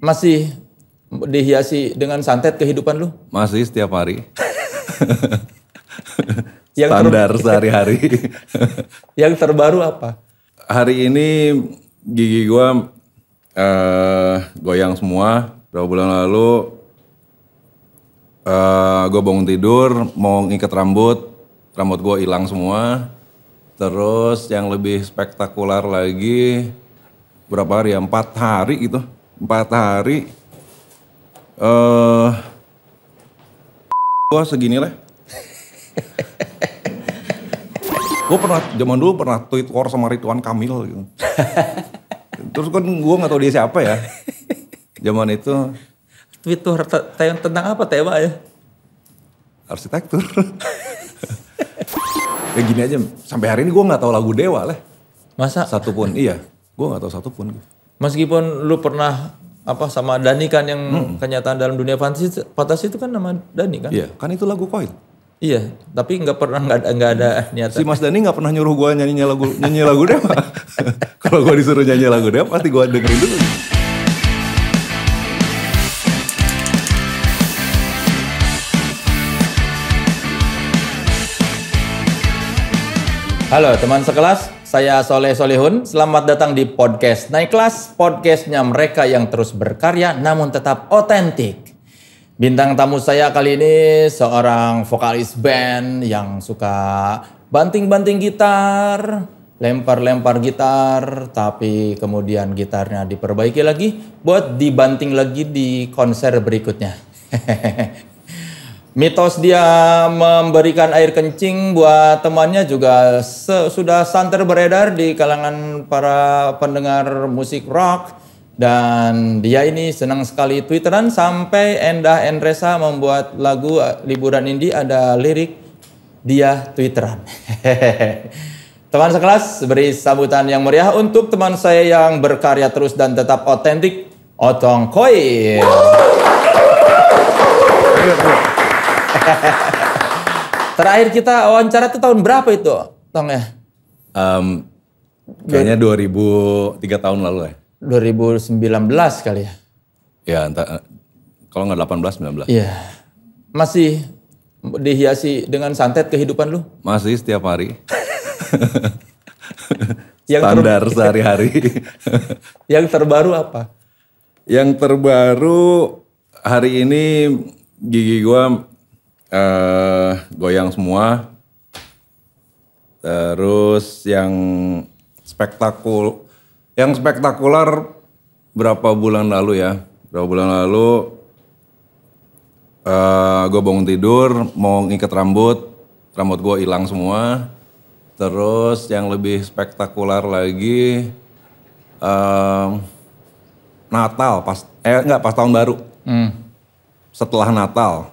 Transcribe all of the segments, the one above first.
masih dihiasi dengan santet kehidupan lu? Masih setiap hari. yang Standar sehari-hari. yang terbaru apa? Hari ini gigi gua uh, goyang semua. Berapa bulan lalu uh, eh, gue bangun tidur mau ngikat rambut, rambut gue hilang semua. Terus yang lebih spektakular lagi berapa hari ya? Empat hari gitu empat hari eh uh, gua segini lah gue pernah zaman dulu pernah tweet war sama Ridwan Kamil gitu terus kan gue nggak tahu dia siapa ya zaman itu tweet war tentang apa tema ya arsitektur ya gini aja sampai hari ini gue nggak tahu lagu Dewa lah masa satupun iya gue nggak tahu satupun gitu meskipun lu pernah apa sama Dani kan yang hmm. kenyataan dalam dunia fantasi fantasi itu kan nama Dani kan? Iya, kan itu lagu koin. Iya, tapi nggak pernah nggak ada nggak ada niatan. Si Mas Dani nggak pernah nyuruh gue nyanyi lagu nyanyi lagu dia. Kalau gue disuruh nyanyi lagu dia pasti gue dengerin dulu. Halo teman sekelas, saya Soleh Solihun, selamat datang di podcast Naik Kelas, podcastnya mereka yang terus berkarya namun tetap otentik. Bintang tamu saya kali ini seorang vokalis band yang suka banting-banting gitar, lempar-lempar gitar, tapi kemudian gitarnya diperbaiki lagi buat dibanting lagi di konser berikutnya. Mitos dia memberikan air kencing buat temannya juga sudah santer beredar di kalangan para pendengar musik rock dan dia ini senang sekali twitteran sampai Endah Endresa membuat lagu eh, liburan ini ada lirik dia twitteran. teman sekelas beri sambutan yang meriah untuk teman saya yang berkarya terus dan tetap otentik Otong Koi. Terakhir kita wawancara tuh tahun berapa itu, Tong ya? Um, kayaknya 2000, 3 tahun lalu ya. 2019 kali ya? Ya, entah, eh, kalau nggak 18, 19. Iya. Masih dihiasi dengan santet kehidupan lu? Masih setiap hari. yang Standar sehari-hari. yang terbaru apa? Yang terbaru hari ini gigi gua uh, goyang semua. Terus yang spektakul, yang spektakular berapa bulan lalu ya? Berapa bulan lalu uh, eh, gue bangun tidur mau ngikat rambut, rambut gue hilang semua. Terus yang lebih spektakular lagi uh, Natal pas eh nggak pas tahun baru. Hmm. Setelah Natal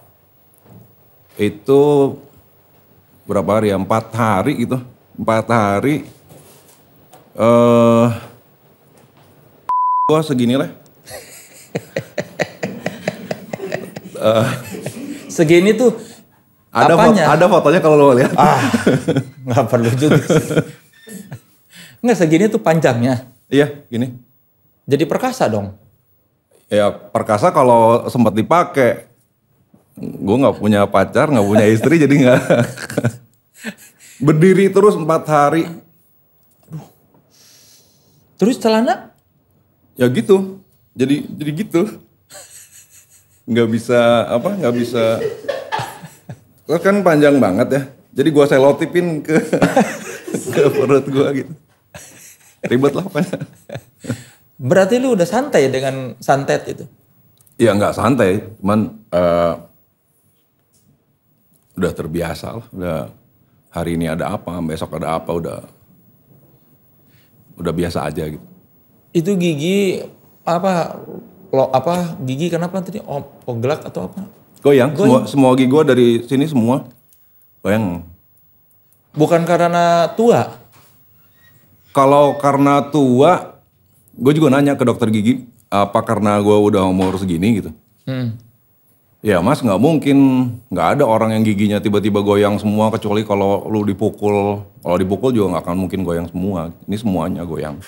itu berapa hari ya? Empat hari gitu. Empat hari. eh uh, gua segini lah. uh, segini tuh ada apanya? ada fotonya kalau lo lihat. Ah, nggak perlu juga. Nggak segini tuh panjangnya. Iya, gini. Jadi perkasa dong. Ya perkasa kalau sempat dipakai gue nggak punya pacar nggak punya istri jadi nggak berdiri terus empat hari terus celana ya gitu jadi jadi gitu nggak bisa apa nggak bisa kan panjang banget ya jadi gue selotipin ke ke perut gue gitu ribet lah pokoknya berarti lu udah santai dengan santet itu ya nggak santai cuman uh, udah terbiasa lah, udah hari ini ada apa, besok ada apa, udah udah biasa aja gitu. Itu gigi apa lo apa gigi kenapa tadi oh, oglak atau apa? Goyang, Goyang. semua semua gigi gue dari sini semua goyang. Bukan karena tua. Kalau karena tua, gue juga nanya ke dokter gigi apa karena gue udah umur segini gitu. Hmm. Ya mas nggak mungkin nggak ada orang yang giginya tiba-tiba goyang semua kecuali kalau lu dipukul. Kalau dipukul juga nggak akan mungkin goyang semua. Ini semuanya goyang.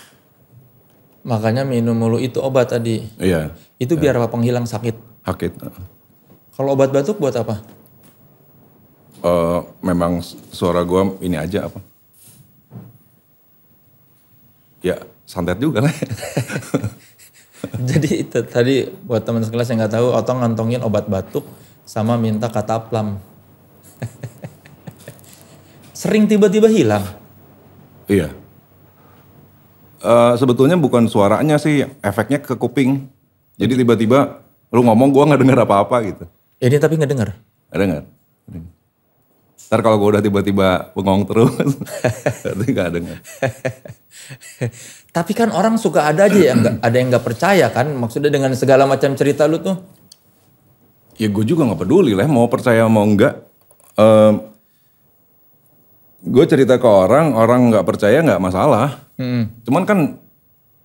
Makanya minum mulu itu obat tadi. Iya. Itu iya. biar apa penghilang sakit. Sakit. Kalau obat batuk buat apa? Uh, memang suara gua ini aja apa? Ya santet juga lah. Jadi itu tadi buat teman sekelas yang nggak tahu, Otong ngantongin obat batuk sama minta kataplam. Sering tiba-tiba hilang. Iya. Uh, sebetulnya bukan suaranya sih, efeknya ke kuping. Jadi tiba-tiba lu ngomong gua nggak dengar apa-apa gitu. Ini tapi nggak dengar. Nggak dengar. Ntar kalau gue udah tiba-tiba bengong terus, berarti gak dengar. Tapi kan orang suka ada aja yang gak, ada yang gak percaya kan, maksudnya dengan segala macam cerita lu tuh. Ya gue juga gak peduli lah, mau percaya mau enggak. Um, gue cerita ke orang, orang gak percaya gak masalah. Hmm. Cuman kan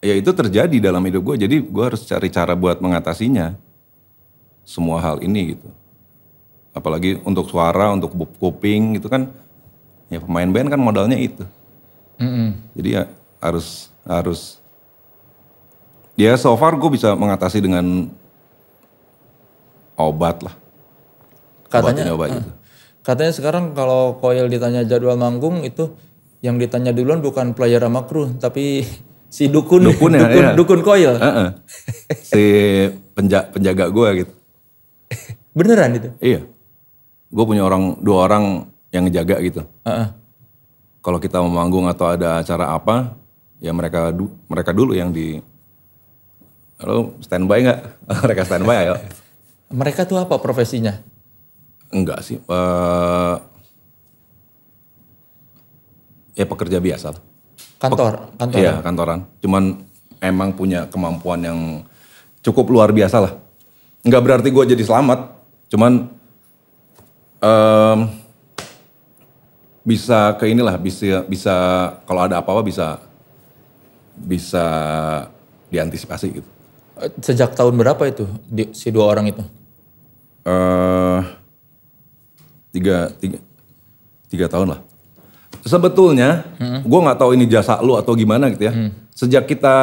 ya itu terjadi dalam hidup gue, jadi gue harus cari cara buat mengatasinya semua hal ini gitu apalagi untuk suara untuk kuping gitu kan ya pemain band kan modalnya itu mm -hmm. jadi ya harus harus ya so far gue bisa mengatasi dengan obat lah katanya obat eh, gitu. katanya sekarang kalau koil ditanya jadwal manggung itu yang ditanya duluan bukan player sama kru tapi si dukun dukun ya, dukun, ya. dukun koil uh -uh. si penja, penjaga gue gitu beneran itu iya gue punya orang dua orang yang ngejaga gitu. Uh -uh. Kalau kita mau manggung atau ada acara apa, ya mereka du mereka dulu yang di lo standby nggak? mereka standby ayo. mereka tuh apa profesinya? Enggak sih. Uh, ya pekerja biasa. Kantor, Pe kantor. Iya, kantoran. Cuman emang punya kemampuan yang cukup luar biasa lah. Enggak berarti gue jadi selamat, cuman um, bisa ke inilah bisa bisa kalau ada apa-apa bisa bisa diantisipasi gitu. Eh, sejak tahun berapa itu di, si dua orang itu? Uh, tiga, tiga, tiga tahun lah. Sebetulnya, hmm. gue nggak tahu ini jasa lu atau gimana gitu ya. Hmm. Sejak kita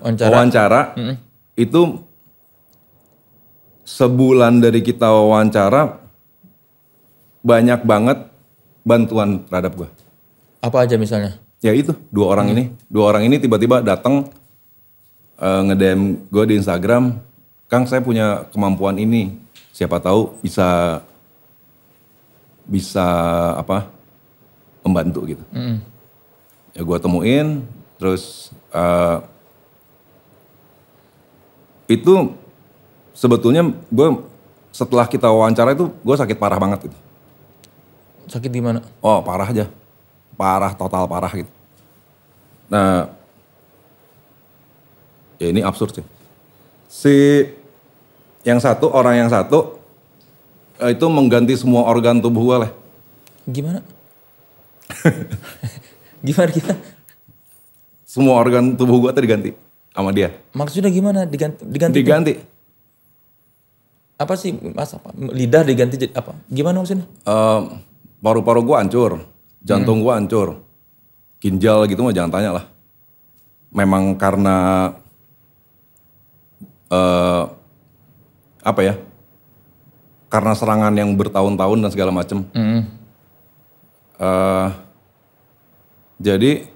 wawancara, wawancara hmm. itu sebulan dari kita wawancara banyak banget bantuan terhadap gue. Apa aja misalnya? Ya itu dua orang hmm. ini, dua orang ini tiba-tiba datang uh, eh, ngedem gue di Instagram, Kang saya punya kemampuan ini, siapa tahu bisa bisa apa membantu gitu. Hmm. Ya gue temuin, terus uh, itu sebetulnya gue setelah kita wawancara itu gue sakit parah banget gitu Sakit di mana Oh parah aja. Parah, total parah gitu. Nah, ya ini absurd sih. Si yang satu, orang yang satu, eh, itu mengganti semua organ tubuh gue lah. Gimana? gimana kita? Semua organ tubuh gue tadi diganti sama dia. Maksudnya gimana? Diganti? Diganti. diganti. Apa sih mas? Apa? Lidah diganti jadi apa? Gimana maksudnya? Um, paru-paru gue hancur, jantung hmm. gue hancur, ginjal gitu mah jangan tanya lah. Memang karena uh, apa ya? Karena serangan yang bertahun-tahun dan segala macem. Mm. Uh, jadi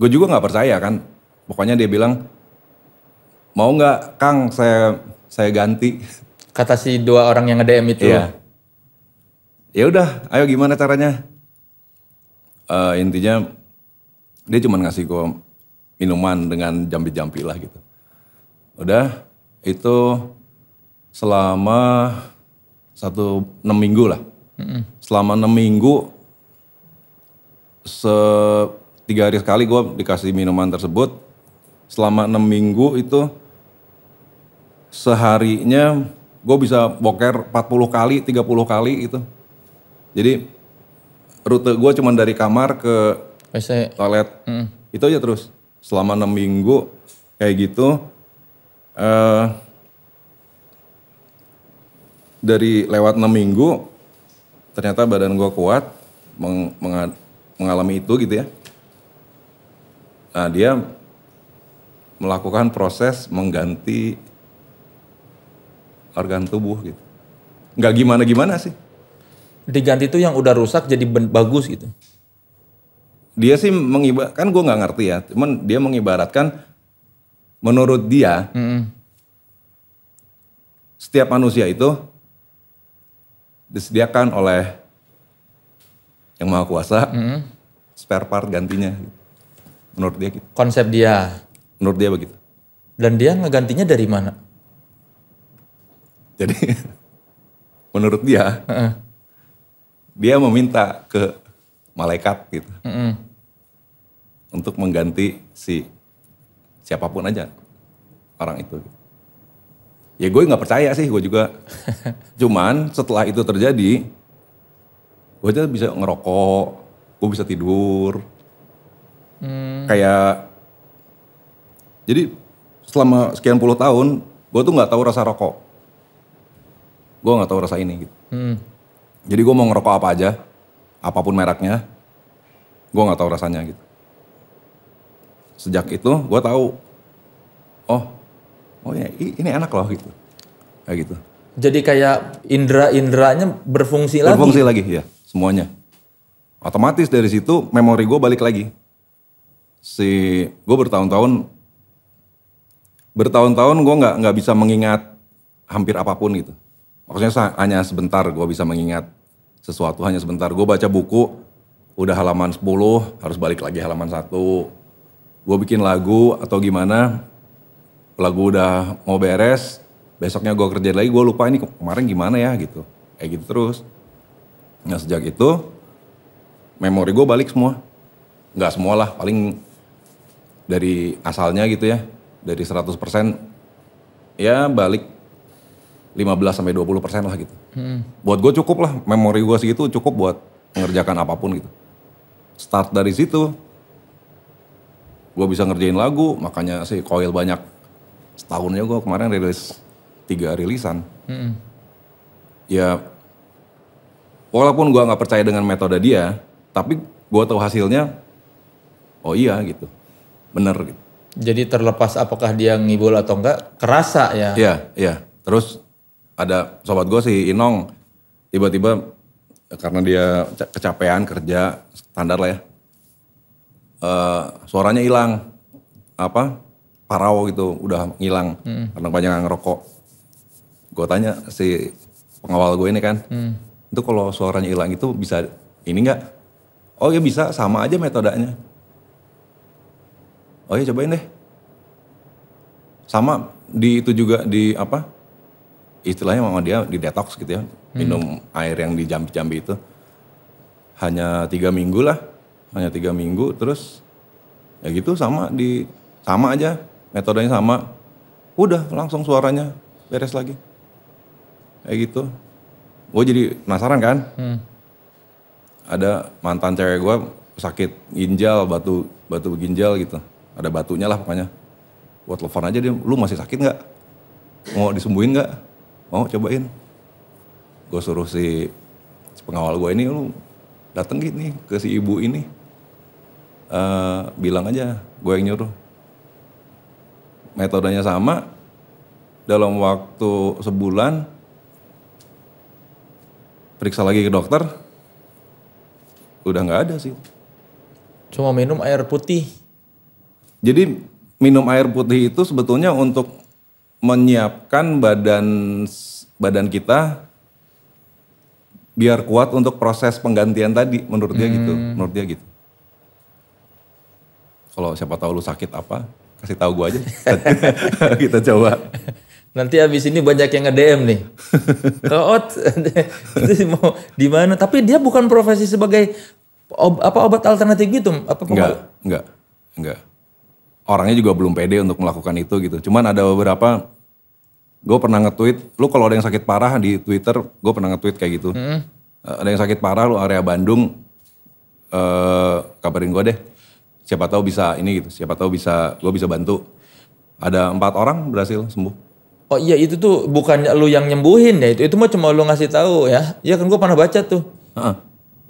gue juga nggak percaya kan. Pokoknya dia bilang mau nggak Kang saya saya ganti. Kata si dua orang yang nge-DM itu. Iya ya udah ayo gimana caranya uh, intinya dia cuma ngasih gue minuman dengan jampi-jampi lah gitu udah itu selama satu enam minggu lah mm -hmm. selama enam minggu se tiga hari sekali gue dikasih minuman tersebut selama enam minggu itu seharinya gue bisa boker 40 kali 30 kali itu jadi rute gue cuma dari kamar ke WC. toilet. Mm. Itu aja terus. Selama enam minggu kayak gitu. Uh, dari lewat enam minggu ternyata badan gue kuat meng, meng, mengalami itu gitu ya. Nah dia melakukan proses mengganti organ tubuh gitu. Nggak gimana-gimana sih diganti tuh yang udah rusak jadi bagus gitu? Dia sih mengibar kan gue nggak ngerti ya, cuman dia mengibaratkan menurut dia mm -hmm. setiap manusia itu disediakan oleh yang maha kuasa mm -hmm. spare part gantinya. Menurut dia gitu. Konsep dia. Menurut dia begitu. Dan dia ngegantinya dari mana? Jadi menurut dia. Uh -uh dia meminta ke malaikat gitu mm -hmm. untuk mengganti si siapapun aja orang itu. Ya gue nggak percaya sih gue juga. Cuman setelah itu terjadi, gue aja bisa ngerokok, gue bisa tidur. mm. Kayak, jadi selama sekian puluh tahun, gue tuh nggak tahu rasa rokok. Gue nggak tahu rasa ini gitu. mm. Jadi gue mau ngerokok apa aja, apapun mereknya, gue nggak tahu rasanya gitu. Sejak itu gue tahu, oh, oh ya ini enak loh gitu, kayak gitu. Jadi kayak indera-inderanya berfungsi, berfungsi lagi. Berfungsi lagi ya, semuanya. Otomatis dari situ memori gue balik lagi. Si gue bertahun-tahun bertahun-tahun gue nggak nggak bisa mengingat hampir apapun gitu. Maksudnya hanya sebentar gue bisa mengingat sesuatu hanya sebentar. Gue baca buku, udah halaman 10, harus balik lagi halaman satu. Gue bikin lagu atau gimana, lagu udah mau beres, besoknya gue kerja lagi, gue lupa ini kemarin gimana ya gitu. Kayak gitu terus. Nah sejak itu, memori gue balik semua. Nggak semua lah, paling dari asalnya gitu ya. Dari 100% ya balik 15 sampai 20 persen lah gitu. Hmm. Buat gue cukup lah, memori gue segitu cukup buat mengerjakan apapun gitu. Start dari situ, gue bisa ngerjain lagu, makanya sih coil banyak. Setahunnya gue kemarin rilis tiga rilisan. Hmm. Ya, walaupun gue nggak percaya dengan metode dia, tapi gue tahu hasilnya, oh iya gitu, bener gitu. Jadi terlepas apakah dia ngibul atau enggak, kerasa ya. Iya, iya. Terus ada sobat gue si Inong tiba-tiba eh, karena dia kecapean kerja standar lah ya uh, suaranya hilang apa parau gitu udah ngilang hmm. karena banyak ngerokok gue tanya si pengawal gue ini kan hmm. itu kalau suaranya hilang itu bisa ini nggak oh ya bisa sama aja metodenya oh ya cobain deh sama di itu juga di apa istilahnya mama dia di detox gitu ya minum hmm. air yang di jambi-jambi itu hanya tiga minggu lah hanya tiga minggu terus ya gitu sama di sama aja metodenya sama udah langsung suaranya beres lagi kayak gitu gue jadi penasaran kan hmm. ada mantan cewek gue sakit ginjal batu batu ginjal gitu ada batunya lah pokoknya buat telepon aja dia lu masih sakit nggak mau disembuhin nggak mau cobain gue suruh si pengawal gue ini lu dateng gini ke si ibu ini uh, bilang aja gue yang nyuruh metodenya sama dalam waktu sebulan periksa lagi ke dokter udah nggak ada sih cuma minum air putih jadi minum air putih itu sebetulnya untuk menyiapkan badan badan kita biar kuat untuk proses penggantian tadi menurut dia gitu hmm. menurut dia gitu kalau siapa tahu lu sakit apa kasih tahu gue aja kita coba nanti abis ini banyak yang nge DM nih koot oh, mau di mana tapi dia bukan profesi sebagai ob, apa obat alternatif gitu apa enggak enggak enggak orangnya juga belum pede untuk melakukan itu gitu cuman ada beberapa gue pernah nge-tweet, lu kalau ada yang sakit parah di Twitter, gue pernah nge-tweet kayak gitu. Hmm. ada yang sakit parah, lu area Bandung, uh, kabarin gue deh. Siapa tahu bisa ini gitu, siapa tahu bisa, gue bisa bantu. Ada empat orang berhasil sembuh. Oh iya itu tuh bukan lu yang nyembuhin ya itu, itu mah cuma lu ngasih tahu ya. Iya kan gue pernah baca tuh. Uh-uh.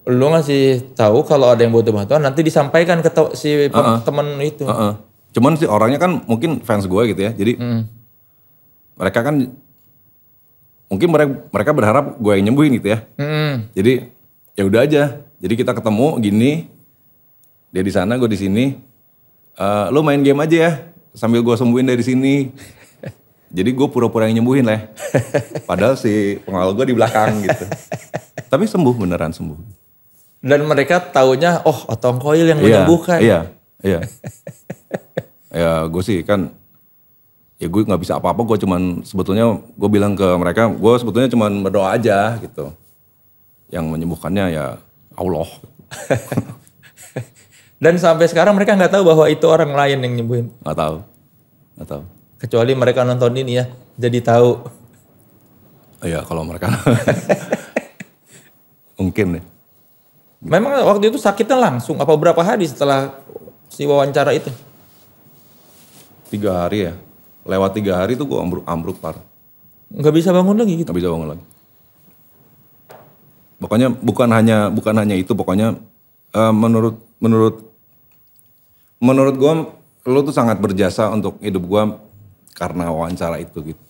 Lu ngasih tahu kalau ada yang butuh bantuan nanti disampaikan ke si uh-uh. temen itu. Uh-uh. Cuman sih orangnya kan mungkin fans gue gitu ya, jadi... Hmm mereka kan mungkin mereka mereka berharap gue yang nyembuhin gitu ya. Hmm. Jadi ya udah aja. Jadi kita ketemu gini, dia di sana, gue di sini. Uh, eh, lo main game aja ya sambil gue sembuhin dari sini. Jadi gue pura-pura yang nyembuhin lah. Ya. Padahal si pengawal gue di belakang gitu. Tapi sembuh beneran sembuh. Dan mereka taunya oh otong koil yang menyembuhkan. Iya, iya, iya. ya gue sih kan ya gue nggak bisa apa-apa gue cuman sebetulnya gue bilang ke mereka gue sebetulnya cuman berdoa aja gitu yang menyembuhkannya ya Allah dan sampai sekarang mereka nggak tahu bahwa itu orang lain yang nyembuhin nggak tahu nggak tahu kecuali mereka nonton ini ya jadi tahu oh iya kalau mereka mungkin ya memang waktu itu sakitnya langsung apa berapa hari setelah si wawancara itu tiga hari ya lewat tiga hari tuh gue ambruk ambruk par, Gak bisa bangun lagi gitu nggak bisa bangun lagi pokoknya bukan hanya bukan hanya itu pokoknya uh, menurut menurut menurut gue lo tuh sangat berjasa untuk hidup gue karena wawancara itu gitu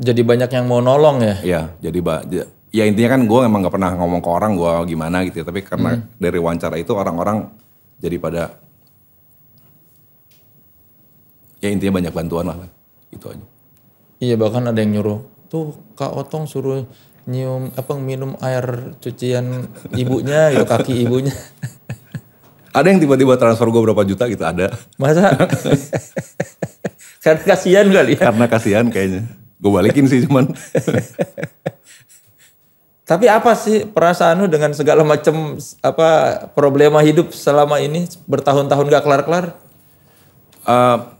jadi banyak yang mau nolong ya ya jadi ba ya intinya kan gue emang gak pernah ngomong ke orang gue gimana gitu ya tapi karena hmm. dari wawancara itu orang-orang jadi pada ya intinya banyak bantuan lah itu aja. Iya bahkan ada yang nyuruh tuh Kak Otong suruh nyium apa minum air cucian ibunya gitu kaki ibunya. ada yang tiba-tiba transfer gue berapa juta gitu ada. Masa? Karena kasihan kali ya. Karena kasihan kayaknya. Gue balikin sih cuman. Tapi apa sih perasaan lu dengan segala macam apa problema hidup selama ini bertahun-tahun gak kelar-kelar? Uh,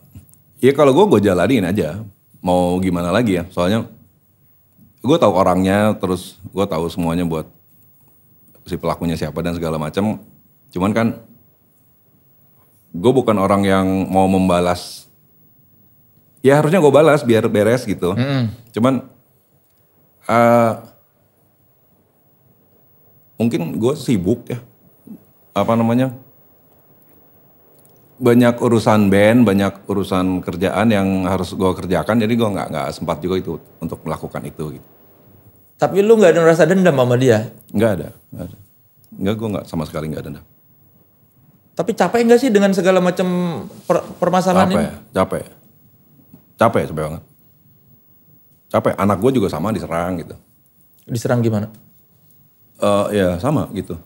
Ya kalau gue gue jalanin aja. Mau gimana lagi ya? Soalnya gue tahu orangnya, terus gue tahu semuanya buat si pelakunya siapa dan segala macam. Cuman kan gue bukan orang yang mau membalas. Ya harusnya gue balas biar beres gitu. Mm -hmm. Cuman uh, mungkin gue sibuk ya. Apa namanya? banyak urusan band, banyak urusan kerjaan yang harus gue kerjakan, jadi gue nggak nggak sempat juga itu untuk melakukan itu. Gitu. Tapi lu nggak ada rasa dendam sama dia? Nggak ada, nggak ada. Nggak, gue nggak sama sekali nggak dendam. Tapi capek nggak sih dengan segala macam per permasalahan capek, ini? Capek, capek, capek banget. Capek. Anak gue juga sama diserang gitu. Diserang gimana? Uh, ya sama gitu.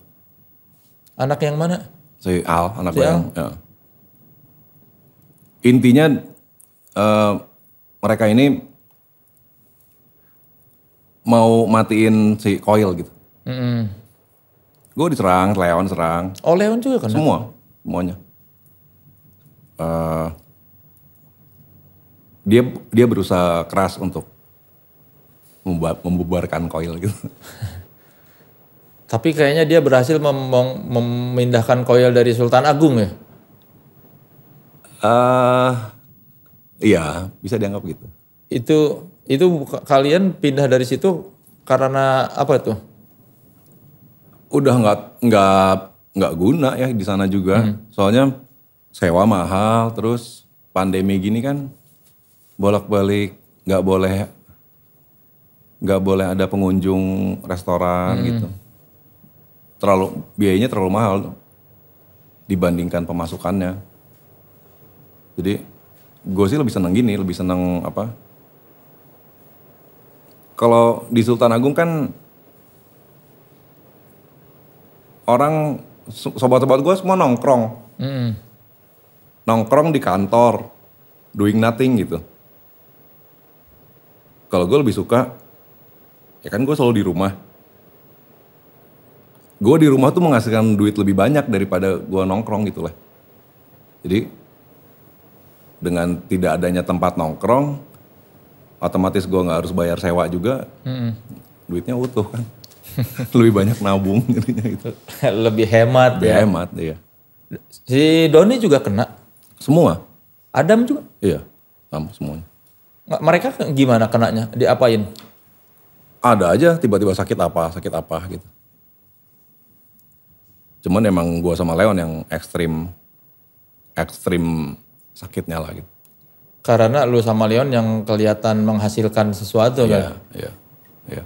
Anak yang mana? Si Al, anak si gue Al. yang. Ya. Intinya uh, mereka ini mau matiin si Coil gitu. Mm -hmm. Gue diserang, Leon serang. Oh Leon juga kan? Semua, semuanya. Uh, dia dia berusaha keras untuk membubarkan Coil gitu. Tapi kayaknya dia berhasil memindahkan koil dari Sultan Agung ya? Uh, iya, bisa dianggap gitu. Itu itu kalian pindah dari situ karena apa tuh? Udah nggak nggak nggak guna ya di sana juga. Hmm. Soalnya sewa mahal, terus pandemi gini kan bolak-balik nggak boleh nggak boleh ada pengunjung restoran hmm. gitu. Terlalu biayanya terlalu mahal dibandingkan pemasukannya. Jadi gue sih lebih seneng gini, lebih seneng apa? Kalau di Sultan Agung kan orang sobat-sobat gue semua nongkrong, mm. nongkrong di kantor, doing nothing gitu. Kalau gue lebih suka, ya kan gue selalu di rumah. Gue di rumah tuh menghasilkan duit lebih banyak daripada gue nongkrong gitu lah. Jadi dengan tidak adanya tempat nongkrong, otomatis gue nggak harus bayar sewa juga, hmm duitnya utuh kan. Lebih banyak nabung jadinya itu. Lebih hemat Lebih ya. hemat, iya. Si Doni juga kena? Semua. Adam juga? Iya, sama semuanya. Mereka gimana kenanya? Diapain? Ada aja tiba-tiba sakit apa, sakit apa gitu. Cuman emang gue sama Leon yang ekstrim ekstrim sakitnya lah gitu. Karena lu sama Leon yang kelihatan menghasilkan sesuatu ya, kan? Iya, iya.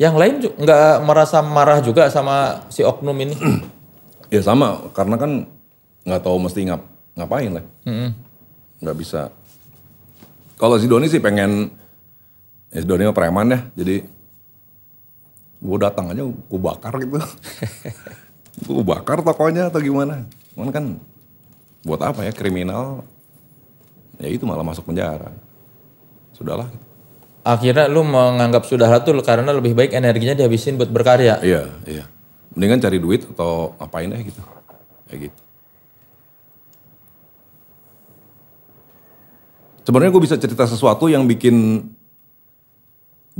Yang lain nggak merasa marah juga sama si oknum ini? ya sama, karena kan nggak tahu mesti ngap, ngapain lah. Nggak mm -hmm. bisa. Kalau si Doni sih pengen, ya si Doni mah preman ya, jadi gue datang aja gue bakar gitu. gue bakar tokonya atau gimana. Cuman kan buat apa ya kriminal ya itu malah masuk penjara sudahlah akhirnya lu menganggap sudah tuh karena lebih baik energinya dihabisin buat berkarya iya iya mendingan cari duit atau apain ya gitu kayak gitu sebenarnya gue bisa cerita sesuatu yang bikin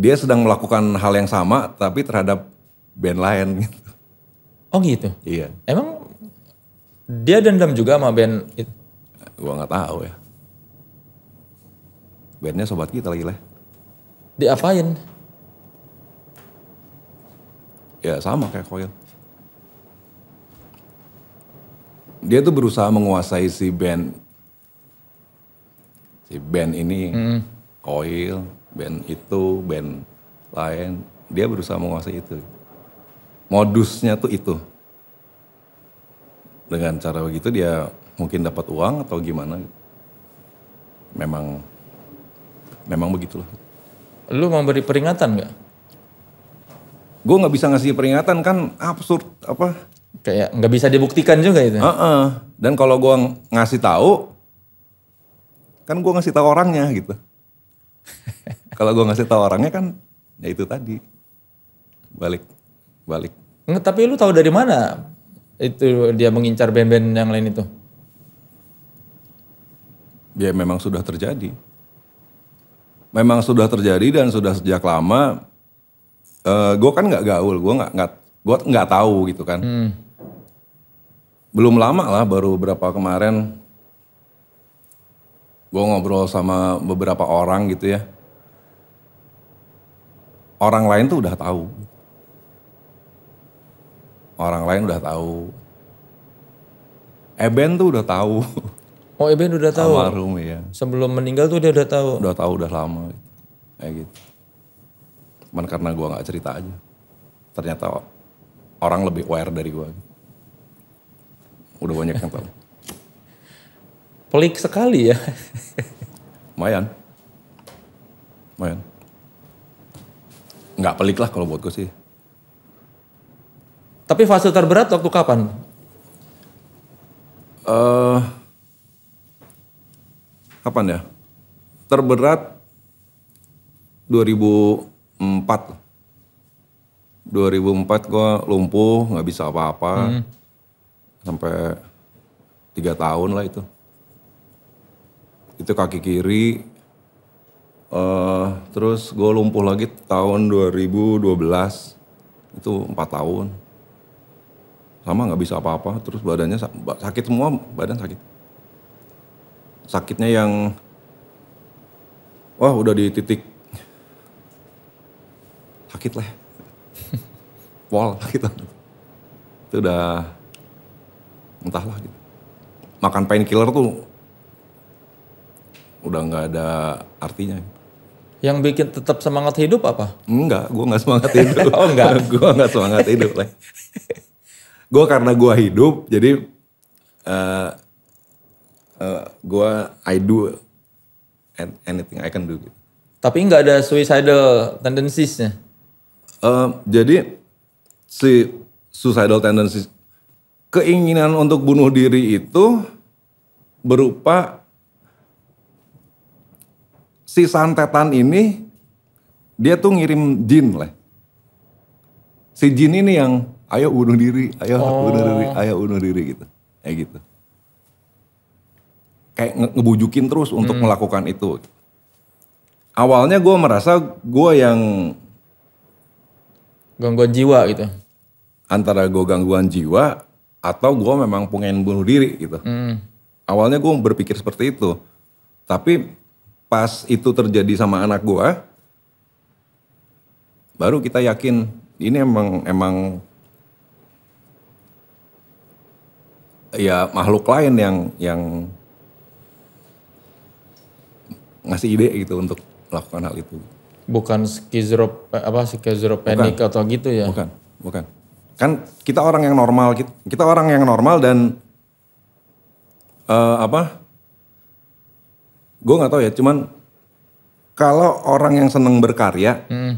dia sedang melakukan hal yang sama tapi terhadap band lain gitu oh gitu iya emang dia dendam juga sama band itu. Gua nggak tahu ya. Bandnya sobat kita lagi lah. Diapain? Ya sama kayak Coil. Dia tuh berusaha menguasai si band. Si band ini, hmm. Koil, band itu, band lain. Dia berusaha menguasai itu. Modusnya tuh itu dengan cara begitu dia mungkin dapat uang atau gimana memang memang begitulah lu mau beri peringatan nggak gue nggak bisa ngasih peringatan kan absurd apa kayak nggak bisa dibuktikan juga itu uh -uh. dan kalau gue ngasih tahu kan gue ngasih tahu orangnya gitu kalau gue ngasih tahu orangnya kan ya itu tadi balik balik Nge, tapi lu tahu dari mana itu dia mengincar band-band yang lain itu? Ya memang sudah terjadi. Memang sudah terjadi dan sudah sejak lama. Uh, eh, gue kan nggak gaul, gue nggak nggak gue nggak tahu gitu kan. Hmm. Belum lama lah, baru berapa kemarin gue ngobrol sama beberapa orang gitu ya. Orang lain tuh udah tahu orang lain udah tahu. Eben tuh udah tahu. Oh Eben udah tahu. Almarhum ya. Sebelum meninggal tuh dia udah tahu. Udah tahu udah lama. Kayak gitu. Cuman karena gua nggak cerita aja. Ternyata orang lebih aware dari gua. Udah banyak yang tahu. Pelik sekali ya. Lumayan. Lumayan. Nggak pelik lah kalau buat gue sih. Tapi fase terberat waktu kapan? Uh, kapan ya? Terberat 2004. 2004 gue lumpuh, nggak bisa apa-apa. Hmm. Sampai 3 tahun lah itu. Itu kaki kiri. Uh, terus gue lumpuh lagi tahun 2012. Itu 4 tahun sama nggak bisa apa-apa terus badannya sakit semua badan sakit sakitnya yang wah udah di titik sakit lah wall gitu itu udah entahlah gitu makan painkiller tuh udah nggak ada artinya Yang bikin tetap semangat hidup apa? Enggak, gue nggak semangat hidup. oh enggak? gue nggak semangat hidup lah gue karena gue hidup jadi uh, eh, uh, eh, gue I do anything I can do gitu. Tapi nggak ada suicidal tendencies Uh, eh, jadi si suicidal tendencies keinginan untuk bunuh diri itu berupa si santetan ini dia tuh ngirim jin lah. Si jin ini yang ayo bunuh diri, ayo oh. bunuh diri, oh. ayo bunuh diri gitu. Kayak gitu. Kayak nge ngebujukin terus untuk hmm. melakukan itu. Awalnya gue merasa gue yang gangguan jiwa gitu. Antara gue gangguan jiwa atau gue memang pengen bunuh diri gitu. Hmm. Awalnya gue berpikir seperti itu. Tapi pas itu terjadi sama anak gue, baru kita yakin ini emang emang ya makhluk lain yang yang ngasih ide gitu untuk melakukan hal itu. Bukan skizrop apa skizropenik atau gitu ya? Bukan, bukan. Kan kita orang yang normal, kita, kita orang yang normal dan uh, apa? Gue nggak tahu ya, cuman kalau orang yang seneng berkarya, hmm.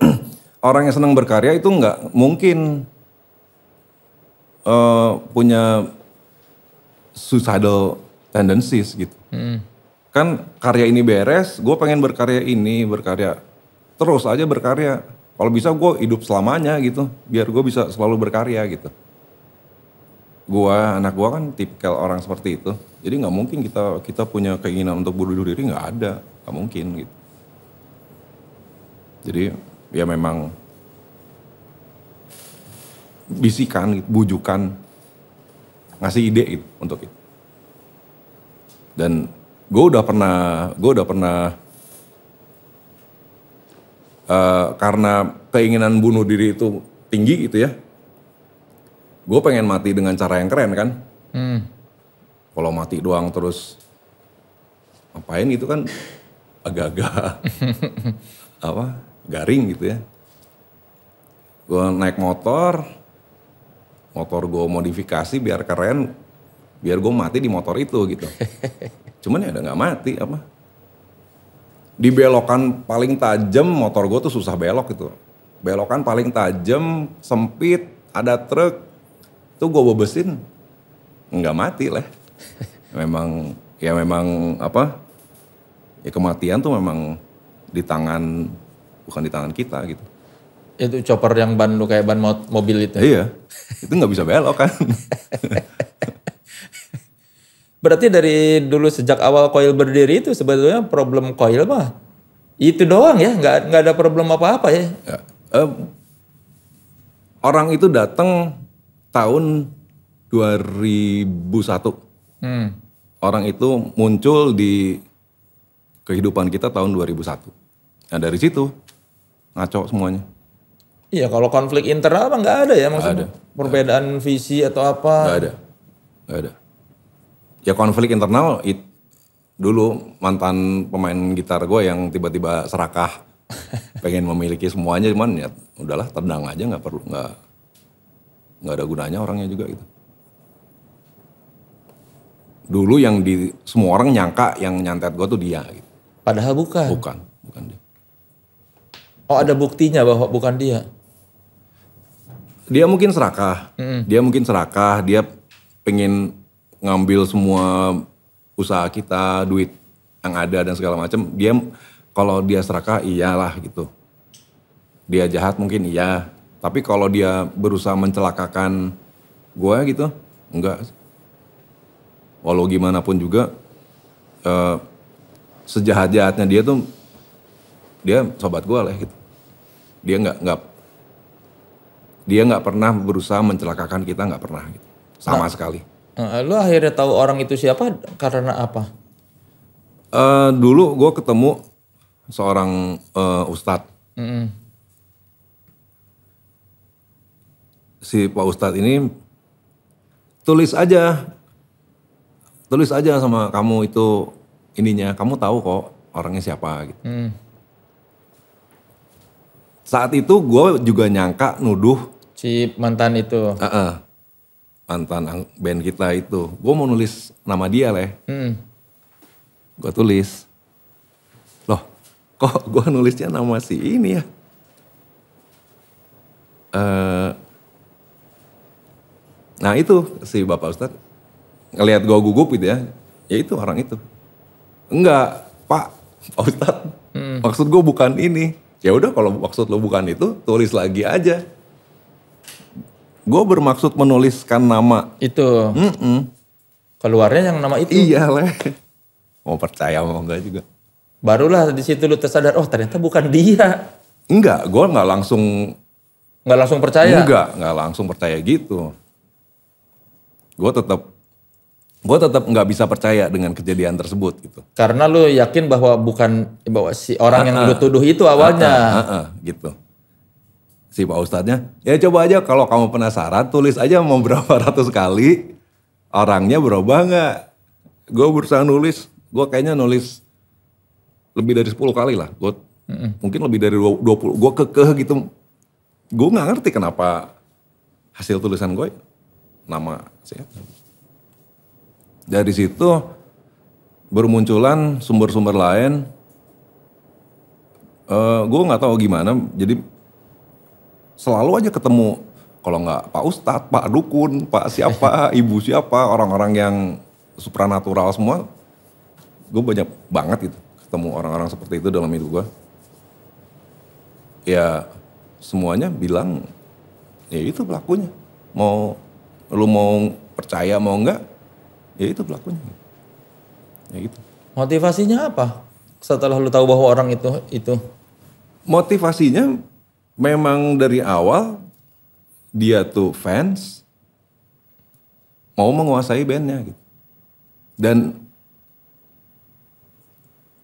orang yang seneng berkarya itu nggak mungkin uh, punya suicidal tendencies gitu. Hmm. Kan karya ini beres, gue pengen berkarya ini, berkarya terus aja berkarya. Kalau bisa gue hidup selamanya gitu, biar gue bisa selalu berkarya gitu. Gue anak gue kan tipikal orang seperti itu. Jadi nggak mungkin kita kita punya keinginan untuk bunuh diri nggak ada, Gak mungkin gitu. Jadi ya memang bisikan, gitu, bujukan, ngasih ide gitu untuk itu. Dan gue udah pernah, gue udah pernah uh, karena keinginan bunuh diri itu tinggi gitu ya. Gue pengen mati dengan cara yang keren kan. Hmm. Kalau mati doang terus ngapain itu kan agak-agak apa garing gitu ya. Gue naik motor, motor gue modifikasi biar keren biar gue mati di motor itu gitu cuman ya udah nggak mati apa di belokan paling tajam motor gue tuh susah belok gitu belokan paling tajam sempit ada truk itu gue bebesin nggak mati lah memang ya memang apa ya kematian tuh memang di tangan bukan di tangan kita gitu itu chopper yang ban lu kayak ban mobil itu ya? iya itu nggak bisa belok kan. Berarti dari dulu sejak awal koil berdiri itu sebetulnya problem koil mah itu doang ya, nggak nggak ada problem apa-apa ya. ya um, orang itu datang tahun 2001. Hmm. Orang itu muncul di kehidupan kita tahun 2001. Nah dari situ ngaco semuanya. Iya, kalau konflik internal apa nggak ada ya maksudnya? ada. Perbedaan visi atau apa? Nggak ada, nggak ada. Ya konflik internal it, dulu mantan pemain gitar gue yang tiba-tiba serakah pengen memiliki semuanya cuman ya udahlah tendang aja nggak perlu nggak nggak ada gunanya orangnya juga gitu dulu yang di semua orang nyangka yang nyantet gue tuh dia gitu padahal bukan bukan bukan dia oh ada buktinya bahwa bukan dia dia mungkin serakah, mm. dia mungkin serakah, dia pengen ngambil semua usaha kita, duit yang ada dan segala macam. Dia kalau dia serakah iyalah gitu. Dia jahat mungkin iya, tapi kalau dia berusaha mencelakakan gue gitu, enggak. Walau gimana pun juga uh, sejahat-jahatnya dia tuh dia sobat gue lah gitu. Dia nggak nggak dia nggak pernah berusaha mencelakakan kita nggak pernah gitu. sama nah, sekali nah, lu akhirnya tahu orang itu siapa karena apa uh, dulu gue ketemu seorang uh, ustadz mm -hmm. si pak ustadz ini tulis aja tulis aja sama kamu itu ininya kamu tahu kok orangnya siapa gitu mm saat itu gue juga nyangka nuduh Si mantan itu. Uh -uh. Mantan band kita itu. Gue mau nulis nama dia leh. Hmm. Gue tulis. Loh kok gue nulisnya nama si ini ya? Uh, nah itu si Bapak Ustadz ngelihat gue gugup gitu ya. Ya itu orang itu. Enggak Pak, Pak Ustadz. Hmm. Maksud gue bukan ini. Ya udah kalau maksud lo bukan itu, tulis lagi aja gue bermaksud menuliskan nama itu mm -mm. keluarnya yang nama itu iya lah mau percaya mau enggak juga barulah di situ lu tersadar oh ternyata bukan dia enggak gue nggak langsung nggak langsung percaya enggak nggak langsung percaya gitu gue tetap gue tetap nggak bisa percaya dengan kejadian tersebut gitu karena lu yakin bahwa bukan bahwa si orang yang lu tuduh itu awalnya ha-ha. Ha-ha. gitu si Pak Ustadznya, ya coba aja kalau kamu penasaran tulis aja mau berapa ratus kali orangnya berubah nggak. Gue berusaha nulis, gue kayaknya nulis lebih dari 10 kali lah. Gue mm -hmm. mungkin lebih dari 20, gue kekeh gitu. Gue nggak ngerti kenapa hasil tulisan gue nama siapa. Dari situ bermunculan sumber-sumber lain. Uh, eh, gue nggak tahu gimana, jadi selalu aja ketemu kalau nggak Pak Ustadz, Pak Dukun, Pak siapa, Ibu siapa, orang-orang yang supranatural semua, gue banyak banget itu ketemu orang-orang seperti itu dalam hidup gue. Ya semuanya bilang ya itu pelakunya. Mau lu mau percaya mau nggak, ya itu pelakunya. Ya itu. Motivasinya apa setelah lu tahu bahwa orang itu itu? Motivasinya memang dari awal dia tuh fans mau menguasai bandnya gitu. Dan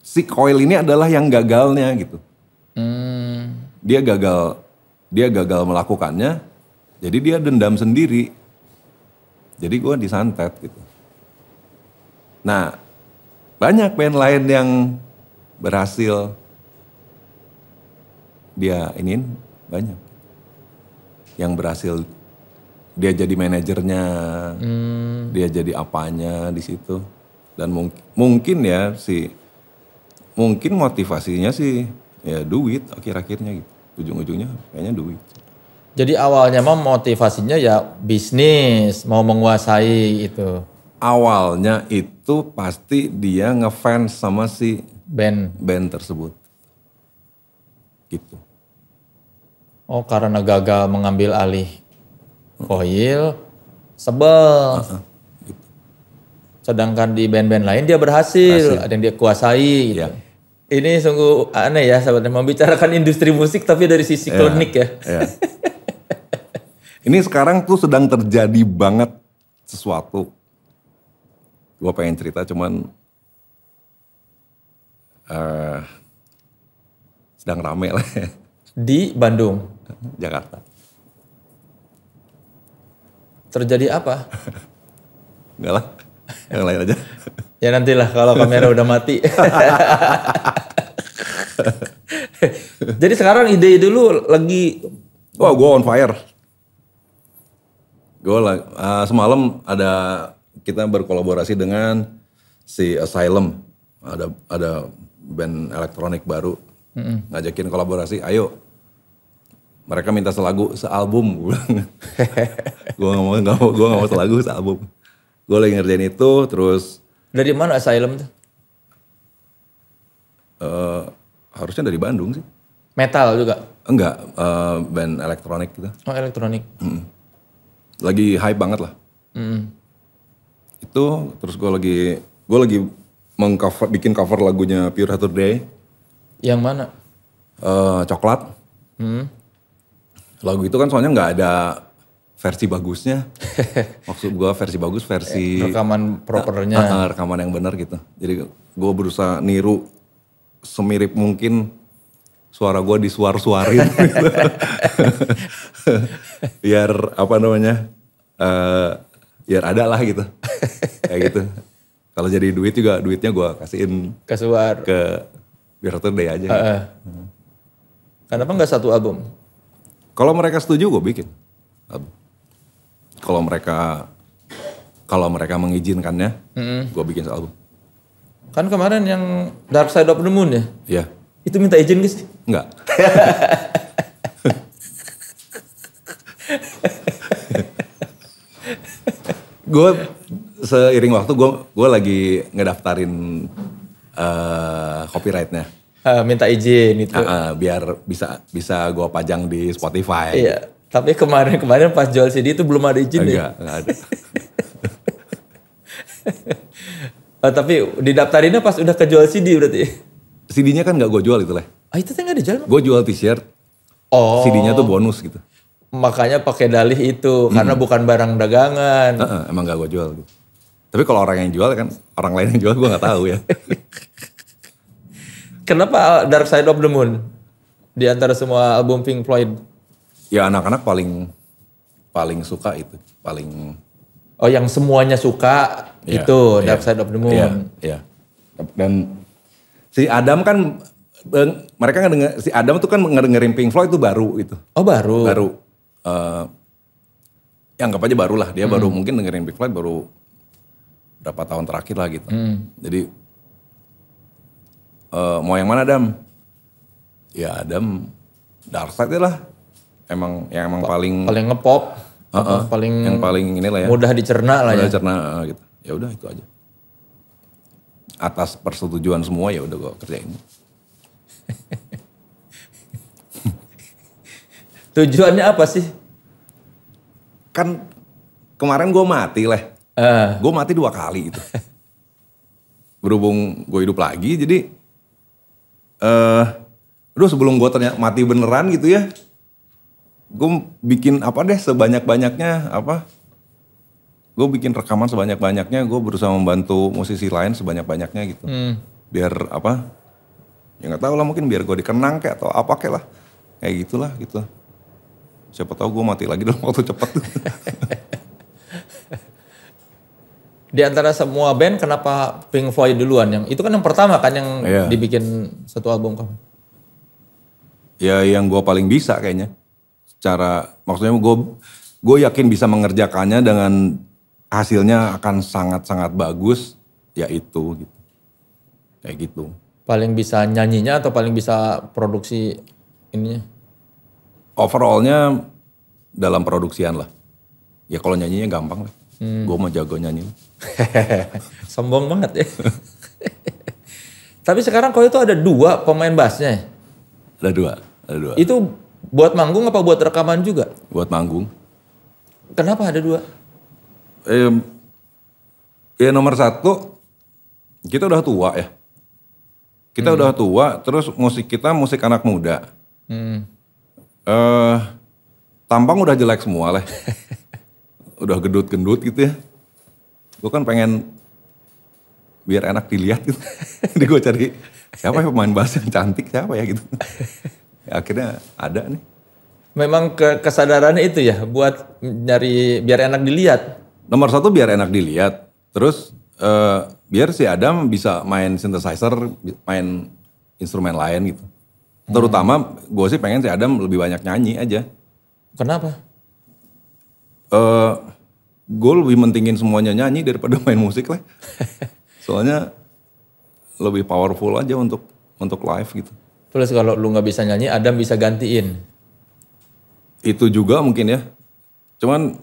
si Coil ini adalah yang gagalnya gitu. Hmm. Dia gagal, dia gagal melakukannya. Jadi dia dendam sendiri. Jadi gue disantet gitu. Nah, banyak band lain yang berhasil dia ini banyak yang berhasil dia jadi manajernya hmm. dia jadi apanya di situ dan mung mungkin ya si mungkin motivasinya sih ya duit akhir-akhirnya gitu ujung-ujungnya kayaknya duit jadi awalnya mah motivasinya ya bisnis mau menguasai itu awalnya itu pasti dia ngefans sama si band band tersebut gitu Oh karena gagal mengambil alih koil, sebel. Uh huh Sedangkan di band-band lain dia berhasil, berhasil, ada yang dia kuasai. Gitu. Yeah. Ini sungguh aneh ya sebenarnya membicarakan industri musik tapi dari sisi yeah. klinik ya. Yeah. ini sekarang tuh sedang terjadi banget sesuatu. Gue pengen cerita cuman uh, sedang rame lah. Di Bandung. Jakarta. Terjadi apa? Enggak lah, yang lain aja. ya nantilah kalau kamera udah mati. Jadi sekarang ide-ide lu lagi... Wah, gue on fire. Gue uh, ah, semalam ada kita berkolaborasi dengan si Asylum. Ada ada band elektronik baru mm -hmm. ngajakin kolaborasi. Ayo mereka minta selagu sealbum gue gak nggak mau gak mau gue nggak mau selagu sealbum gue lagi ngerjain itu terus dari mana Asylum tuh uh, harusnya dari Bandung sih metal juga enggak uh, band elektronik gitu oh elektronik hmm. lagi hype banget lah hmm. itu terus gue lagi gue lagi mengcover bikin cover lagunya Pure Saturday yang mana uh, coklat hmm lagu itu kan soalnya nggak ada versi bagusnya. Maksud gue versi bagus versi eh, rekaman propernya. Uh, uh, rekaman yang benar gitu. Jadi gue berusaha niru semirip mungkin suara gue disuar-suarin gitu. biar apa namanya? Uh, biar ada lah gitu. Kayak gitu. Kalau jadi duit juga duitnya gue kasihin ke suar ke biar deh aja. Uh, uh. Gitu. Kenapa nggak satu album? Kalau mereka setuju gue bikin Kalau mereka kalau mereka mengizinkannya, mm-hmm. gue bikin album. Kan kemarin yang Dark Side of the Moon ya? Iya. Itu minta izin gak sih? Enggak. gue seiring waktu gue gue lagi ngedaftarin uh, copyrightnya. Eh, minta izin itu. Uh, uh, biar bisa bisa gue pajang di Spotify. Iya. Tapi kemarin-kemarin pas jual CD itu belum ada izin Enggak, ya? enggak ada. oh, tapi didaftarinnya pas udah kejual CD berarti? CD-nya kan nggak gue jual itu lah. Ah itu nggak dijual? Gue jual t-shirt. Oh. CD-nya tuh bonus gitu. Makanya pakai dalih itu hmm. karena bukan barang dagangan. Uh -uh, emang nggak gue jual. Gitu. Tapi kalau orang yang jual kan orang lain yang jual gue nggak tahu ya. Kenapa Dark Side of the Moon di antara semua album Pink Floyd? Ya anak-anak paling paling suka itu, paling Oh, yang semuanya suka yeah, itu yeah, Dark Side of the iya, Moon. Iya. Yeah, yeah. Dan si Adam kan eh, mereka kan denger, si Adam tuh kan ngedengerin Pink Floyd itu baru itu. Oh, baru. Baru. Uh, ya anggap aja baru lah dia hmm. baru mungkin dengerin Pink Floyd baru berapa tahun terakhir lah gitu. Hmm. Jadi uh, mau yang mana Adam? Ya Adam Dark Side lah. Emang yang emang pa paling paling ngepop. Uh -uh, paling yang paling inilah ya. Mudah dicerna lah mudah ya. Dicerna eh, gitu. Ya udah itu aja. Atas persetujuan semua ya udah gue kerjain. Tujuannya apa sih? Kan kemarin gue mati lah. Uh. Eh. Gue mati dua kali itu. Berhubung gue hidup lagi jadi eh uh, aduh sebelum gue ternyata mati beneran gitu ya gue bikin apa deh sebanyak banyaknya apa gue bikin rekaman sebanyak banyaknya gue berusaha membantu musisi lain sebanyak banyaknya gitu hmm. biar apa ya nggak tahu lah mungkin biar gue dikenang kayak atau apa kayak lah kayak gitulah gitu siapa tahu gue mati lagi dalam waktu cepat di antara semua band kenapa Pink Floyd duluan yang itu kan yang pertama kan yang yeah. dibikin satu album kamu ya yang gue paling bisa kayaknya secara maksudnya gue gue yakin bisa mengerjakannya dengan hasilnya akan sangat-sangat bagus yaitu gitu kayak gitu paling bisa nyanyinya atau paling bisa produksi ini? overallnya dalam produksian lah ya kalau nyanyinya gampang lah Hmm. Gue mau jago nyanyi. Sombong banget ya. Tapi sekarang kau itu ada dua pemain bassnya. Ada dua, ada dua. Itu buat manggung apa buat rekaman juga? Buat manggung. Kenapa ada dua? Eh, ya nomor satu kita udah tua ya. Kita hmm. udah tua, terus musik kita musik anak muda. Hmm. Uh, tampang udah jelek semua lah. udah gendut gendut gitu ya. Gue kan pengen biar enak dilihat gitu. Jadi gue cari siapa ya pemain bass yang cantik siapa ya gitu. Ya, akhirnya ada nih. Memang ke kesadarannya itu ya buat nyari biar enak dilihat. Nomor satu biar enak dilihat. Terus uh, biar si Adam bisa main synthesizer, main instrumen lain gitu. Terutama gue sih pengen si Adam lebih banyak nyanyi aja. Kenapa? uh, eh, gue lebih mentingin semuanya nyanyi daripada main musik lah. Soalnya lebih powerful aja untuk untuk live gitu. Terus kalau lu nggak bisa nyanyi, Adam bisa gantiin. Itu juga mungkin ya. Cuman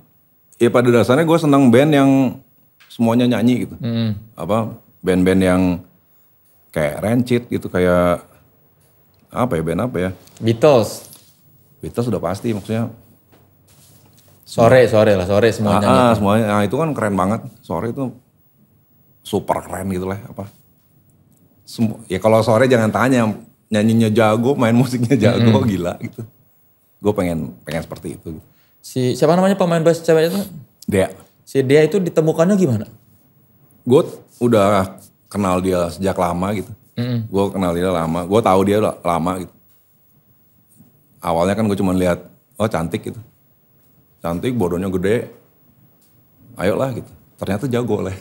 ya pada dasarnya gue senang band yang semuanya nyanyi gitu. Mm. Apa band-band yang kayak Rancid gitu, kayak apa ya band apa ya? Beatles. Beatles sudah pasti maksudnya Sore, sore lah, sore semuanya. Ah, ah, gitu. semuanya. Nah, itu kan keren banget. Sore itu super keren gitu lah apa. Semu ya kalau sore jangan tanya nyanyinya jago, main musiknya jago mm -hmm. gila gitu. Gue pengen pengen seperti itu. Gitu. Si siapa namanya pemain bass cewek itu? Dia. Si dia itu ditemukannya gimana? Gue udah kenal dia sejak lama gitu. Mm Gue kenal dia lama, gue tahu dia lama gitu. Awalnya kan gue cuma lihat oh cantik gitu cantik, bodohnya gede, ayolah gitu. Ternyata jago lah.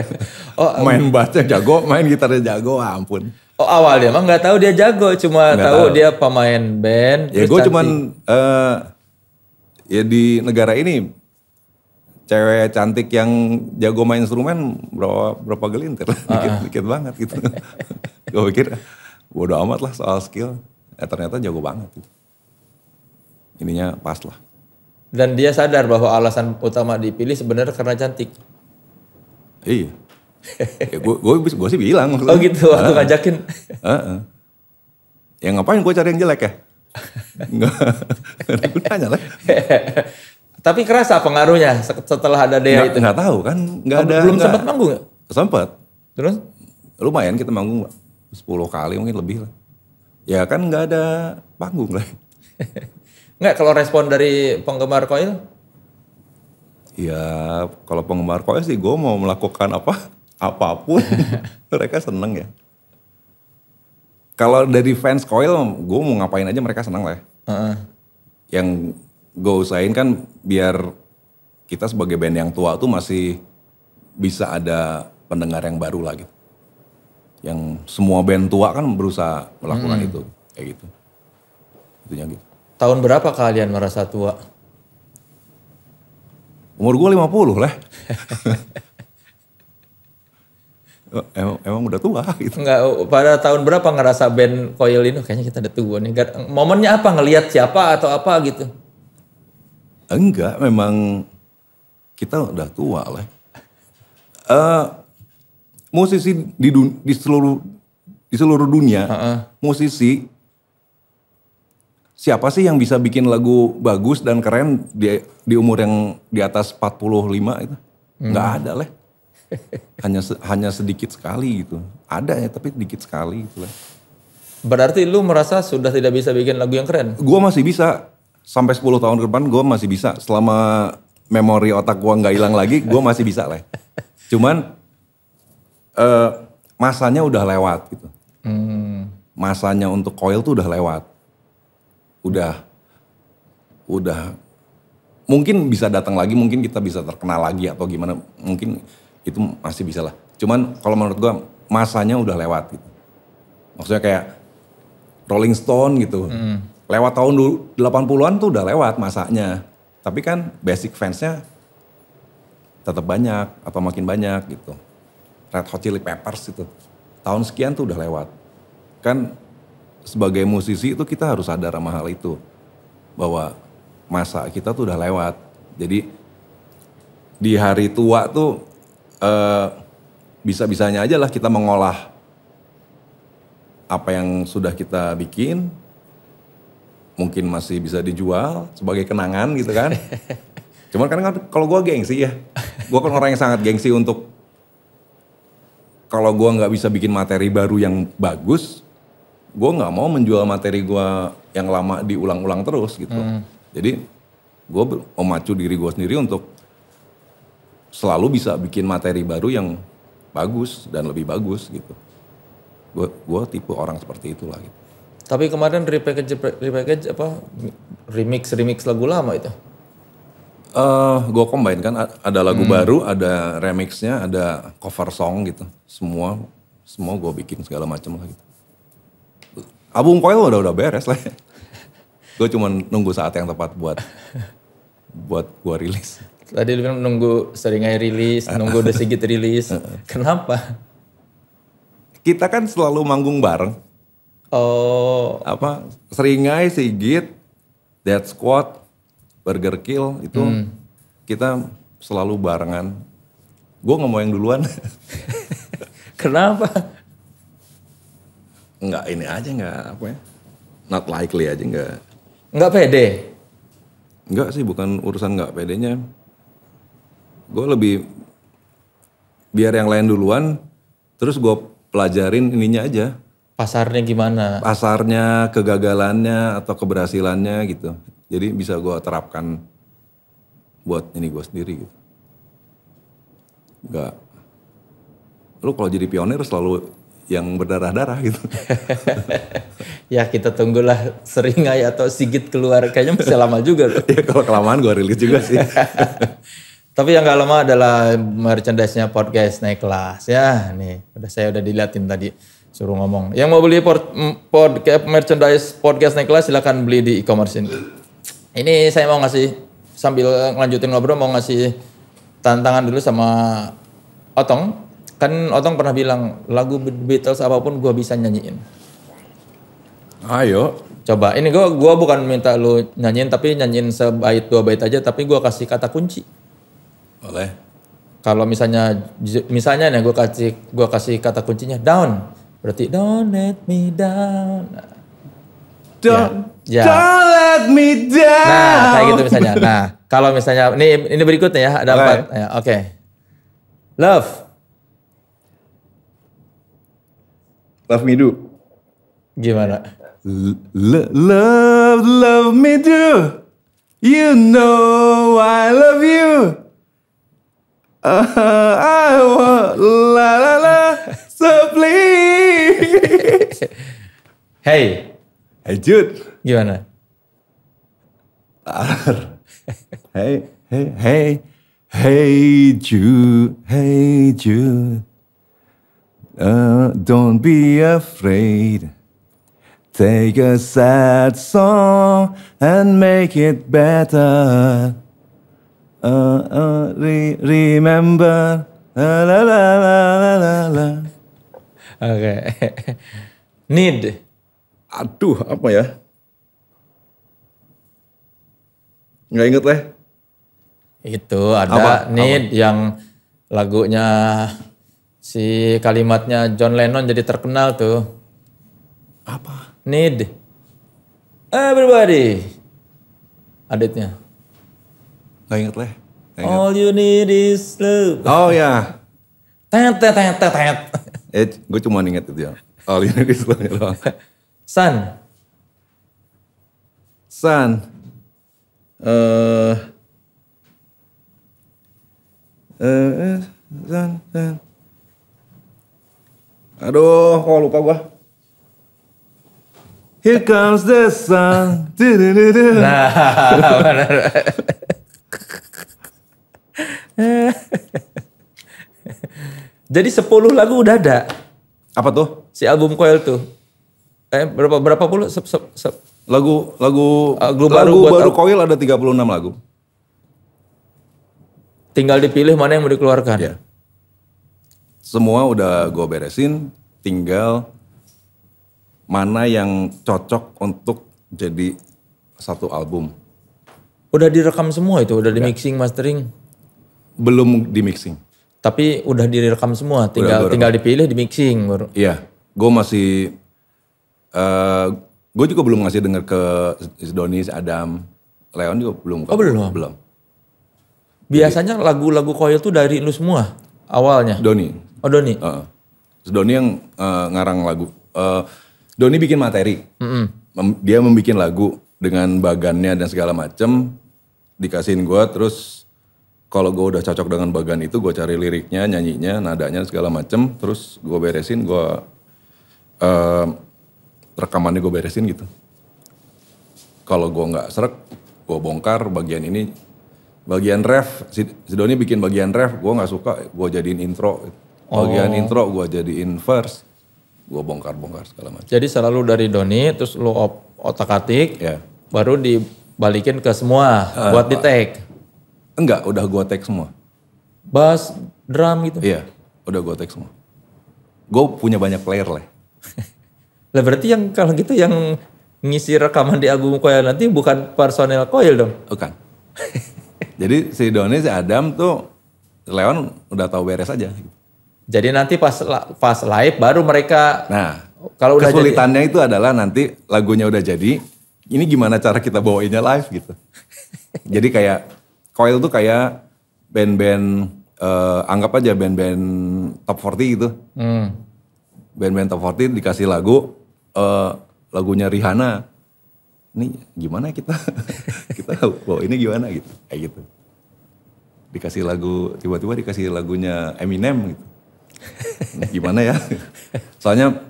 oh, main um, baca jago, main gitarnya jago, ah, ampun. Oh awalnya emang nggak tahu dia jago, cuma tahu, tahu dia pemain band. Ya gue cuman uh, ya di negara ini cewek cantik yang jago main instrumen berapa berapa gelintir lah, -uh. Ah. dikit banget gitu. gue pikir bodo amat lah soal skill, eh, ternyata jago banget. Gitu. Ininya pas lah. Dan dia sadar bahwa alasan utama dipilih sebenarnya karena cantik. Iya. ya, gue gue gue sih bilang maksudnya. Oh gitu waktu uh, ngajakin. Uh, uh. Ya ngapain gue cari yang jelek ya? Enggak. gunanya lah. Tapi kerasa pengaruhnya setelah ada Dea itu. Nggak tahu kan, nggak ada. Belum sempat manggung gak? Sempat. Terus? Lumayan kita manggung 10 kali mungkin lebih lah. Ya kan nggak ada panggung lah. Enggak kalau respon dari penggemar koil? Ya kalau penggemar koil sih gue mau melakukan apa apapun mereka seneng ya. Kalau dari fans koil gue mau ngapain aja mereka seneng lah ya. Uh -uh. Yang gue usahain kan biar kita sebagai band yang tua tuh masih bisa ada pendengar yang baru lagi. gitu. Yang semua band tua kan berusaha melakukan hmm. itu kayak gitu. Itunya gitu. Tahun berapa kalian merasa tua? Umur gue 50 lah. Oh, emang, emang udah tua gitu. Enggak, oh, pada tahun berapa ngerasa band Koil ini oh, kayaknya kita udah tua nih. Momennya apa ngelihat siapa atau apa gitu? Enggak, memang kita udah tua lah. Uh, musisi di, di seluruh di seluruh dunia, uh -uh. musisi siapa sih yang bisa bikin lagu bagus dan keren di, di umur yang di atas 45 itu? Hmm. Nggak ada lah. hanya hanya sedikit sekali gitu. Ada ya tapi sedikit sekali gitu lah. Berarti lu merasa sudah tidak bisa bikin lagu yang keren? Gua masih bisa. Sampai 10 tahun ke depan gua masih bisa. Selama memori otak gua nggak hilang lagi, gua masih bisa lah. Cuman uh, masanya udah lewat gitu. Hmm. Masanya untuk coil tuh udah lewat udah udah mungkin bisa datang lagi, mungkin kita bisa terkenal lagi atau gimana, mungkin itu masih bisa lah. Cuman kalau menurut gua masanya udah lewat gitu. Maksudnya kayak Rolling Stone gitu. hmm. Lewat tahun 80-an tuh udah lewat masanya. Tapi kan basic fansnya tetap banyak atau makin banyak gitu. Red Hot Chili Peppers itu tahun sekian tuh udah lewat. Kan sebagai musisi itu kita harus sadar sama hal itu bahwa masa kita tuh udah lewat. Jadi di hari tua tuh eh, bisa-bisanya aja lah kita mengolah apa yang sudah kita bikin mungkin masih bisa dijual sebagai kenangan gitu kan. Cuman kan, kan kalau gue gengsi ya, gue kan orang yang sangat gengsi untuk kalau gue nggak bisa bikin materi baru yang bagus, gue nggak mau menjual materi gue yang lama diulang-ulang terus gitu. Hmm. Jadi gue memacu diri gue sendiri untuk selalu bisa bikin materi baru yang bagus dan lebih bagus gitu. Gue gue tipe orang seperti itulah gitu. Tapi kemarin repackage repackage apa remix remix lagu lama itu? Uh, eh, gue combine kan ada lagu hmm. baru, ada remixnya, ada cover song gitu. Semua semua gue bikin segala macam lah gitu. Album Koil udah udah beres lah. gue cuman nunggu saat yang tepat buat buat gue rilis. Tadi lu bilang nunggu seringai rilis, nunggu udah Sigit rilis. Kenapa? Kita kan selalu manggung bareng. Oh. Apa seringai Sigit, Dead Squad, Burger Kill itu hmm. kita selalu barengan. Gue nggak mau yang duluan. Kenapa? nggak ini aja nggak apa ya not likely aja nggak nggak pede nggak sih bukan urusan nggak pedenya gue lebih biar yang lain duluan terus gue pelajarin ininya aja pasarnya gimana pasarnya kegagalannya atau keberhasilannya gitu jadi bisa gue terapkan buat ini gue sendiri gitu nggak lu kalau jadi pionir selalu yang berdarah-darah gitu. ya kita tunggulah Seringai atau Sigit keluar. Kayaknya masih lama juga. ya kalau kelamaan gue rilis juga sih. Tapi yang gak lama adalah merchandise-nya podcast naik kelas. Ya nih, udah saya udah diliatin tadi suruh ngomong. Yang mau beli pod, pod, merchandise podcast naik kelas silahkan beli di e-commerce ini. Ini saya mau ngasih sambil ngelanjutin ngobrol mau ngasih tantangan dulu sama Otong Kan Otong pernah bilang lagu Beatles apapun gue bisa nyanyiin. Ayo. Coba, ini gue gua bukan minta lu nyanyiin tapi nyanyiin sebaik dua bait aja tapi gue kasih kata kunci. Boleh. Kalau misalnya misalnya nih gue kasih gua kasih kata kuncinya down. Berarti don't let me down. Don't, ya. Yeah. don't let me down. Nah, kayak gitu misalnya. Nah, kalau misalnya ini ini berikutnya ya ada Boleh. empat. Ya, Oke. Okay. Love. Love Me Do. Gimana? L love, love me do. You know I love you. Uh, I want la la la. So please. hey. Hey Jude. Gimana? hey, hey, hey, hey Jude, hey Jude. Uh, don't be afraid. Take a sad song and make it better. Uh, uh, re remember. La la la la la la. Oke. Okay. Need. Aduh, apa ya? Nggak inget deh. Itu ada apa? Need apa? yang lagunya si kalimatnya John Lennon jadi terkenal tuh. Apa? Need everybody. Aditnya. Gak inget lah. All you need is love. Oh ya. Tet tet tet tet Eh, gue cuma inget itu ya. All you need is love ya Sun. Sun. Eh. Uh, eh, uh, sun, sun. Aduh, kok lupa gua. Here comes the sun. Nah, benar. Jadi 10 lagu udah ada. Apa tuh? Si album Coil tuh. Eh berapa berapa puluh sep, sep, sep. lagu lagu ah, lagu baru, baru Coil ada 36 lagu. Tinggal dipilih mana yang mau dikeluarkan. Yeah semua udah gue beresin, tinggal mana yang cocok untuk jadi satu album. Udah direkam semua itu, udah di mixing, mastering? Belum di mixing. Tapi udah direkam semua, tinggal udah, tinggal dipilih di mixing Iya, gue masih, uh, eh, gue juga belum ngasih denger ke Doni, Adam, Leon juga belum. Oh belum? Belum. Biasanya lagu-lagu Koyo tuh dari lu semua awalnya? Doni. Oh Doni. Uh, Doni yang uh, ngarang lagu. Uh, Doni bikin materi. Mm -hmm. Mem dia membuat lagu dengan bagannya dan segala macem. Dikasihin gue terus kalau gue udah cocok dengan bagan itu gue cari liriknya, nyanyinya, nadanya segala macem. Terus gue beresin, gue uh, rekamannya gue beresin gitu. Kalau gue nggak serak, gue bongkar bagian ini. Bagian ref, si, Doni bikin bagian ref, gue nggak suka, gue jadiin intro. Gitu Bagian oh. intro gue jadiin inverse, gue bongkar-bongkar segala macam. Jadi selalu dari Doni, terus lu otak-atik, yeah. baru dibalikin ke semua uh, buat di ah. take. Enggak, udah gue take semua. Bass, drum gitu? Iya, udah gue take semua. Gue punya banyak player lah. lah berarti yang kalau gitu yang ngisi rekaman di album Koil nanti bukan personel Koil dong? Bukan. Jadi si Doni, si Adam tuh Leon udah tahu beres aja. Gitu. Jadi nanti pas pas live baru mereka Nah, kalau udah kesulitannya jadi, itu adalah nanti lagunya udah jadi, ini gimana cara kita bawainnya live gitu. jadi kayak Coil tuh kayak band-band uh, anggap aja band-band top 40 gitu. Hmm. Band-band top 40 dikasih lagu uh, lagunya Rihanna. Ini gimana kita kita wow ini gimana gitu. Kayak gitu. Dikasih lagu tiba-tiba dikasih lagunya Eminem gitu. Gimana ya? Soalnya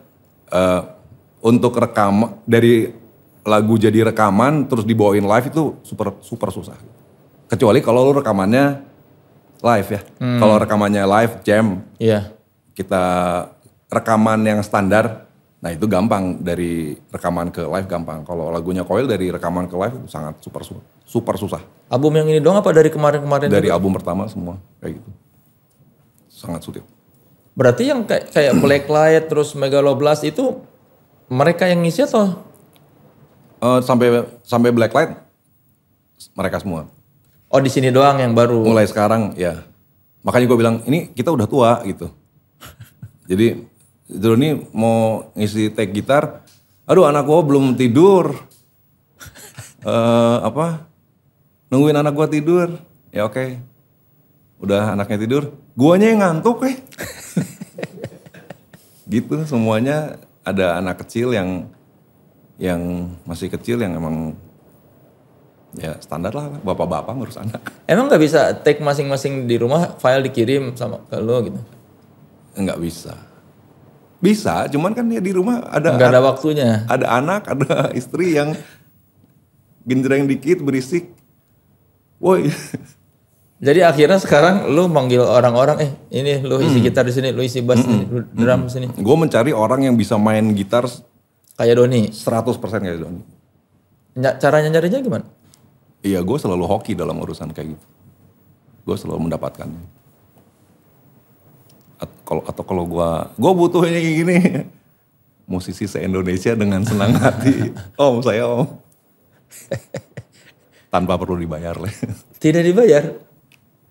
uh, untuk rekam dari lagu jadi rekaman terus dibawain live itu super super susah. Kecuali kalau lu rekamannya live ya. Hmm. Kalau rekamannya live jam. Yeah. Kita rekaman yang standar. Nah, itu gampang dari rekaman ke live gampang. Kalau lagunya Coil dari rekaman ke live itu sangat super super susah. Album yang ini dong apa dari kemarin-kemarin? Dari juga? album pertama semua kayak gitu. Sangat sulit. Berarti yang kayak, kayak black light terus Megaloblast itu mereka yang ngisi atau? Uh, sampai sampai light mereka semua. Oh di sini doang yang baru. Mulai sekarang ya. Makanya gue bilang ini kita udah tua gitu. Jadi dulu ini mau ngisi tag gitar, aduh anak gue belum tidur. uh, apa? Nungguin anak gue tidur. Ya oke. Okay udah anaknya tidur guanya yang ngantuk eh gitu semuanya ada anak kecil yang yang masih kecil yang emang ya standar lah bapak-bapak ngurus anak emang nggak bisa take masing-masing di rumah file dikirim sama ke lo gitu nggak bisa bisa cuman kan ya di rumah ada nggak ada waktunya ada anak ada istri yang genjreng dikit berisik woi jadi akhirnya sekarang lu manggil orang-orang eh ini lu isi hmm. gitar di sini, lu isi bass hmm. sini, hmm, drum hmm. sini. Gue mencari orang yang bisa main gitar kayak Doni. 100% kayak Doni. Ny caranya nyarinya gimana? Iya, gue selalu hoki dalam urusan kayak gitu. Gue selalu mendapatkannya. At kalo, atau kalau gue, gue butuhnya kayak gini. Musisi se-Indonesia dengan senang hati. om, saya om. Tanpa perlu dibayar. Tidak dibayar?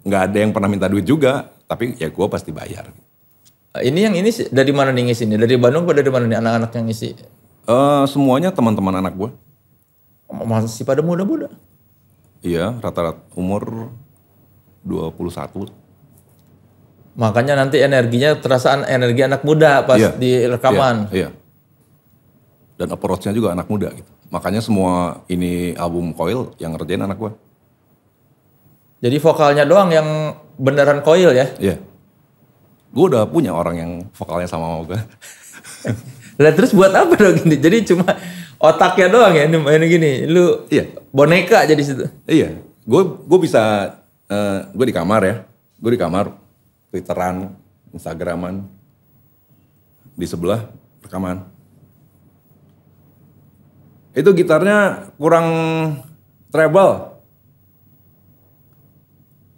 nggak ada yang pernah minta duit juga, tapi ya gue pasti bayar. Ini yang ini dari mana nih ngisi ini? Dari Bandung atau dari mana nih anak-anak yang ngisi? Uh, semuanya teman-teman anak gue. Masih pada muda-muda? Iya, rata-rata umur 21. Makanya nanti energinya terasa energi anak muda pas yeah. di iya, rekaman. Iya. Yeah. Dan approach-nya juga anak muda gitu. Makanya semua ini album Coil yang ngerjain anak gue. Jadi vokalnya doang yang beneran koil ya? Iya. Gue udah punya orang yang vokalnya sama sama gue. Lah terus buat apa dong gini? Jadi cuma otaknya doang ya ini main gini. Lu iya. boneka jadi situ. Iya. Gue gue bisa uh, eh, gue di kamar ya. Gue di kamar Twitteran, Instagraman. Di sebelah rekaman. Itu gitarnya kurang treble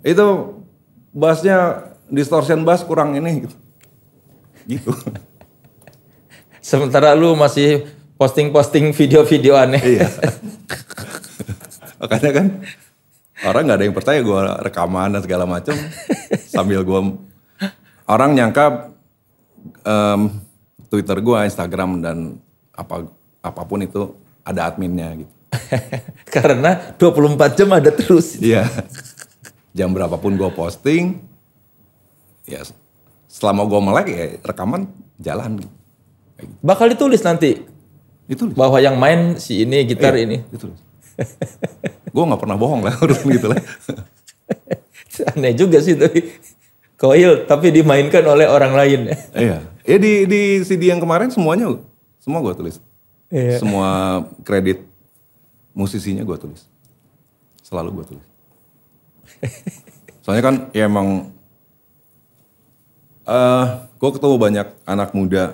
itu bassnya distortion bass kurang ini gitu. Gitu. Sementara lu masih posting-posting video-video aneh. Ya. Iya. Makanya kan orang nggak ada yang percaya gue rekaman dan segala macam sambil gue orang nyangka um, Twitter gue, Instagram dan apa apapun itu ada adminnya gitu. Karena 24 jam ada terus. Iya jam berapapun gue posting ya selama gue melek ya rekaman jalan bakal ditulis nanti Ditulis. bahwa yang main si ini gitar eh, ini ditulis gue gak pernah bohong lah harus gitu lah aneh juga sih tapi koil tapi dimainkan oleh orang lain iya ya di di CD yang kemarin semuanya semua gue tulis iya. semua kredit musisinya gue tulis selalu gue tulis Soalnya kan ya emang uh, eh, gue ketemu banyak anak muda.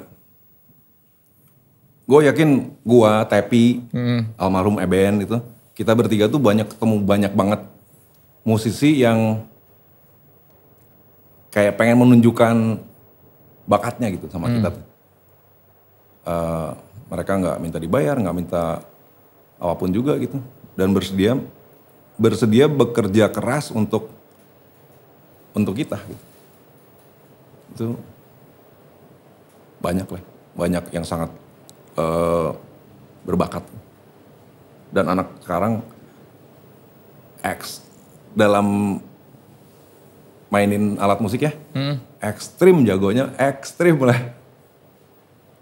Gue yakin gue, Tepi, hmm. almarhum Eben itu, kita bertiga tuh banyak ketemu banyak banget musisi yang kayak pengen menunjukkan bakatnya gitu sama hmm. kita. Uh, eh, mereka nggak minta dibayar, nggak minta apapun juga gitu, dan bersedia bersedia bekerja keras untuk untuk kita gitu. itu banyak lah banyak yang sangat uh, berbakat dan anak sekarang X dalam mainin alat musik ya hmm. ekstrim jagonya ekstrim lah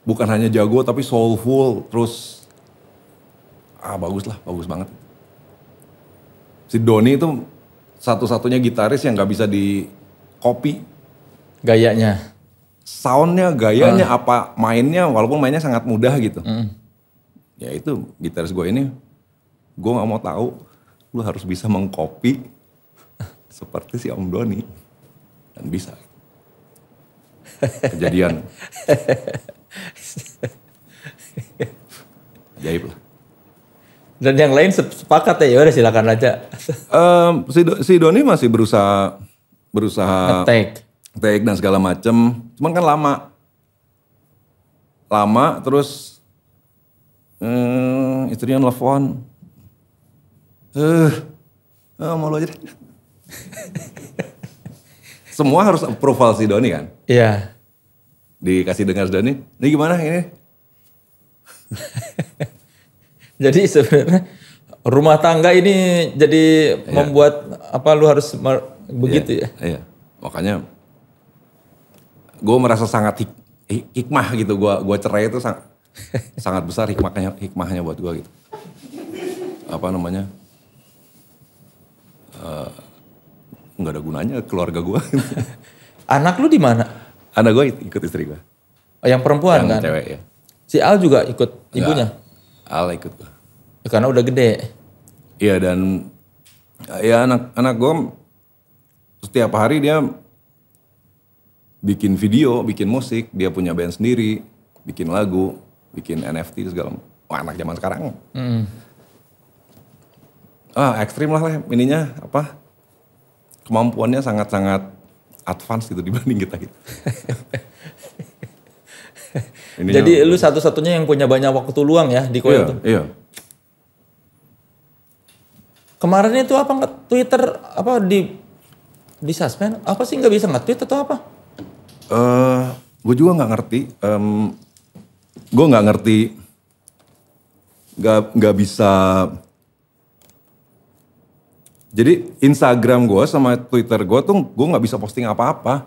bukan hanya jago tapi soulful terus ah bagus lah bagus banget si Doni itu satu-satunya gitaris yang nggak bisa di copy gayanya soundnya gayanya uh. apa mainnya walaupun mainnya sangat mudah gitu mm. ya itu gitaris gue ini gue nggak mau tahu lu harus bisa mengcopy seperti si Om Doni dan bisa kejadian ajaib lah dan yang lain sepakat ya, udah silakan aja. um, si, Do, si Doni masih berusaha berusaha take. take dan segala macem. Cuman kan lama, lama terus um, istrinya nelfon. Eh, uh, oh, mau lo aja deh. Semua harus approval si Doni kan? Iya. Dikasih dengar si Doni, ini gimana ini? Jadi sebenarnya rumah tangga ini jadi ya. membuat apa lu harus begitu iya, ya. Iya. Makanya gue merasa sangat hik hikmah gitu gue gua cerai itu sangat sangat besar hikmahnya hikmahnya buat gue gitu. Apa namanya? Eh, nggak uh, ada gunanya keluarga gue. Anak lu di mana? Anak gue ikut istri gue. Oh, yang perempuan yang kan? Cewek ya. Si Al juga ikut ibunya. Enggak. Al ikut gue karena udah gede. Iya dan ya anak anak gue setiap hari dia bikin video, bikin musik, dia punya band sendiri, bikin lagu, bikin NFT segala. Wah, anak zaman sekarang. Hmm. Ah, ekstrim lah, lah ininya apa? Kemampuannya sangat-sangat advance gitu dibanding kita gitu. Jadi lu satu-satunya yang punya banyak waktu luang ya di koin iya, itu. Iya. Kemarin itu apa nggak Twitter apa di di suspend? Apa sih nggak bisa nggak Twitter atau apa? Eh, uh, gue juga nggak ngerti. Um, gue nggak ngerti. Gak nggak bisa. Jadi Instagram gue sama Twitter gue tuh gue nggak bisa posting apa-apa.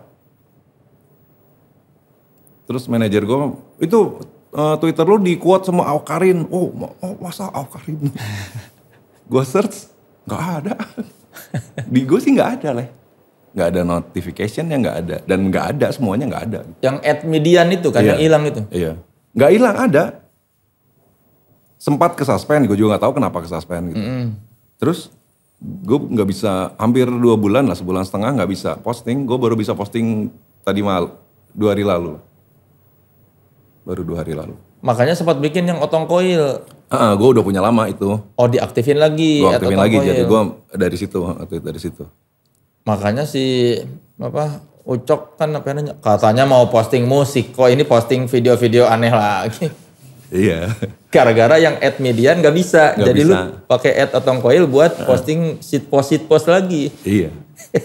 Terus manajer gue itu uh, Twitter lu di quote sama Aukarin. Oh, oh masa Aukarin? gue search nggak ada di gue sih nggak ada lah nggak ada notification yang nggak ada dan nggak ada semuanya nggak ada yang ad median itu kan iya. yang hilang itu iya nggak hilang ada sempat kesuspend gue juga nggak tahu kenapa kesuspend gitu mm -hmm. terus gue nggak bisa hampir dua bulan lah sebulan setengah nggak bisa posting gue baru bisa posting tadi mal dua hari lalu baru dua hari lalu Makanya sempat bikin yang otong koil. Uh, gue udah punya lama itu. Oh diaktifin lagi. Gue aktifin lagi, koil. jadi gue dari situ, dari situ. Makanya si apa Ucok kan apa ya nanya, katanya mau posting musik, kok ini posting video-video aneh lagi. Iya. Gara-gara yang ad median gak bisa. Gak jadi bisa. lu pakai ad otong koil buat uh. posting sit post sit post lagi. Iya.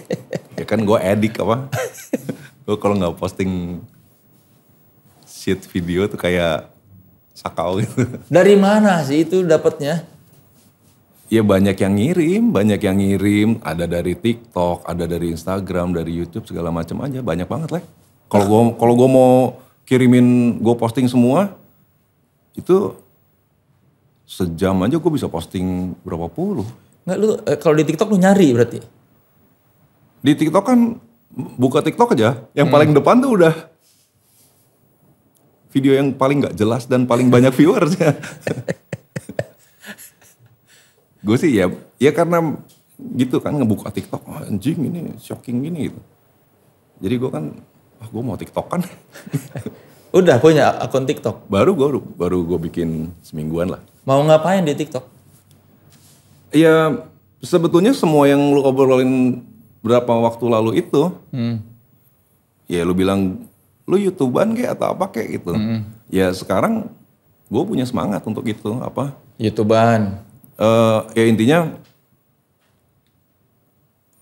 ya kan gue edik apa? gue kalau nggak posting shit video tuh kayak sakau gitu. Dari mana sih itu dapatnya? Ya banyak yang ngirim, banyak yang ngirim. Ada dari TikTok, ada dari Instagram, dari YouTube segala macam aja. Banyak banget lah. Kalau gue kalau gua mau kirimin gue posting semua itu sejam aja gue bisa posting berapa puluh. Nggak lu eh, kalau di TikTok lu nyari berarti? Di TikTok kan buka TikTok aja, yang hmm. paling depan tuh udah video yang paling nggak jelas dan paling banyak viewers gue sih ya, ya karena gitu kan ngebuka TikTok, oh, anjing ini shocking gini gitu. Jadi gue kan, ah oh, gue mau TikTok kan. Udah punya akun TikTok? Baru gue baru gue bikin semingguan lah. Mau ngapain di TikTok? Ya sebetulnya semua yang lu obrolin berapa waktu lalu itu, hmm. ya lu bilang lu youtuberan kayak atau apa kayak gitu. Mm. Ya sekarang gue punya semangat untuk itu apa? youtuberan Uh, eh, ya intinya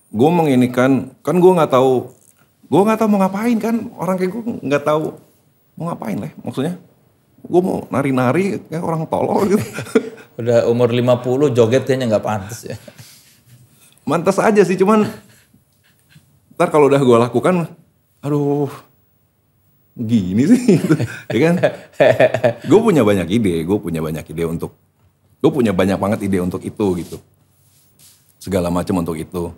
gue menginikan kan gue nggak tahu gue nggak tahu mau ngapain kan orang kayak gue nggak tahu mau ngapain lah maksudnya gue mau nari-nari kayak orang tolol gitu udah umur 50 joget kayaknya nggak pantas ya mantas aja sih cuman ntar kalau udah gue lakukan aduh gini sih gitu. ya kan gue punya banyak ide gue punya banyak ide untuk gue punya banyak banget ide untuk itu gitu segala macam untuk itu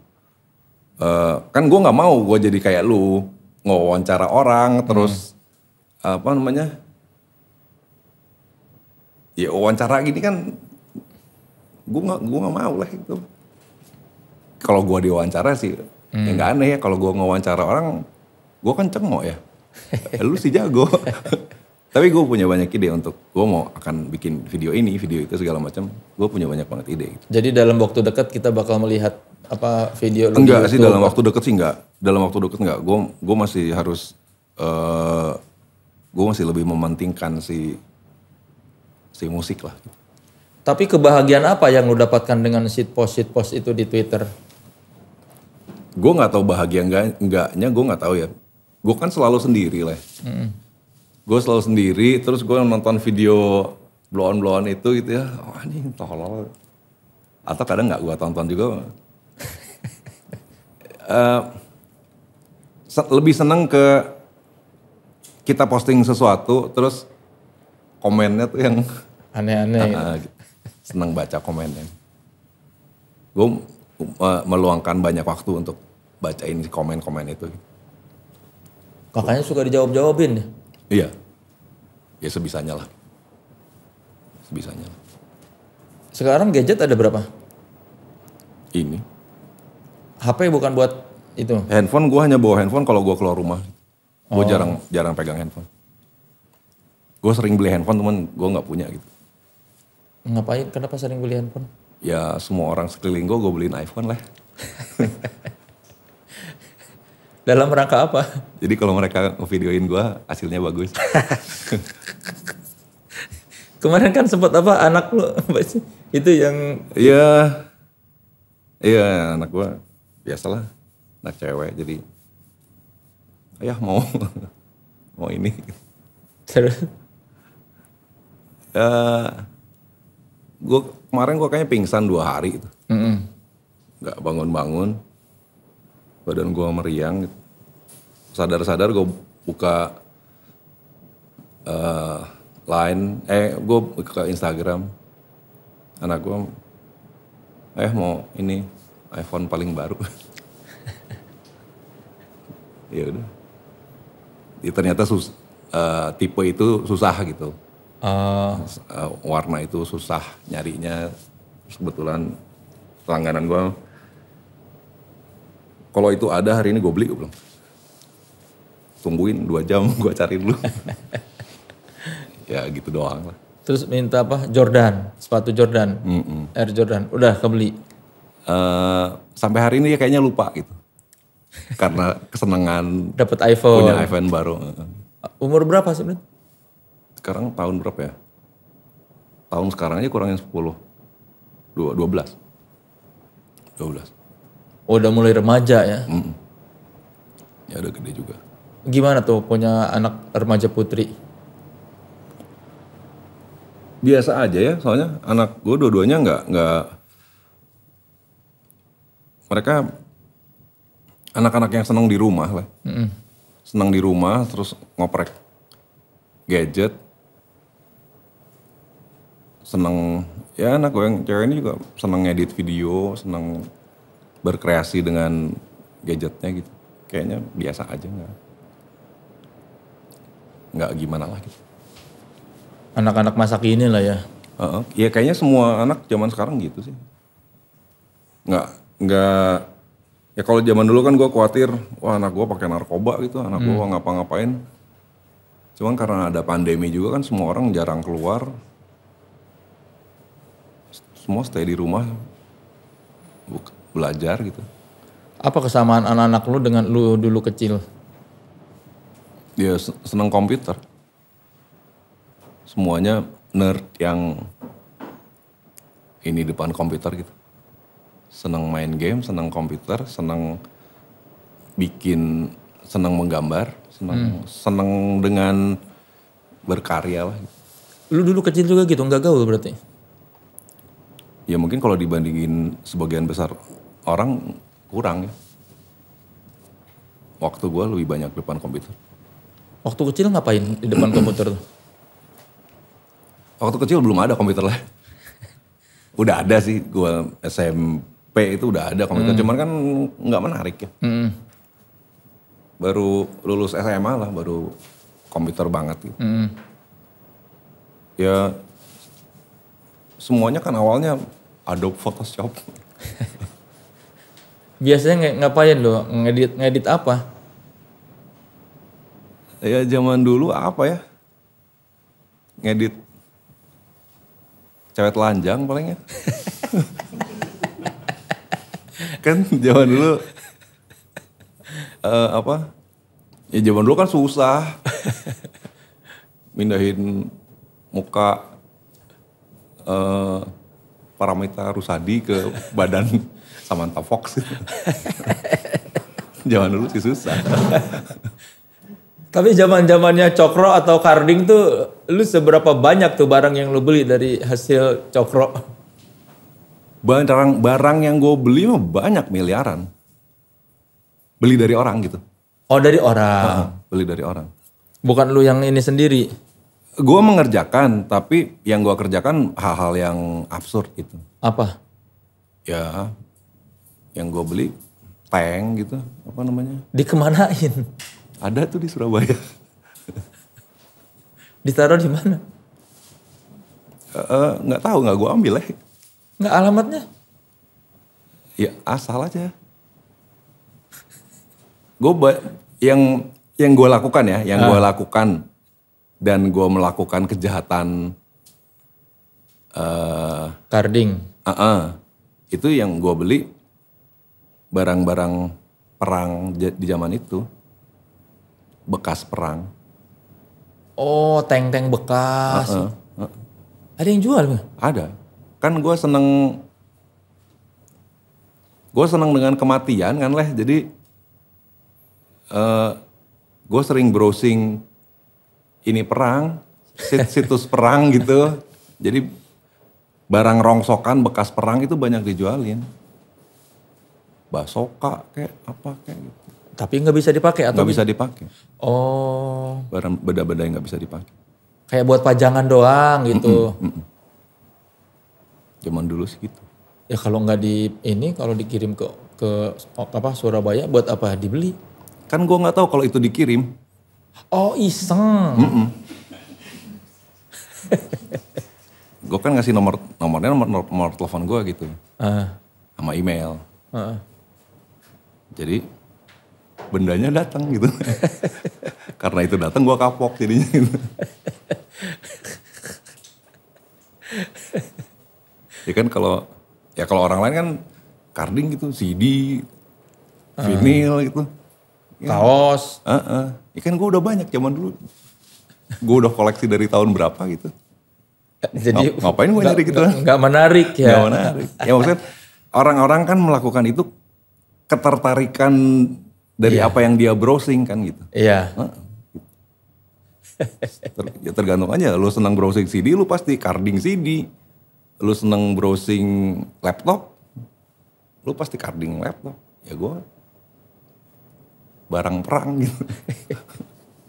uh, kan gue nggak mau gue jadi kayak lu ngawancara orang terus hmm. apa namanya ya wawancara gini kan gue gak, gue nggak mau lah itu kalau gue diwawancara sih ya hmm. ya gak aneh ya kalau gue ngawancara orang gue kan cengok ya lu sih jago. Tapi gue punya banyak ide untuk gue mau akan bikin video ini, video itu segala macam. Gue punya banyak banget ide. Gitu. Jadi dalam waktu dekat kita bakal melihat apa video lu? Enggak sih dalam waktu dekat sih enggak. Dalam waktu dekat enggak. Gue gue masih harus uh, eh, gue masih lebih mementingkan si si musik lah. Gitu. Tapi kebahagiaan apa yang lu dapatkan dengan sit post sit post itu di Twitter? Gue nggak tahu bahagia enggak enggaknya gue nggak tahu ya gue kan selalu sendiri lah. Mm. Gue selalu sendiri, terus gue nonton video blow on blow itu gitu ya, oh anjing tolol. Atau kadang nggak gue tonton juga. uh, se lebih seneng ke kita posting sesuatu, terus komennya tuh yang aneh-aneh. uh, seneng baca komennya. Gue uh, meluangkan banyak waktu untuk bacain komen-komen itu. Gitu Kakaknya suka dijawab-jawabin ya? Iya. Ya sebisanya lah. Sebisanya lah. Sekarang gadget ada berapa? Ini. HP bukan buat itu? Handphone, gue hanya bawa handphone kalau gue keluar rumah. Gue oh. jarang jarang pegang handphone. Gue sering beli handphone cuman gue nggak punya gitu. Ngapain? Kenapa sering beli handphone? Ya semua orang sekeliling gue, gue beliin iPhone lah. Dalam rangka apa? Jadi kalau mereka videoin gue, hasilnya bagus. Kemarin kan sempat apa anak lu itu yang Iya. Iya, anak gua biasalah anak cewek jadi ayah mau mau ini. Terus ya gua kemarin gue kayaknya pingsan dua hari itu. Mm -hmm. bangun-bangun badan gue meriang gitu. sadar-sadar gue buka uh, line eh gue buka Instagram anak gue eh mau ini iPhone paling baru ya udah ya, ternyata sus uh, tipe itu susah gitu uh. Uh, warna itu susah nyarinya kebetulan langganan gue kalau itu ada hari ini gue beli, gue bilang. Tungguin dua jam, gue cari dulu. ya gitu doang lah. Terus minta apa? Jordan, sepatu Jordan, mm -mm. Air Jordan. Udah kebeli. Uh, sampai hari ini ya kayaknya lupa gitu. Karena kesenangan dapat iPhone. Punya iPhone baru. Umur berapa sebenarnya? Sekarang tahun berapa ya? Tahun sekarang aja kurangnya belas, dua belas. Oh, udah mulai remaja ya? Mm. Ya udah gede juga. Gimana tuh punya anak remaja putri? Biasa aja ya, soalnya anak gue dua-duanya nggak nggak mereka anak-anak yang senang di rumah lah, mm. senang di rumah terus ngoprek gadget, seneng ya anak gue yang cewek ini juga seneng ngedit video, seneng berkreasi dengan gadgetnya gitu. Kayaknya biasa aja nggak nggak gimana lah gitu. Anak-anak masa kini lah ya. Uh, uh, kayaknya semua anak zaman sekarang gitu sih. Nggak nggak ya kalau zaman dulu kan gue khawatir wah anak gue pakai narkoba gitu anak hmm. gue ngapa-ngapain. Cuman karena ada pandemi juga kan semua orang jarang keluar. Semua stay di rumah. Bukan belajar gitu. Apa kesamaan anak-anak lu dengan lu dulu kecil? Ya seneng komputer. Semuanya nerd yang ini depan komputer gitu. Seneng main game, seneng komputer, seneng bikin, seneng menggambar, seneng hmm. seneng dengan berkarya lah. Lu dulu kecil juga gitu, nggak gaul berarti? Ya mungkin kalau dibandingin sebagian besar orang kurang ya. Waktu gue lebih banyak depan komputer. Waktu kecil ngapain di depan komputer tuh? Waktu kecil belum ada komputer lah. udah ada sih gue SMP itu udah ada komputer, hmm. cuman kan nggak menarik ya. Hmm. Baru lulus SMA lah, baru komputer banget gitu. Hmm. Ya semuanya kan awalnya Adobe Photoshop. biasanya ngapain lo ngedit ngedit apa ya zaman dulu apa ya ngedit cewek telanjang paling ya kan zaman dulu uh, apa ya zaman dulu kan susah mindahin muka uh, Paramita Rusadi ke badan Samantha Fox Zaman dulu sih susah. Tapi zaman zamannya cokro atau karding tuh, lu seberapa banyak tuh barang yang lu beli dari hasil cokro? Barang barang yang gue beli mah banyak miliaran. Beli dari orang gitu. Oh dari orang. Uh, beli dari orang. Bukan lu yang ini sendiri. Gue mengerjakan, tapi yang gue kerjakan hal-hal yang absurd gitu. Apa? Ya yang gue beli peng gitu apa namanya dikemanain ada tuh di Surabaya ditaruh di mana nggak uh, tahu nggak gue ambil eh nggak alamatnya ya asal aja gue yang yang gue lakukan ya yang ah. gue lakukan dan gue melakukan kejahatan uh, eh, carding uh -uh, itu yang gue beli barang-barang perang di zaman itu. Bekas perang. Oh, tank-tank bekas. Uh -uh. Uh Ada yang jual, Bang? Ada. Kan gue seneng gue seneng dengan kematian kan leh jadi uh, eh, gue sering browsing ini perang situs perang gitu jadi barang rongsokan bekas perang itu banyak dijualin basoka kayak apa kayak gitu. Tapi nggak bisa dipakai atau? Nggak bisa dipakai. Oh. Barang beda beda yang nggak bisa dipakai. Kayak buat pajangan doang gitu. Mm -mm, mm -mm. Zaman dulu sih gitu. Ya kalau nggak di ini kalau dikirim ke ke apa Surabaya buat apa dibeli? Kan gue nggak tahu kalau itu dikirim. Oh iseng. gue kan ngasih nomor nomornya nomor nomor telepon gue gitu, uh. sama email. Uh. Jadi bendanya datang gitu. Karena itu datang gue kapok jadinya gitu. ya kan kalau ya kalau orang lain kan carding gitu, CD, ah. vinyl gitu. Ya. Kaos. Uh -uh. Ya kan gue udah banyak zaman dulu. Gue udah koleksi dari tahun berapa gitu. Jadi Ngap, ngapain gue nyari gitu? Gak, gak menarik ya. Gak menarik. Ya maksudnya orang-orang kan melakukan itu ketertarikan dari yeah. apa yang dia browsing kan gitu. Iya. Yeah. ya tergantung aja, lu senang browsing CD, lu pasti carding CD. Lu senang browsing laptop, lu pasti carding laptop. Ya gue barang perang gitu.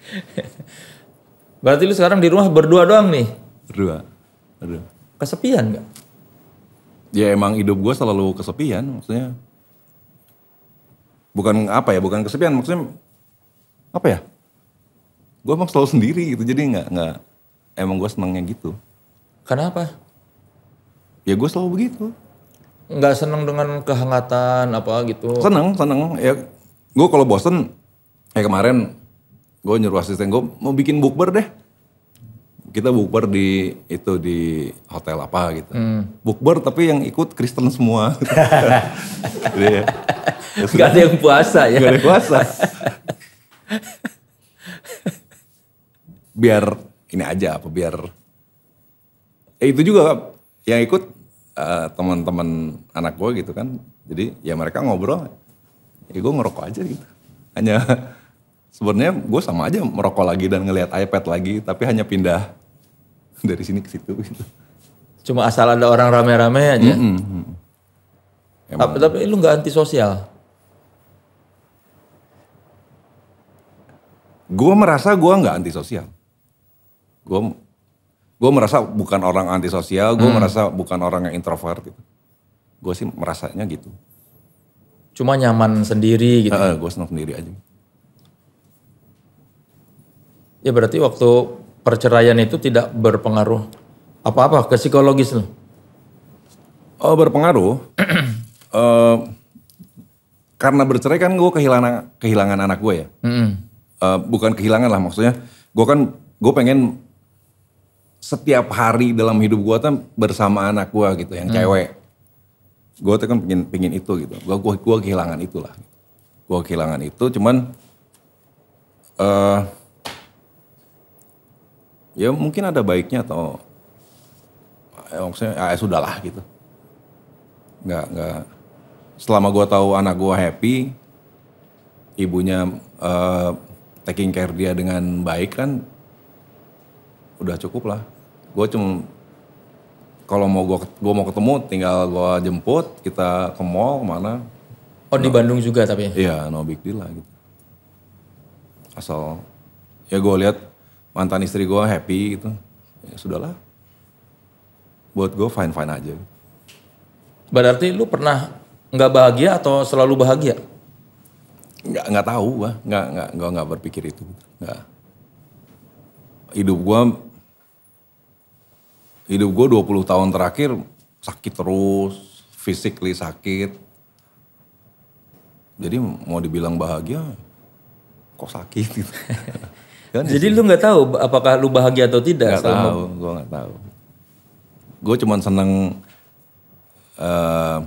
Berarti lu sekarang di rumah berdua doang nih? Berdua. Berdua. Kesepian gak? Ya emang hidup gue selalu kesepian, maksudnya bukan apa ya bukan kesepian maksudnya apa ya gue emang selalu sendiri gitu jadi nggak nggak emang gue senengnya gitu kenapa ya gue selalu begitu nggak seneng dengan kehangatan apa gitu seneng seneng ya gue kalau bosen kayak kemarin gue nyuruh asisten gue mau bikin bukber deh kita bukber di itu di hotel apa gitu. Hmm. Bukber tapi yang ikut Kristen semua. Jadi, ya, gak ada yang puasa ya. Gak ada yang puasa. biar ini aja apa biar eh, itu juga yang ikut uh, teman-teman anak gue gitu kan. Jadi ya mereka ngobrol, ya gue ngerokok aja gitu. Hanya sebenarnya gue sama aja merokok lagi dan ngelihat iPad lagi, tapi hanya pindah dari sini ke situ gitu. Cuma asal ada orang rame-rame aja. Mm -hmm. Tapi, tapi lu nggak antisosial. Gue merasa gue nggak antisosial. Gue gue merasa bukan orang antisosial, gue hmm. merasa bukan orang yang introvert gitu. Gue sih merasanya gitu. Cuma nyaman sendiri gitu. E, gue senang sendiri aja. Ya berarti waktu perceraian itu tidak berpengaruh apa-apa ke psikologis loh? Oh berpengaruh. uh, karena bercerai kan gue kehilangan kehilangan anak gue ya. Mm -hmm. uh, bukan kehilangan lah maksudnya. Gue kan gue pengen setiap hari dalam hidup gue kan bersama anak gue gitu yang mm. cewek. Gue tuh kan pengen pengen itu gitu. Gue gue gue kehilangan itulah. Gue kehilangan itu cuman. Uh, ya mungkin ada baiknya eh, atau ya maksudnya ya sudahlah gitu nggak nggak selama gue tahu anak gue happy ibunya uh, taking care dia dengan baik kan udah cukup lah gue cuma kalau mau gue gua mau ketemu tinggal gue jemput kita ke mall kemana oh no, di Bandung juga tapi ya iya, no big deal lah gitu asal ya gue lihat mantan istri gue happy gitu. Ya sudahlah. Buat gue fine-fine aja. Berarti lu pernah nggak bahagia atau selalu bahagia? Nggak nggak tahu gak nggak nggak nggak, nggak berpikir itu. Nggak. Hidup gue hidup gue 20 tahun terakhir sakit terus, physically sakit. Jadi mau dibilang bahagia kok sakit gitu. kan jadi lu nggak tahu apakah lu bahagia atau tidak gak tahu gue nggak tahu gue cuman seneng uh,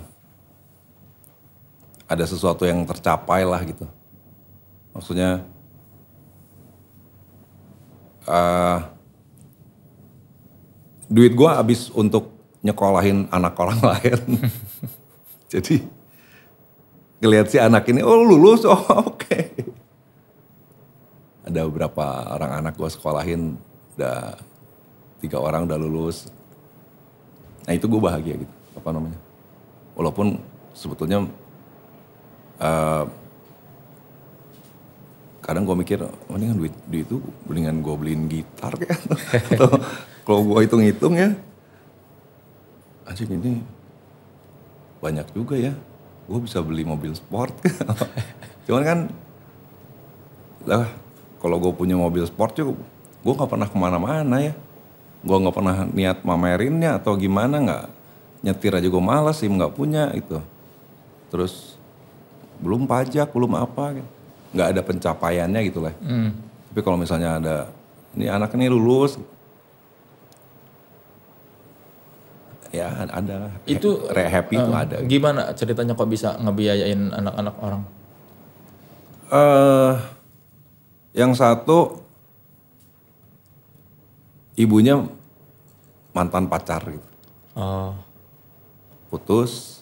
ada sesuatu yang tercapai lah gitu maksudnya uh, duit gue habis untuk nyekolahin anak orang lain jadi ngeliat si anak ini oh lulus oh oke okay ada beberapa orang anak gue sekolahin udah tiga orang udah lulus nah itu gue bahagia gitu apa namanya walaupun sebetulnya uh, kadang gue mikir oh, mendingan duit duit itu mendingan gue beliin gitar ya. atau kalau gue hitung-hitung ya anjing ini banyak juga ya gue bisa beli mobil sport cuman kan lah kalau gue punya mobil sport juga gue nggak pernah kemana-mana ya gue nggak pernah niat mamerinnya atau gimana nggak nyetir aja gue malas sih nggak punya itu terus belum pajak belum apa gitu. nggak ada pencapaiannya gitu lah hmm. tapi kalau misalnya ada ini anak ini lulus ya ada itu re happy uh, eh, ada gimana ceritanya kok bisa ngebiayain anak-anak orang uh, yang satu ibunya mantan pacar gitu. Oh. Putus.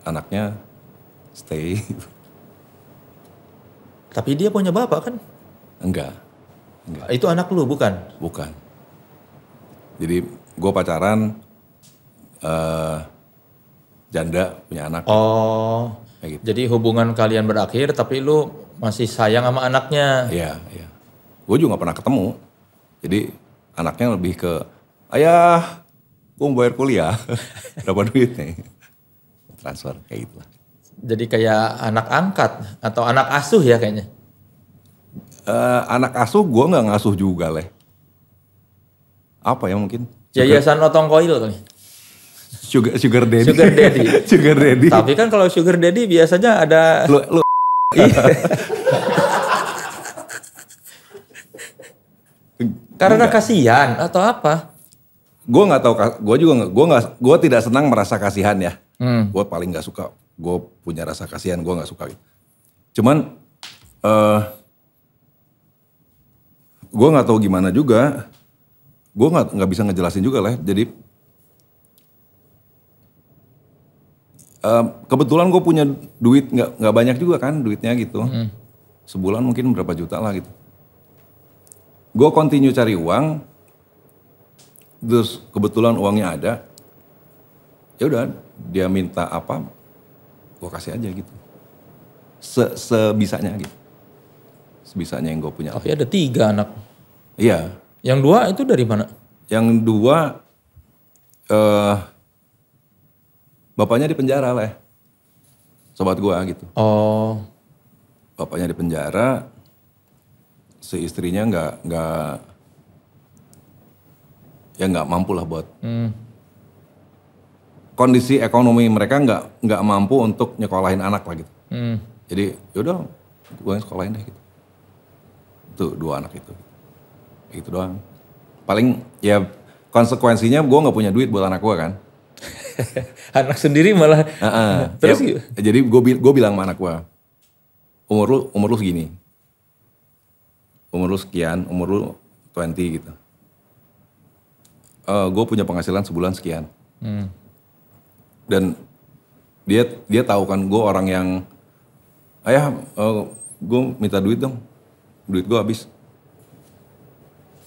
Anaknya stay. Tapi dia punya bapak kan? Enggak. Enggak. Itu anak lu bukan? Bukan. Jadi gue pacaran uh, janda punya anak. Oh. Gitu. Jadi hubungan kalian berakhir tapi lu masih sayang sama anaknya. Iya, iya. Gue juga gak pernah ketemu. Jadi anaknya lebih ke, ayah, gue mau bayar kuliah, berapa duit nih? Transfer, kayak gitu Jadi kayak anak angkat atau anak asuh ya kayaknya? Uh, anak asuh gue gak ngasuh juga leh. Apa ya mungkin? Yayasan Otong Koil kali sugar sugar daddy. Sugar daddy. sugar daddy. Tapi kan kalau sugar daddy biasanya ada lu, lu Iya. Karena kasihan atau apa? Gue nggak tahu, gue juga nggak, gue nggak, gue tidak senang merasa kasihan ya. Hmm. Gue paling nggak suka, gue punya rasa kasihan, gue nggak suka. Gitu. Cuman, uh, eh, gue nggak tahu gimana juga, gue nggak nggak bisa ngejelasin juga lah. Ya. Jadi kebetulan gue punya duit nggak nggak banyak juga kan duitnya gitu hmm. sebulan mungkin berapa juta lah gitu gue continue cari uang terus kebetulan uangnya ada ya udah dia minta apa gue kasih aja gitu Se sebisanya gitu sebisanya yang gue punya oh ya ada tiga anak iya yang dua itu dari mana yang dua uh, bapaknya di penjara lah sobat gua gitu oh bapaknya di penjara si istrinya nggak nggak ya nggak mampu lah buat hmm. kondisi ekonomi mereka nggak nggak mampu untuk nyekolahin anak lah gitu hmm. jadi yaudah gue yang sekolahin deh gitu Tuh dua anak itu itu doang paling ya konsekuensinya gue nggak punya duit buat anak gue kan anak sendiri malah. Uh -uh. Terus ya, jadi gue gue bilang sama anak gue, umur lu umur lu segini, umur lu sekian, umur lu 20 gitu. Uh, eh, gue punya penghasilan sebulan sekian. Hmm. Dan dia dia tahu kan gue orang yang ayah uh, eh, gue minta duit dong duit gue habis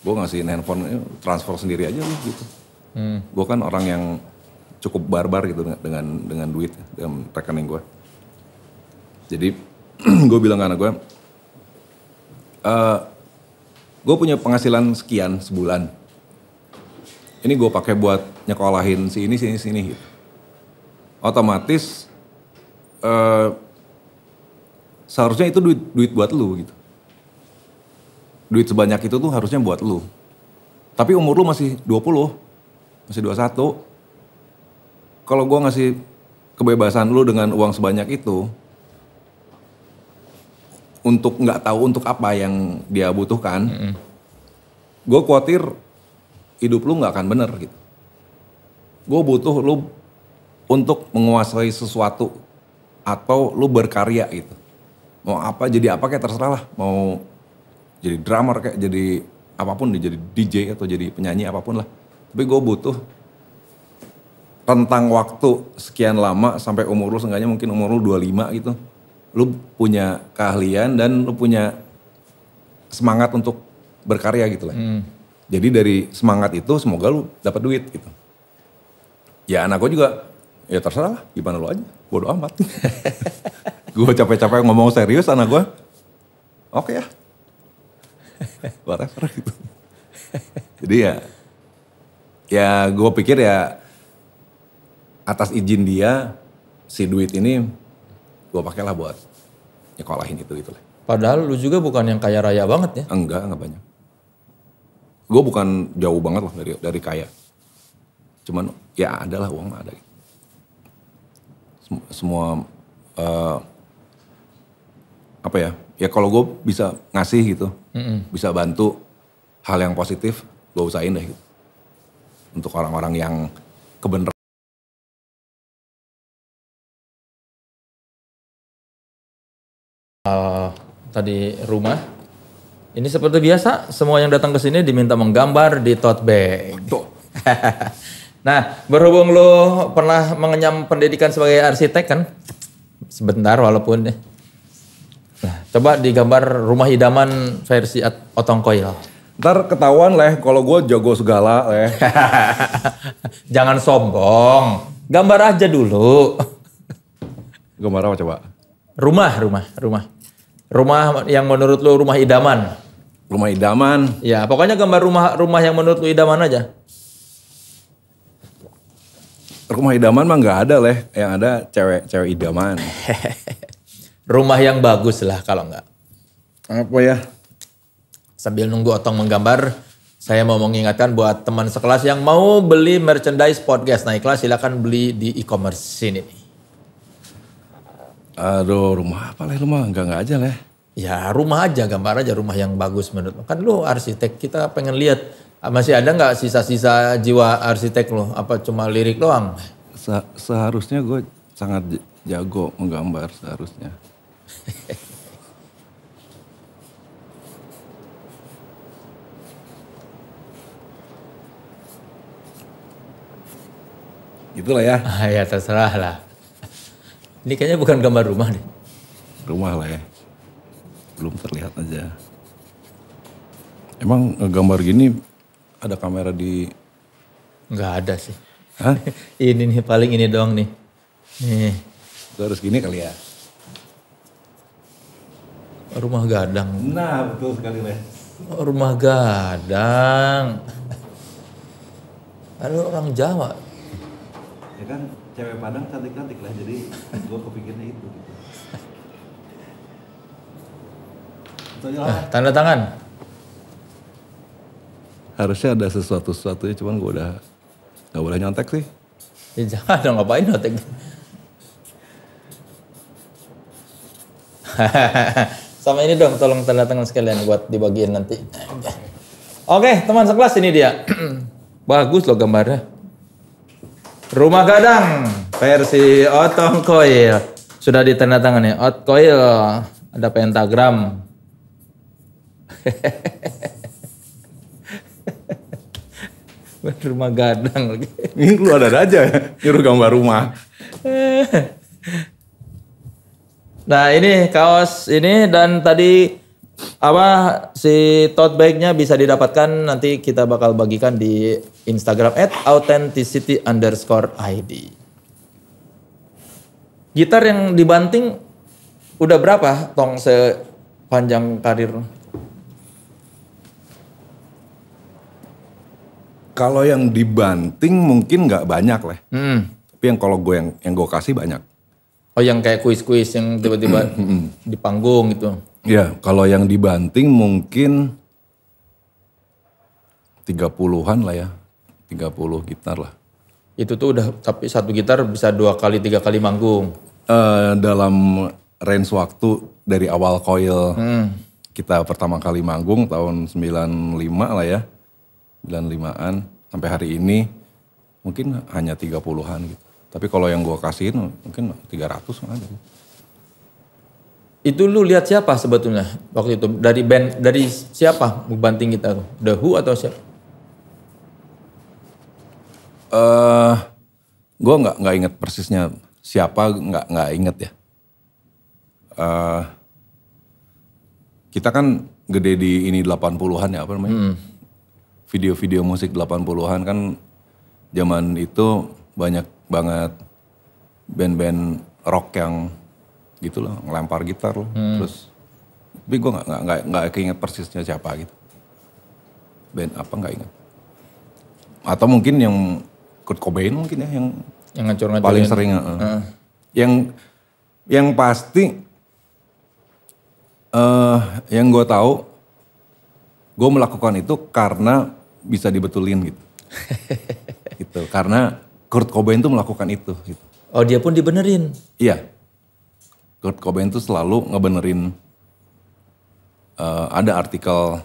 gue ngasih handphone eh, transfer sendiri aja gitu hmm. gue kan orang yang cukup barbar gitu dengan dengan duit dengan rekening gue jadi gue bilang ke anak gue e, eh, gue punya penghasilan sekian sebulan ini gue pakai buat nyekolahin si ini sini sini gitu otomatis e, seharusnya itu duit duit buat lu gitu duit sebanyak itu tuh harusnya buat lu tapi umur lu masih 20 masih 21 kalau gue ngasih kebebasan lu dengan uang sebanyak itu untuk nggak tahu untuk apa yang dia butuhkan, mm -hmm. gue khawatir hidup lu nggak akan bener gitu. Gue butuh lu untuk menguasai sesuatu atau lu berkarya gitu. Mau apa jadi apa kayak terserah lah. Mau jadi drummer kayak jadi apapun, jadi DJ atau jadi penyanyi apapun lah. Tapi gue butuh rentang waktu sekian lama sampai umur lu seenggaknya mungkin umur lu 25 gitu. Lu punya keahlian dan lu punya semangat untuk berkarya gitu lah. Hmm. Jadi dari semangat itu semoga lu dapat duit gitu. Ya anak gue juga ya terserah lah gimana lu aja. Bodoh amat. gue capek-capek ngomong serius anak gue. Oke okay ya. Whatever gitu. Jadi ya ya gue pikir ya atas izin dia si duit ini gue pakailah buat nyekolahin itu gitu lah. Padahal lu juga bukan yang kaya raya banget ya? Enggak, enggak banyak. Gue bukan jauh banget lah dari dari kaya. Cuman ya adalah uang ada. Sem semua uh, apa ya? Ya kalau gue bisa ngasih gitu, mm -mm. bisa bantu hal yang positif, gue usahain deh. Gitu. Untuk orang-orang yang kebener uh, tadi rumah. Ini seperti biasa, semua yang datang ke sini diminta menggambar di tote bag. nah, berhubung lo pernah mengenyam pendidikan sebagai arsitek kan? Sebentar walaupun Nah, coba digambar rumah idaman versi Otong Koil. Ntar ketahuan leh kalau gue jago segala leh. Jangan sombong. Gambar aja dulu. Gambar apa coba? Rumah, rumah, rumah. Rumah yang menurut lo rumah idaman. Rumah idaman. Ya, pokoknya gambar rumah rumah yang menurut lo idaman aja. Rumah idaman mah nggak ada leh, yang ada cewek-cewek idaman. rumah yang bagus lah kalau nggak. Apa ya? Sambil nunggu Otong menggambar, saya mau mengingatkan buat teman sekelas yang mau beli merchandise podcast naik kelas, silakan beli di e-commerce sini. Aduh, rumah apa lah? rumah? Enggak enggak aja lah. Ya rumah aja, gambar aja rumah yang bagus menurut. Kan lu arsitek, kita pengen lihat ah, masih ada nggak sisa-sisa jiwa arsitek lo? Apa cuma lirik doang? Se seharusnya gue sangat jago menggambar seharusnya. Itulah ya. Ah, ya terserah lah. Ini kayaknya bukan gambar rumah nih. Rumah lah ya. Belum terlihat aja. Emang gambar gini ada kamera di... Nggak ada sih. Hah? ini nih paling ini doang nih. Nih. harus gini kali ya. Rumah gadang. Nah betul sekali Les. Rumah gadang. Ada orang Jawa. Ya kan cewek Padang cantik-cantik lah jadi gue kepikirnya itu gitu. Nah, tanda tangan harusnya ada sesuatu sesuatu ya cuman gue udah nggak boleh nyontek sih ya jangan dong ngapain nyontek sama ini dong tolong tanda tangan sekalian buat dibagiin nanti oke teman sekelas ini dia bagus loh gambarnya Rumah Gadang versi Otong Koil sudah ditandatangani. Ot Koil ada pentagram. rumah gadang lagi. Ini lu ada aja nyuruh gambar rumah. Nah ini kaos ini dan tadi apa si tote bagnya bisa didapatkan nanti kita bakal bagikan di Instagram at authenticity underscore ID. Gitar yang dibanting udah berapa tong sepanjang karir? Kalau yang dibanting mungkin nggak banyak lah. Hmm. Tapi yang kalau gue yang yang gue kasih banyak. Oh yang kayak kuis-kuis yang tiba-tiba di panggung gitu. Ya, kalau yang dibanting mungkin 30-an lah ya. 30 gitar lah. Itu tuh udah tapi satu gitar bisa dua kali tiga kali manggung. Uh, dalam range waktu dari awal coil hmm. kita pertama kali manggung tahun 95 lah ya. 95-an sampai hari ini mungkin hanya 30-an gitu. Tapi kalau yang gua kasihin mungkin 300 ada itu lu lihat siapa sebetulnya waktu itu dari band dari siapa banting kita tuh The Who atau siapa? Eh, uh, gue nggak nggak inget persisnya siapa nggak nggak inget ya. Uh, kita kan gede di ini 80-an ya apa namanya? video hmm. Video-video musik 80-an kan zaman itu banyak banget band-band rock yang gitu loh, ngelempar gitar loh. Hmm. Terus tapi gue nggak nggak nggak keinget persisnya siapa gitu. Band apa nggak inget. Atau mungkin yang Kurt Cobain mungkin ya yang yang ngacur -ngacur paling sering. Uh. Uh. Yang yang pasti uh, yang gue tahu gue melakukan itu karena bisa dibetulin gitu. gitu karena Kurt Cobain tuh melakukan itu gitu. Oh dia pun dibenerin? Iya. Kurt Cobain tuh selalu ngebenerin uh, ada artikel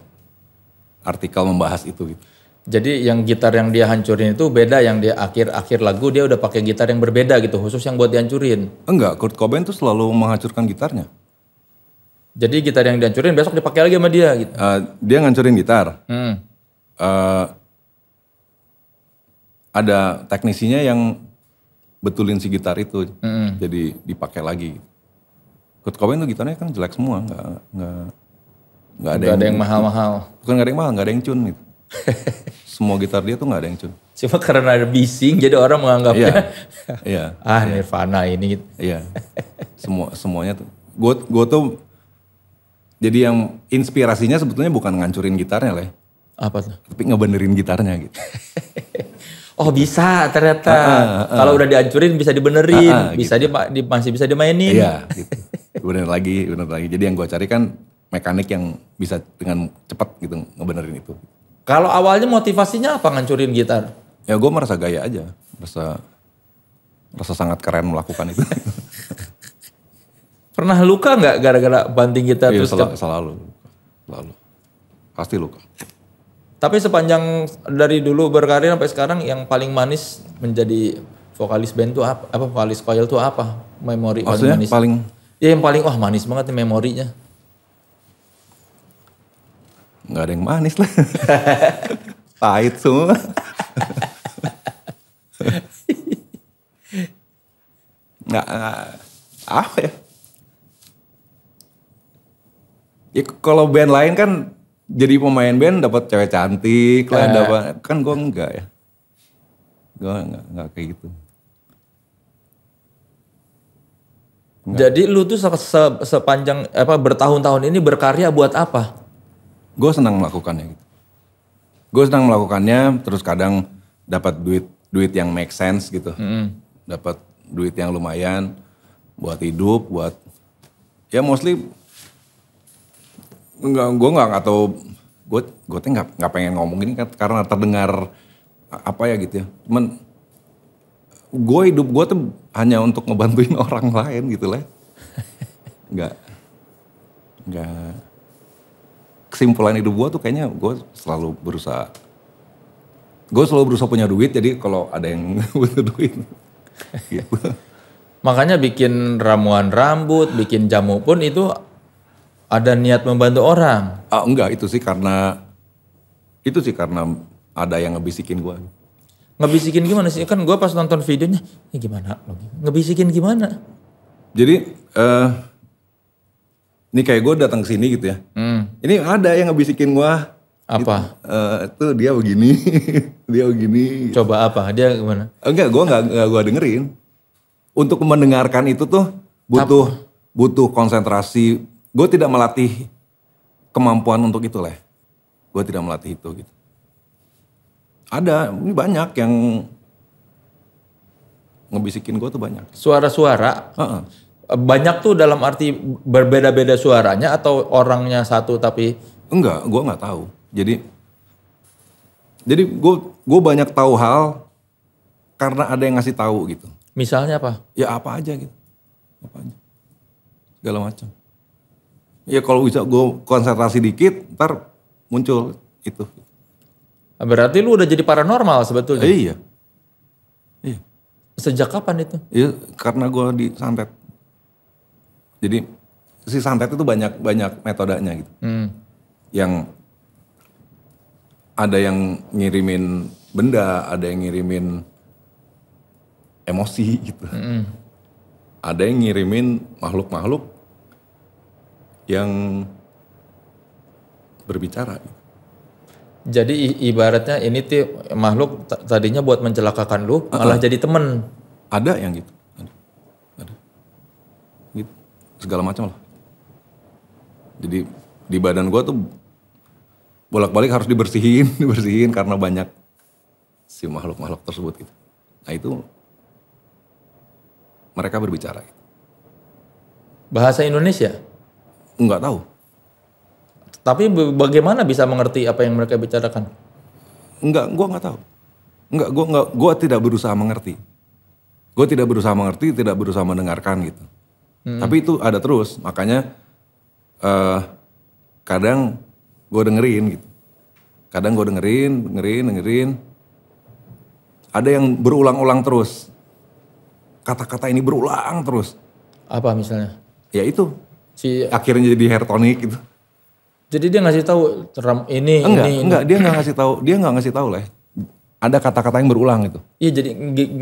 artikel membahas itu gitu. Jadi yang gitar yang dia hancurin itu beda yang di akhir-akhir lagu dia udah pakai gitar yang berbeda gitu khusus yang buat dihancurin. Enggak, Kurt Cobain tuh selalu menghancurkan gitarnya. Jadi gitar yang dihancurin besok dipakai lagi sama dia gitu. Uh, dia ngancurin gitar. Hmm. Uh, ada teknisinya yang betulin si gitar itu. Hmm. Jadi dipakai lagi. Kurt Cobain tuh gitarnya kan jelek semua, nggak nggak nggak ada, ada yang mahal-mahal. Bukan nggak ada yang mahal, nggak ada yang cun gitu. semua gitar dia tuh nggak ada yang cun. Cuma karena ada bising jadi orang menganggapnya iya, iya, ah iya. Nirvana iya. ini. Gitu. Iya. Semua semuanya tuh. Gue gue tuh jadi yang inspirasinya sebetulnya bukan ngancurin gitarnya lah. Apa tuh? Tapi ngebenerin gitarnya gitu. Oh bisa ternyata. Uh, uh, uh. Kalau udah dihancurin bisa dibenerin, uh, uh, bisa gitu. di, masih bisa dimainin. Iya, gitu. bener lagi, bener lagi. Jadi yang gue cari kan mekanik yang bisa dengan cepat gitu ngebenerin itu. Kalau awalnya motivasinya apa ngancurin gitar? Ya gue merasa gaya aja, merasa merasa sangat keren melakukan itu. Pernah luka nggak gara-gara banting gitar? Iya, terus sel selalu, selalu. Pasti luka. Tapi sepanjang dari dulu berkarir sampai sekarang yang paling manis menjadi vokalis band tuh apa? Apa vokalis Coil tuh apa? Memori paling manis. paling Ya yang paling wah oh, manis banget nih memorinya. Nggak ada yang manis lah. Pahit semua. nggak, nggak apa ya? ya kalau band lain kan jadi pemain band dapat cewek cantik lah, eh. dapat kan gue enggak ya, gue enggak, enggak kayak gitu. Enggak. Jadi lu tuh se -se sepanjang apa bertahun-tahun ini berkarya buat apa? Gue senang melakukannya. Gitu. Gue senang melakukannya, terus kadang dapat duit duit yang make sense gitu, mm dapat duit yang lumayan buat hidup, buat ya mostly Enggak, gue nggak atau Gue gue tuh nggak nggak pengen ngomong ini kan, karena terdengar apa ya gitu ya. Cuman gue hidup gue tuh hanya untuk ngebantuin orang lain gitu lah. Enggak. Enggak. Kesimpulan hidup gue tuh kayaknya gue selalu berusaha. Gue selalu berusaha punya duit jadi kalau ada yang butuh duit gitu. Makanya bikin ramuan rambut, bikin jamu pun itu ada niat membantu orang? Ah, enggak, itu sih karena itu sih karena ada yang ngebisikin gua. Ngebisikin gimana sih? Kan gua pas nonton videonya, ini gimana? Ngebisikin gimana? Jadi uh, ini kayak gue datang ke sini gitu ya. Hmm. Ini ada yang ngebisikin gua? Apa? Gitu. Eh, itu, uh, dia begini, dia begini. Coba apa? Dia gimana? Enggak, gue nggak gua dengerin. Untuk mendengarkan itu tuh butuh Tap. butuh konsentrasi Gue tidak melatih kemampuan untuk itu lah. Gue tidak melatih itu gitu. Ada, ini banyak yang ngebisikin gue tuh banyak. Suara-suara? Uh -uh. Banyak tuh dalam arti berbeda-beda suaranya atau orangnya satu tapi? Enggak, gue gak tahu. Jadi, jadi gue gue banyak tahu hal karena ada yang ngasih tahu gitu. Misalnya apa? Ya apa aja gitu, apa aja, segala macam ya kalau bisa gue konsentrasi dikit ntar muncul itu ah, berarti lu udah jadi paranormal sebetulnya eh, iya iya sejak kapan itu iya karena gue di santet. jadi si santet itu banyak banyak metodenya gitu hmm. yang ada yang ngirimin benda ada yang ngirimin emosi gitu hmm. ada yang ngirimin makhluk-makhluk yang berbicara. Jadi ibaratnya ini tuh makhluk tadinya buat mencelakakan lu uh malah ah. jadi temen. Ada yang gitu. Ada. Ada. Gitu. Segala macam lah. Jadi di badan gua tuh bolak-balik harus dibersihin, dibersihin karena banyak si makhluk-makhluk tersebut gitu. Nah itu mereka berbicara. Gitu. Bahasa Indonesia? Nggak tahu. Tapi bagaimana bisa mengerti apa yang mereka bicarakan? Enggak, gue nggak tahu. Enggak, gue nggak, gue tidak berusaha mengerti. Gue tidak berusaha mengerti, tidak berusaha mendengarkan gitu. Hmm. Tapi itu ada terus, makanya uh, kadang gue dengerin gitu. Kadang gue dengerin, dengerin, dengerin. Ada yang berulang-ulang terus. Kata-kata ini berulang terus. Apa misalnya? Ya itu, si akhirnya jadi hair tonic gitu. Jadi dia ngasih tahu Trump ini enggak, ini enggak ini. dia nggak ngasih tahu dia nggak ngasih tahu lah. Ada kata-kata yang berulang gitu. Iya jadi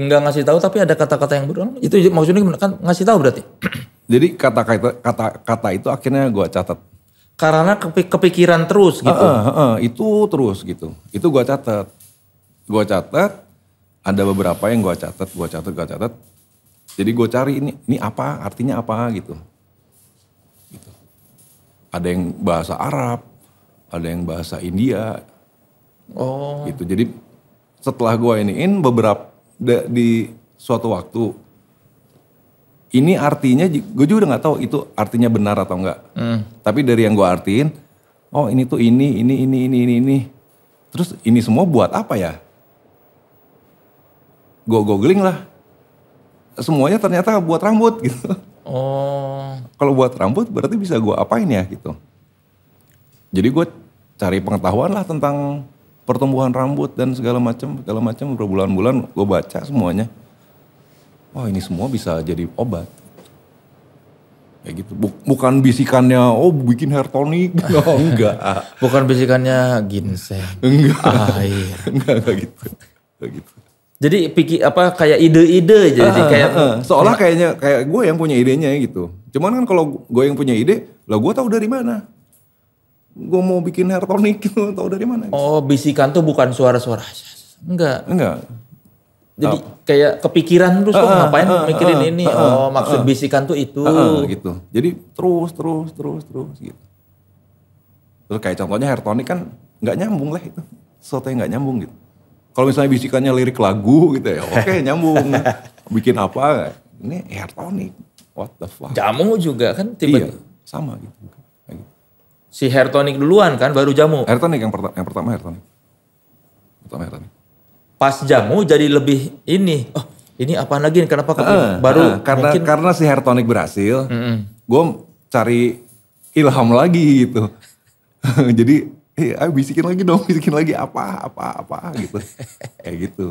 nggak ngasih tahu tapi ada kata-kata yang berulang. Itu maksudnya gimana? kan ngasih tahu berarti. jadi kata-kata kata-kata itu akhirnya gue catat. Karena kepikiran terus gitu. Uh, uh, uh, itu terus gitu. Itu gue catat. Gue catat. Ada beberapa yang gue catat, gue catat, gue catat. Jadi gue cari ini ini apa artinya apa gitu ada yang bahasa Arab, ada yang bahasa India. Oh. Gitu. Jadi setelah gue iniin beberapa di suatu waktu ini artinya gue juga udah nggak tahu itu artinya benar atau enggak. Hmm. Tapi dari yang gue artiin, oh ini tuh ini, ini, ini, ini, ini, ini. Terus ini semua buat apa ya? Gue googling lah. Semuanya ternyata buat rambut gitu. Oh. Kalau buat rambut berarti bisa gue apain ya gitu. Jadi gue cari pengetahuan lah tentang pertumbuhan rambut dan segala macam segala macam berbulan-bulan gue baca semuanya. Wah oh, ini semua bisa jadi obat. Kayak gitu. Bukan bisikannya, oh bikin hair tonic. No, enggak. Bukan bisikannya ginseng. Enggak. Air. enggak, enggak gitu. Enggak gitu. Jadi pikir apa kayak ide-ide aja uh, kayak uh, uh. seolah kayaknya kayak gue yang punya idenya gitu. Cuman kan kalau gue yang punya ide, lah gue tahu dari mana. Gue mau bikin hair tonic gitu, tahu dari mana. Gitu. Oh, bisikan tuh bukan suara-suara. Enggak. Enggak. Jadi uh, kayak kepikiran terus uh, kok ngapain uh, mikirin uh, ini. Uh, uh, oh, maksud bisikan tuh itu. Uh, uh, gitu. Jadi terus terus terus terus gitu. Terus kayak contohnya hair tonic kan nggak nyambung lah itu. Sesuatu yang nggak nyambung gitu kalau misalnya bisikannya lirik lagu gitu ya, oke okay, nyambung. Bikin apa? Ini air tonic. What the fuck? Jamu juga kan tiba Iya, sama gitu. gitu. Si hair tonic duluan kan baru jamu. Hair tonic yang pertama yang pertama hair tonic. Pertama hair tonic. Pas jamu jadi lebih ini. Oh, ini apa lagi nih? Kenapa kamu Uh, eh, baru uh, karena mungkin... karena si hair tonic berhasil. Mm -hmm. Gue cari ilham lagi gitu. jadi eh ayo bisikin lagi dong bisikin lagi apa apa apa gitu kayak gitu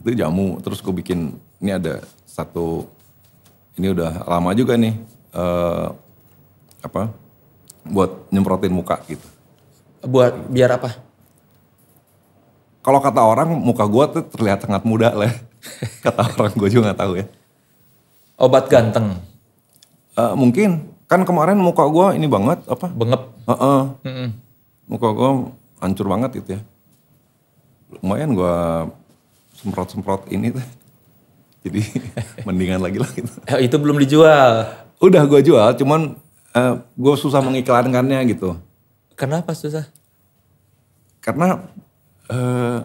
itu jamu terus gue bikin ini ada satu ini udah lama juga nih uh, apa buat nyemprotin muka gitu buat biar apa kalau kata orang muka gue tuh terlihat sangat muda lah kata orang gue juga gak tahu ya obat ganteng uh, mungkin kan kemarin muka gue ini banget apa bengep uh -uh. Mm -mm muka gue hancur banget gitu ya lumayan gue semprot-semprot ini tuh jadi mendingan lagi lah gitu oh, itu belum dijual udah gue jual cuman uh, eh, gue susah mengiklankannya gitu kenapa susah karena uh, eh,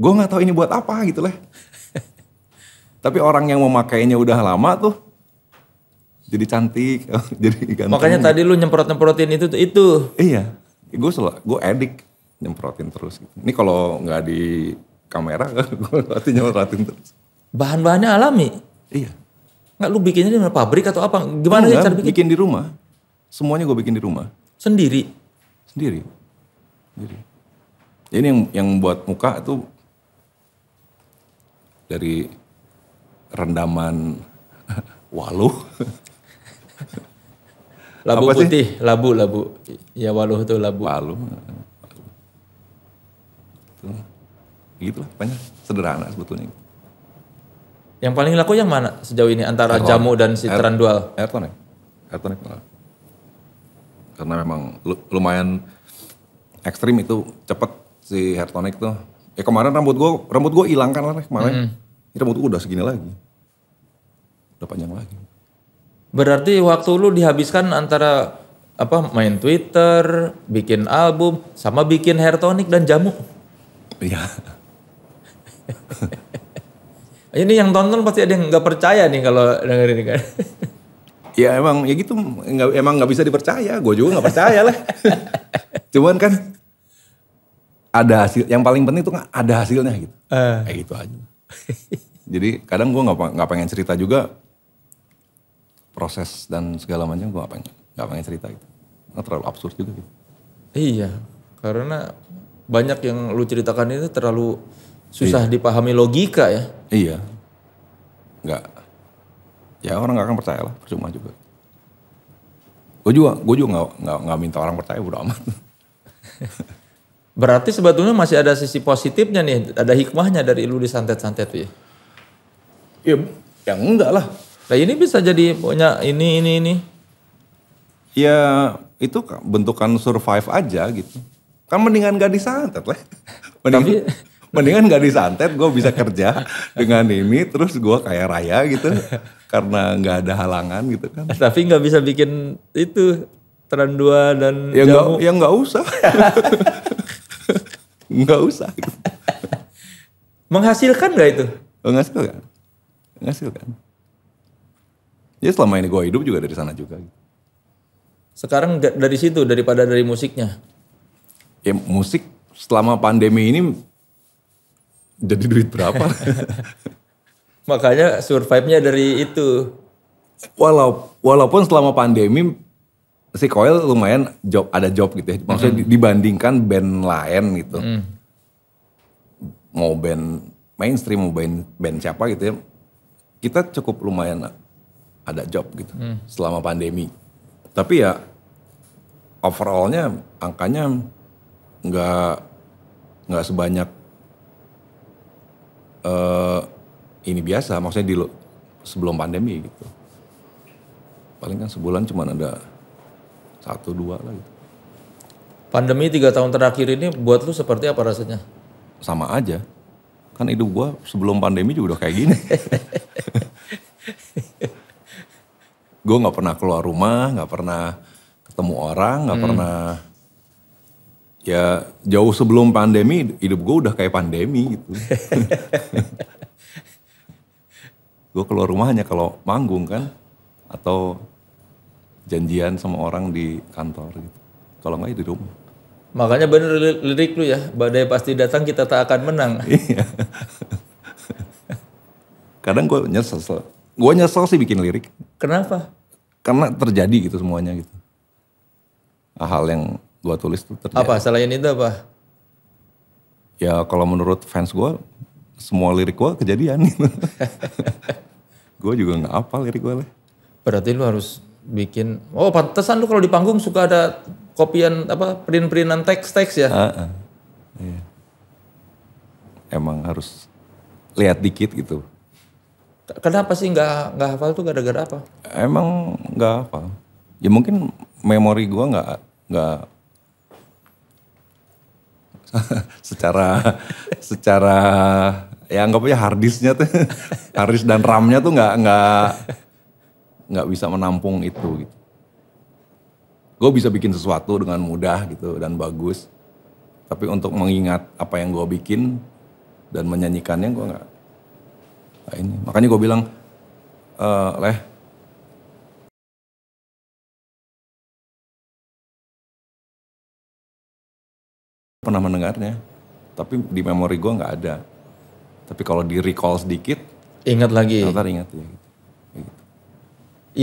gue nggak tahu ini buat apa gitu lah tapi orang yang memakainya udah lama tuh jadi cantik jadi ganteng makanya tadi lu nyemprot nyemprotin itu itu iya gue selalu gue edik nyemprotin terus ini kalau nggak di kamera gue pasti nyemprotin terus bahan bahannya alami iya nggak lu bikinnya di pabrik atau apa gimana sih cara bikin bikin di rumah semuanya gue bikin di rumah sendiri sendiri sendiri ini yang yang buat muka itu dari rendaman waluh labu Apa putih, sih? labu, labu. Ya waluh itu labu. Waluh. Gitu lah, banyak sederhana sebetulnya. Yang paling laku yang mana sejauh ini antara Air jamu dan si dual? Air tonic. Air tonic Karena memang lumayan ekstrim itu cepet si hair tonic tuh. Ya kemarin rambut gue rambut gue hilang kan lah kemarin. Mm. -hmm. rambut gue udah segini lagi. Udah panjang lagi. Berarti waktu lu dihabiskan antara apa main Twitter, bikin album, sama bikin hair tonic dan jamu. Iya. ini yang tonton pasti ada yang nggak percaya nih kalau dengerin kan. ya emang ya gitu emang nggak bisa dipercaya. Gue juga nggak percaya lah. Cuman kan ada hasil. Yang paling penting tuh ada hasilnya gitu. Uh. Kayak gitu aja. Jadi kadang gue nggak nggak pengen cerita juga proses dan segala macam gue gak pengen gak pengen cerita gitu nah, terlalu absurd juga gitu iya karena banyak yang lu ceritakan itu terlalu iya. susah iya. dipahami logika ya iya nggak ya orang gak akan percaya lah percuma juga gue juga gue juga gak, gak, gak minta orang percaya udah amat berarti sebetulnya masih ada sisi positifnya nih ada hikmahnya dari lu disantet-santet ya iya ya enggak lah Nah ini bisa jadi punya ini ini ini. Ya itu bentukan survive aja gitu. Kan mendingan gak disantet lah. Mending, Tapi mendingan gak disantet gue bisa kerja dengan ini terus gue kayak raya gitu karena nggak ada halangan gitu kan tapi nggak bisa bikin itu tren dua dan ya nggak ya nggak usah nggak usah menghasilkan nggak itu menghasilkan menghasilkan jadi selama ini gue hidup juga dari sana juga. Sekarang dari situ daripada dari musiknya. Ya musik selama pandemi ini jadi duit berapa? Makanya survive-nya dari itu. Walau walaupun selama pandemi si Coil lumayan job ada job gitu ya. Maksudnya mm. dibandingkan band lain gitu. Mm. Mau band mainstream mau band band siapa gitu ya. Kita cukup lumayan ada job gitu hmm. selama pandemi. Tapi ya overallnya angkanya nggak nggak sebanyak uh, ini biasa. Maksudnya di sebelum pandemi gitu. Paling kan sebulan cuma ada satu dua lah gitu. Pandemi tiga tahun terakhir ini buat lu seperti apa rasanya? Sama aja. Kan hidup gua sebelum pandemi juga udah kayak gini. gue nggak pernah keluar rumah nggak pernah ketemu orang nggak hmm. pernah ya jauh sebelum pandemi hidup gue udah kayak pandemi gitu gue keluar rumah hanya kalau manggung kan atau janjian sama orang di kantor gitu kalau nggak ya di rumah makanya bener lirik lu ya badai pasti datang kita tak akan menang iya. kadang gue nyesel Gue nyesel sih bikin lirik. Kenapa? Karena terjadi gitu semuanya gitu. Hal yang gue tulis tuh terjadi. Apa selain itu apa? Ya kalau menurut fans gue, semua lirik gue kejadian gue juga nggak apa lirik gue lah. Berarti lu harus bikin, oh pantesan lu kalau di panggung suka ada kopian apa print-printan teks-teks ya? Uh -uh. Iya. Emang harus lihat dikit gitu Kenapa sih nggak nggak hafal tuh gara-gara apa? Emang nggak hafal. Ya mungkin memori gue nggak nggak secara secara ya punya harddisknya tuh harddisk dan ramnya tuh nggak nggak nggak bisa menampung itu gitu. Gue bisa bikin sesuatu dengan mudah gitu dan bagus. Tapi untuk mengingat apa yang gue bikin dan menyanyikannya gue nggak ini makanya gue bilang e, leh pernah mendengarnya tapi di memori gue nggak ada tapi kalau di recall sedikit ingat lagi ntar ingat ya, gitu. ya gitu.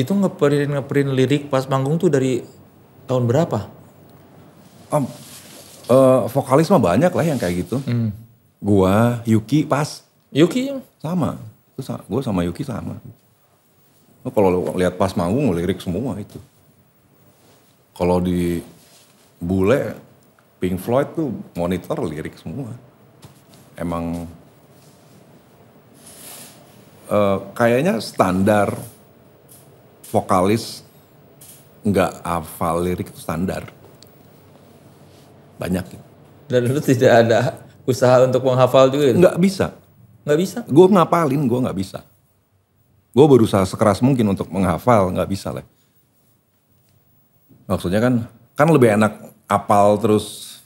itu ngeprint ngeprint lirik pas panggung tuh dari tahun berapa um, uh, mah banyak lah yang kayak gitu hmm. gua Yuki pas Yuki sama itu gue sama Yuki sama nah, kalau lo lihat pas manggung lirik semua itu kalau di bule Pink Floyd tuh monitor lirik semua emang uh, kayaknya standar vokalis nggak hafal lirik itu standar banyak dan lu tidak ada usaha untuk menghafal juga nggak bisa Nggak bisa. Gue ngapalin, gue nggak bisa. Gue berusaha sekeras mungkin untuk menghafal, nggak bisa lah. Maksudnya kan, kan lebih enak apal terus.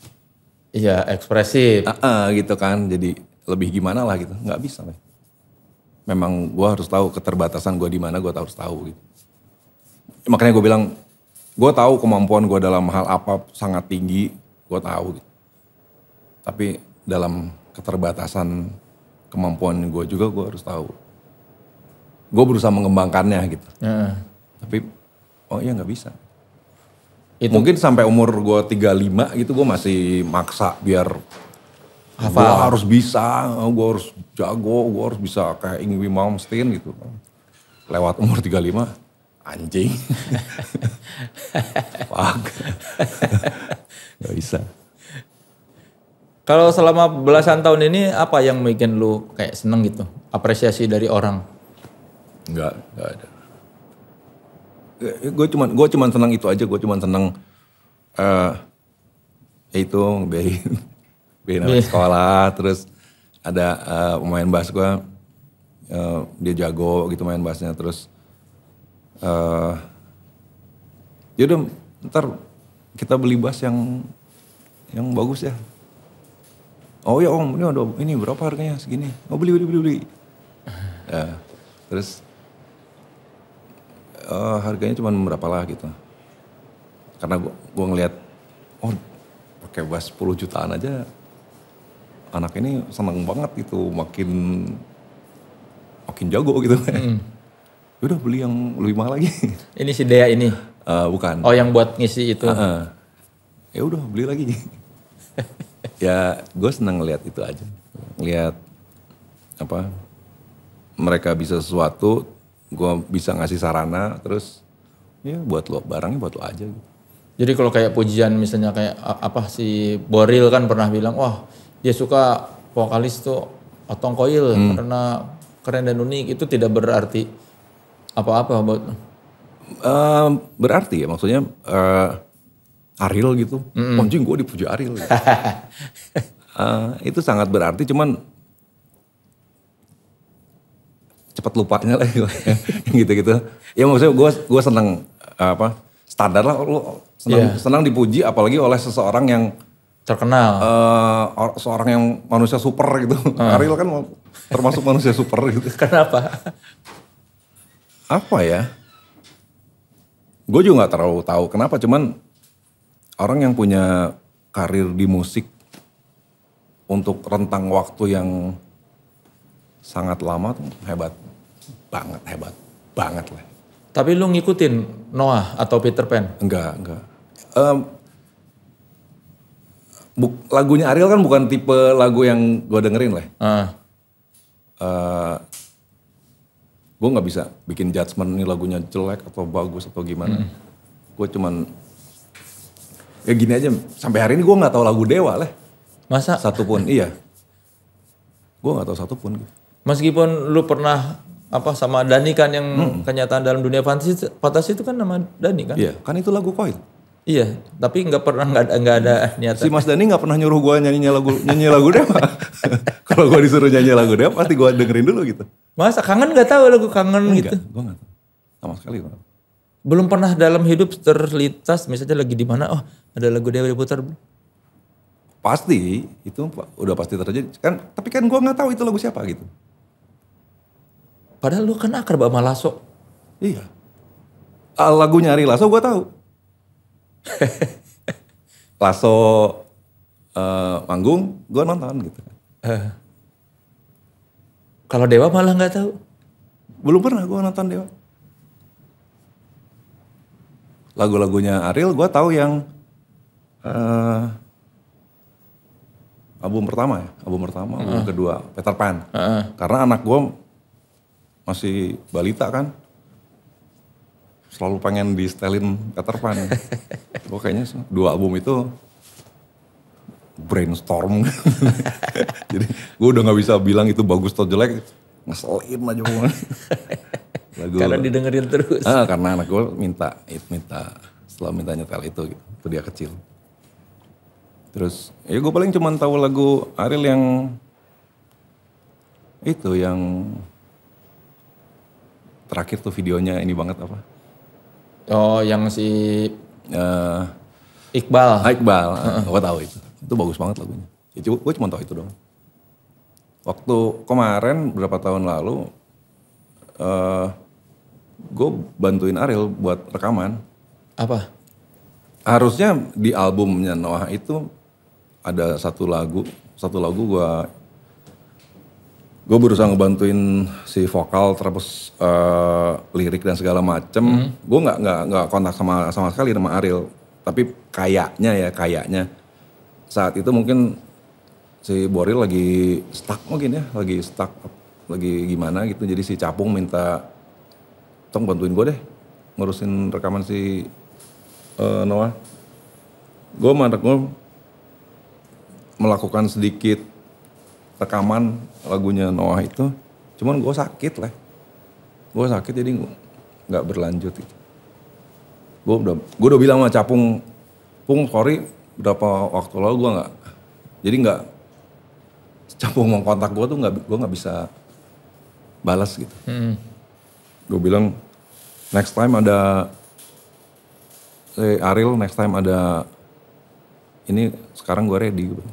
Iya, ekspresif. Uh, uh, gitu kan, jadi lebih gimana lah gitu, nggak bisa lah. Memang gue harus tahu keterbatasan gue di mana, gue harus tahu gitu. Makanya gue bilang, gue tahu kemampuan gue dalam hal apa sangat tinggi, gue tahu gitu. Tapi dalam keterbatasan kemampuan gue juga gue harus tahu gue berusaha mengembangkannya gitu uh. tapi oh iya nggak bisa itu. mungkin sampai umur gue 35 gitu gue masih maksa biar gue harus bisa gue harus jago gue harus bisa kayak Ingwi Malmsteen gitu lewat umur 35 anjing fuck gak bisa kalau selama belasan tahun ini apa yang bikin lu kayak seneng gitu? Apresiasi dari orang? Enggak, enggak ada. Gue cuma, gue cuman senang itu aja, gue cuma senang eh uh, itu biarin yeah. sekolah terus ada uh, pemain bass gue uh, dia jago gitu main bassnya terus uh, eh, yaudah ntar kita beli bass yang yang bagus ya oh ya om ini ada ini berapa harganya segini oh beli beli beli beli ya terus uh, harganya cuma berapa lah gitu karena gua, gua ngelihat oh pakai bas 10 jutaan aja anak ini seneng banget gitu makin makin jago gitu mm. udah beli yang lebih mahal lagi ini si Dea ini uh, bukan oh yang buat ngisi itu uh -uh. ya udah beli lagi ya gue seneng ngeliat itu aja ngeliat apa mereka bisa sesuatu gue bisa ngasih sarana terus ya buat lo barangnya buat lo aja gitu. Jadi kalau kayak pujian misalnya kayak apa si Boril kan pernah bilang wah dia suka vokalis tuh otong koil hmm. karena keren dan unik itu tidak berarti apa-apa buat uh, berarti ya maksudnya uh, Ariel gitu, mm -mm. gue dipuji Ariel. Gitu. uh, itu sangat berarti cuman cepat lupanya lah gitu-gitu. ya maksudnya gue gue seneng apa standar lah lo senang yeah. senang dipuji apalagi oleh seseorang yang terkenal uh, seorang yang manusia super gitu hmm. Ariel kan termasuk manusia super gitu kenapa apa ya gue juga gak terlalu tahu kenapa cuman orang yang punya karir di musik untuk rentang waktu yang sangat lama tuh hebat banget hebat banget lah. Tapi lu ngikutin Noah atau Peter Pan? Enggak enggak. Um, bu, lagunya Ariel kan bukan tipe lagu yang gue dengerin lah. Uh. Ah. Uh, eh, gue nggak bisa bikin judgement nih lagunya jelek atau bagus atau gimana. Mm. Gue cuman ya gini aja sampai hari ini gue nggak tahu lagu Dewa lah masa pun iya gue nggak tahu satupun meskipun lu pernah apa sama Dani kan yang hmm. kenyataan dalam dunia fantasi fantasi itu kan nama Dani kan iya kan itu lagu koin iya tapi nggak pernah nggak ada nggak ada niat si Mas Dani nggak pernah nyuruh gue nyanyi lagu nyanyi lagu Dewa kalau gue disuruh nyanyi lagu Dewa pasti gue dengerin dulu gitu masa kangen nggak tahu lagu kangen Enggak, gitu gue nggak tahu sama sekali gue belum pernah dalam hidup terlintas misalnya lagi di mana oh ada lagu Dewa diputar Pasti, itu udah pasti terjadi. Kan, tapi kan gue nggak tahu itu lagu siapa gitu. Padahal lu kan akar sama Lasso. Iya. Ah, lagunya nyari laso gue tahu. laso uh, eh, manggung, gue nonton gitu. Uh, kalau Dewa malah nggak tahu. Belum pernah gue nonton Dewa lagu-lagunya Ariel gue tahu yang uh, album pertama ya, album pertama, album uh -huh. kedua Peter Pan. Uh Karena anak gue masih balita kan, selalu pengen di setelin Peter Pan. gue kayaknya dua album itu brainstorm. Jadi gue udah gak bisa bilang itu bagus atau jelek, ngeselin aja gue. Lagu, karena didengerin terus. Uh, karena anak gue minta, minta selalu mintanya nyetel itu, itu dia kecil. Terus ya gue paling cuma tahu lagu Ariel yang itu yang terakhir tuh videonya ini banget apa? Oh, yang si uh, Iqbal. Iqbal, uh, ah, gue tahu itu. Itu bagus banget lagunya. Ya, gue cuma tahu itu dong. Waktu kemarin berapa tahun lalu, uh, eh, gue bantuin Ariel buat rekaman. Apa? Harusnya di albumnya Noah itu ada satu lagu, satu lagu gue gue berusaha ngebantuin si vokal terus uh, lirik dan segala macem. Mm. Gue nggak nggak nggak kontak sama sama sekali sama Ariel, tapi kayaknya ya kayaknya saat itu mungkin si Boril lagi stuck mungkin ya, lagi stuck lagi gimana gitu. Jadi si Capung minta tolong bantuin gue deh ngurusin rekaman si uh, Noah. Gue mantep gue melakukan sedikit rekaman lagunya Noah itu. Cuman gue sakit lah. Gue sakit jadi nggak berlanjut gitu. Gue udah, gue udah bilang sama Capung, Pung sorry berapa waktu lalu gue nggak, jadi nggak Capung mau kontak gue tuh nggak, gue nggak bisa balas gitu. Hmm. Gue bilang next time ada eh, Aril next time ada ini sekarang gue ready gitu.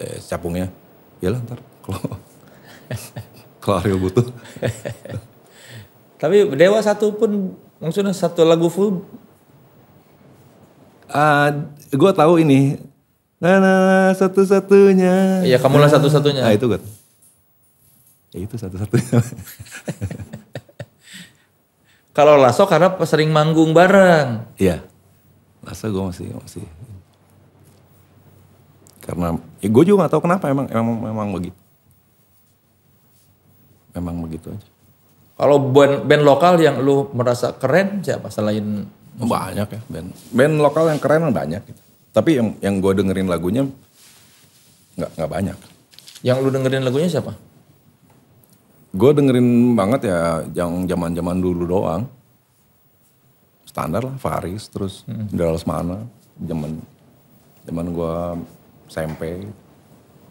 Eh, capungnya ya ntar kalau kalau Ariel butuh tapi Dewa satu pun maksudnya satu lagu full uh, ah, gue tahu ini nah, nah satu-satunya ya kamu lah satu-satunya nah itu gue ya itu satu-satunya kalau Lasso karena sering manggung bareng iya Lasso gue masih masih karena ya gue juga gak tahu kenapa emang emang memang begitu memang begitu aja kalau band band lokal yang lu merasa keren siapa selain banyak ya band band lokal yang keren banyak gitu. tapi yang yang gue dengerin lagunya nggak nggak banyak yang lu dengerin lagunya siapa gue dengerin banget ya yang zaman zaman dulu doang standar lah Faris terus hmm. Dalas mana zaman zaman gue SMP.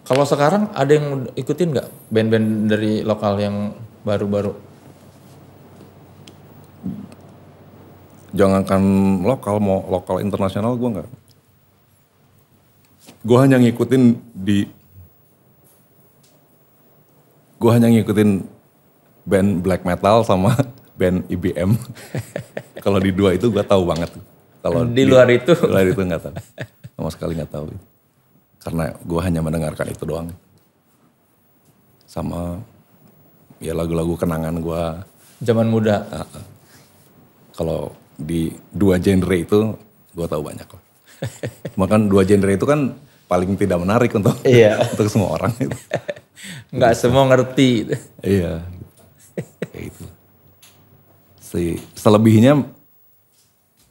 Kalau sekarang ada yang ikutin nggak band-band dari lokal yang baru-baru? Jangankan lokal, mau lokal internasional gue nggak. Gue hanya ngikutin di... Gue hanya ngikutin band black metal sama band IBM. E Kalau di dua itu gue tahu banget. Kalau di luar itu, di luar itu nggak tahu, sama sekali nggak tahu karena gue hanya mendengarkan itu doang sama ya lagu-lagu kenangan gue zaman muda uh, kalau di dua genre itu gue tahu banyak kok makan dua genre itu kan paling tidak menarik untuk iya. untuk semua orang itu nggak semua ngerti iya kayak itu si selebihnya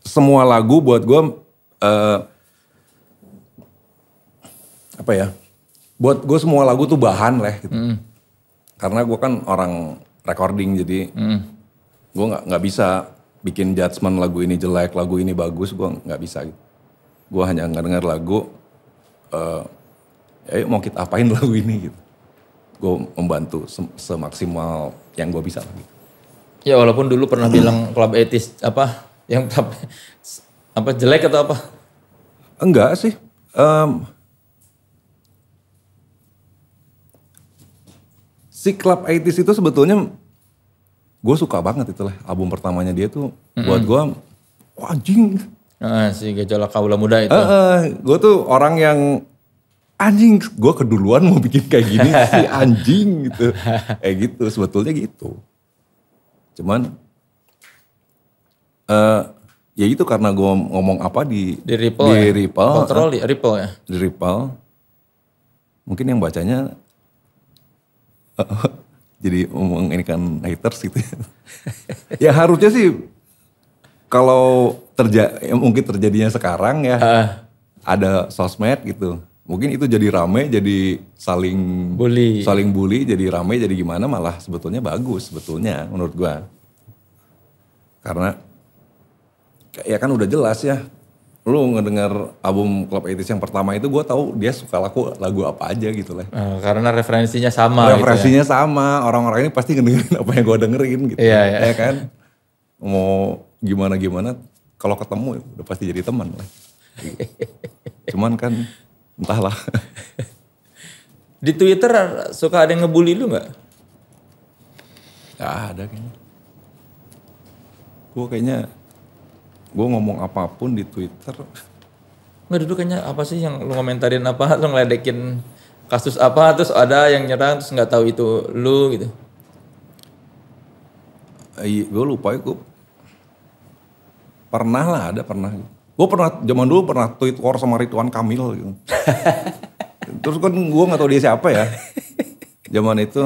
semua lagu buat gue uh, apa ya buat gue semua lagu tuh bahan lah gitu mm. karena gue kan orang recording jadi mm. gue nggak nggak bisa bikin judgement lagu ini jelek lagu ini bagus gue nggak bisa gitu. gue hanya nggak dengar lagu uh, mau kita apain lagu ini gitu gue membantu sem semaksimal yang gue bisa gitu ya walaupun dulu pernah bilang klub etis apa yang apa jelek atau apa enggak sih um, si Club 80s itu sebetulnya gue suka banget itu lah album pertamanya dia tuh mm-hmm. buat gue anjing ah, si gejolak kaula muda itu uh, uh, gue tuh orang yang anjing gue keduluan mau bikin kayak gini si anjing gitu kayak gitu sebetulnya gitu cuman uh, ya itu karena gue ngomong apa di di ripple di ya? ripple kontrol uh, eh. ya, ripple ya di ripple mungkin yang bacanya jadi omong ini kan haters gitu. Ya. ya harusnya sih kalau terjadi ya mungkin terjadinya sekarang ya uh. ada sosmed gitu. Mungkin itu jadi ramai, jadi saling bully. saling bully, jadi ramai, jadi gimana malah sebetulnya bagus sebetulnya menurut gua. Karena ya kan udah jelas ya lu ngedenger album Club 80 yang pertama itu gue tahu dia suka laku lagu apa aja gitu lah. Eh, karena referensinya sama. Referensinya gitu ya. sama. Orang-orang ini pasti ngedengerin apa yang gue dengerin gitu. Iya, iya. Ya kan. Mau gimana gimana, kalau ketemu ya udah pasti jadi teman lah. Cuman kan entahlah. Di Twitter suka ada yang ngebully lu nggak? Gak ada kayaknya. Gue kayaknya gue ngomong apapun di Twitter nggak dulu kayaknya apa sih yang lu komentarin apa lu ngeledekin kasus apa terus ada yang nyerang terus nggak tahu itu lu gitu eh, iya, gue lupa gue pernah lah ada pernah gue pernah zaman dulu pernah tweet war sama Ridwan Kamil gitu terus kan gue gak tahu dia siapa ya zaman itu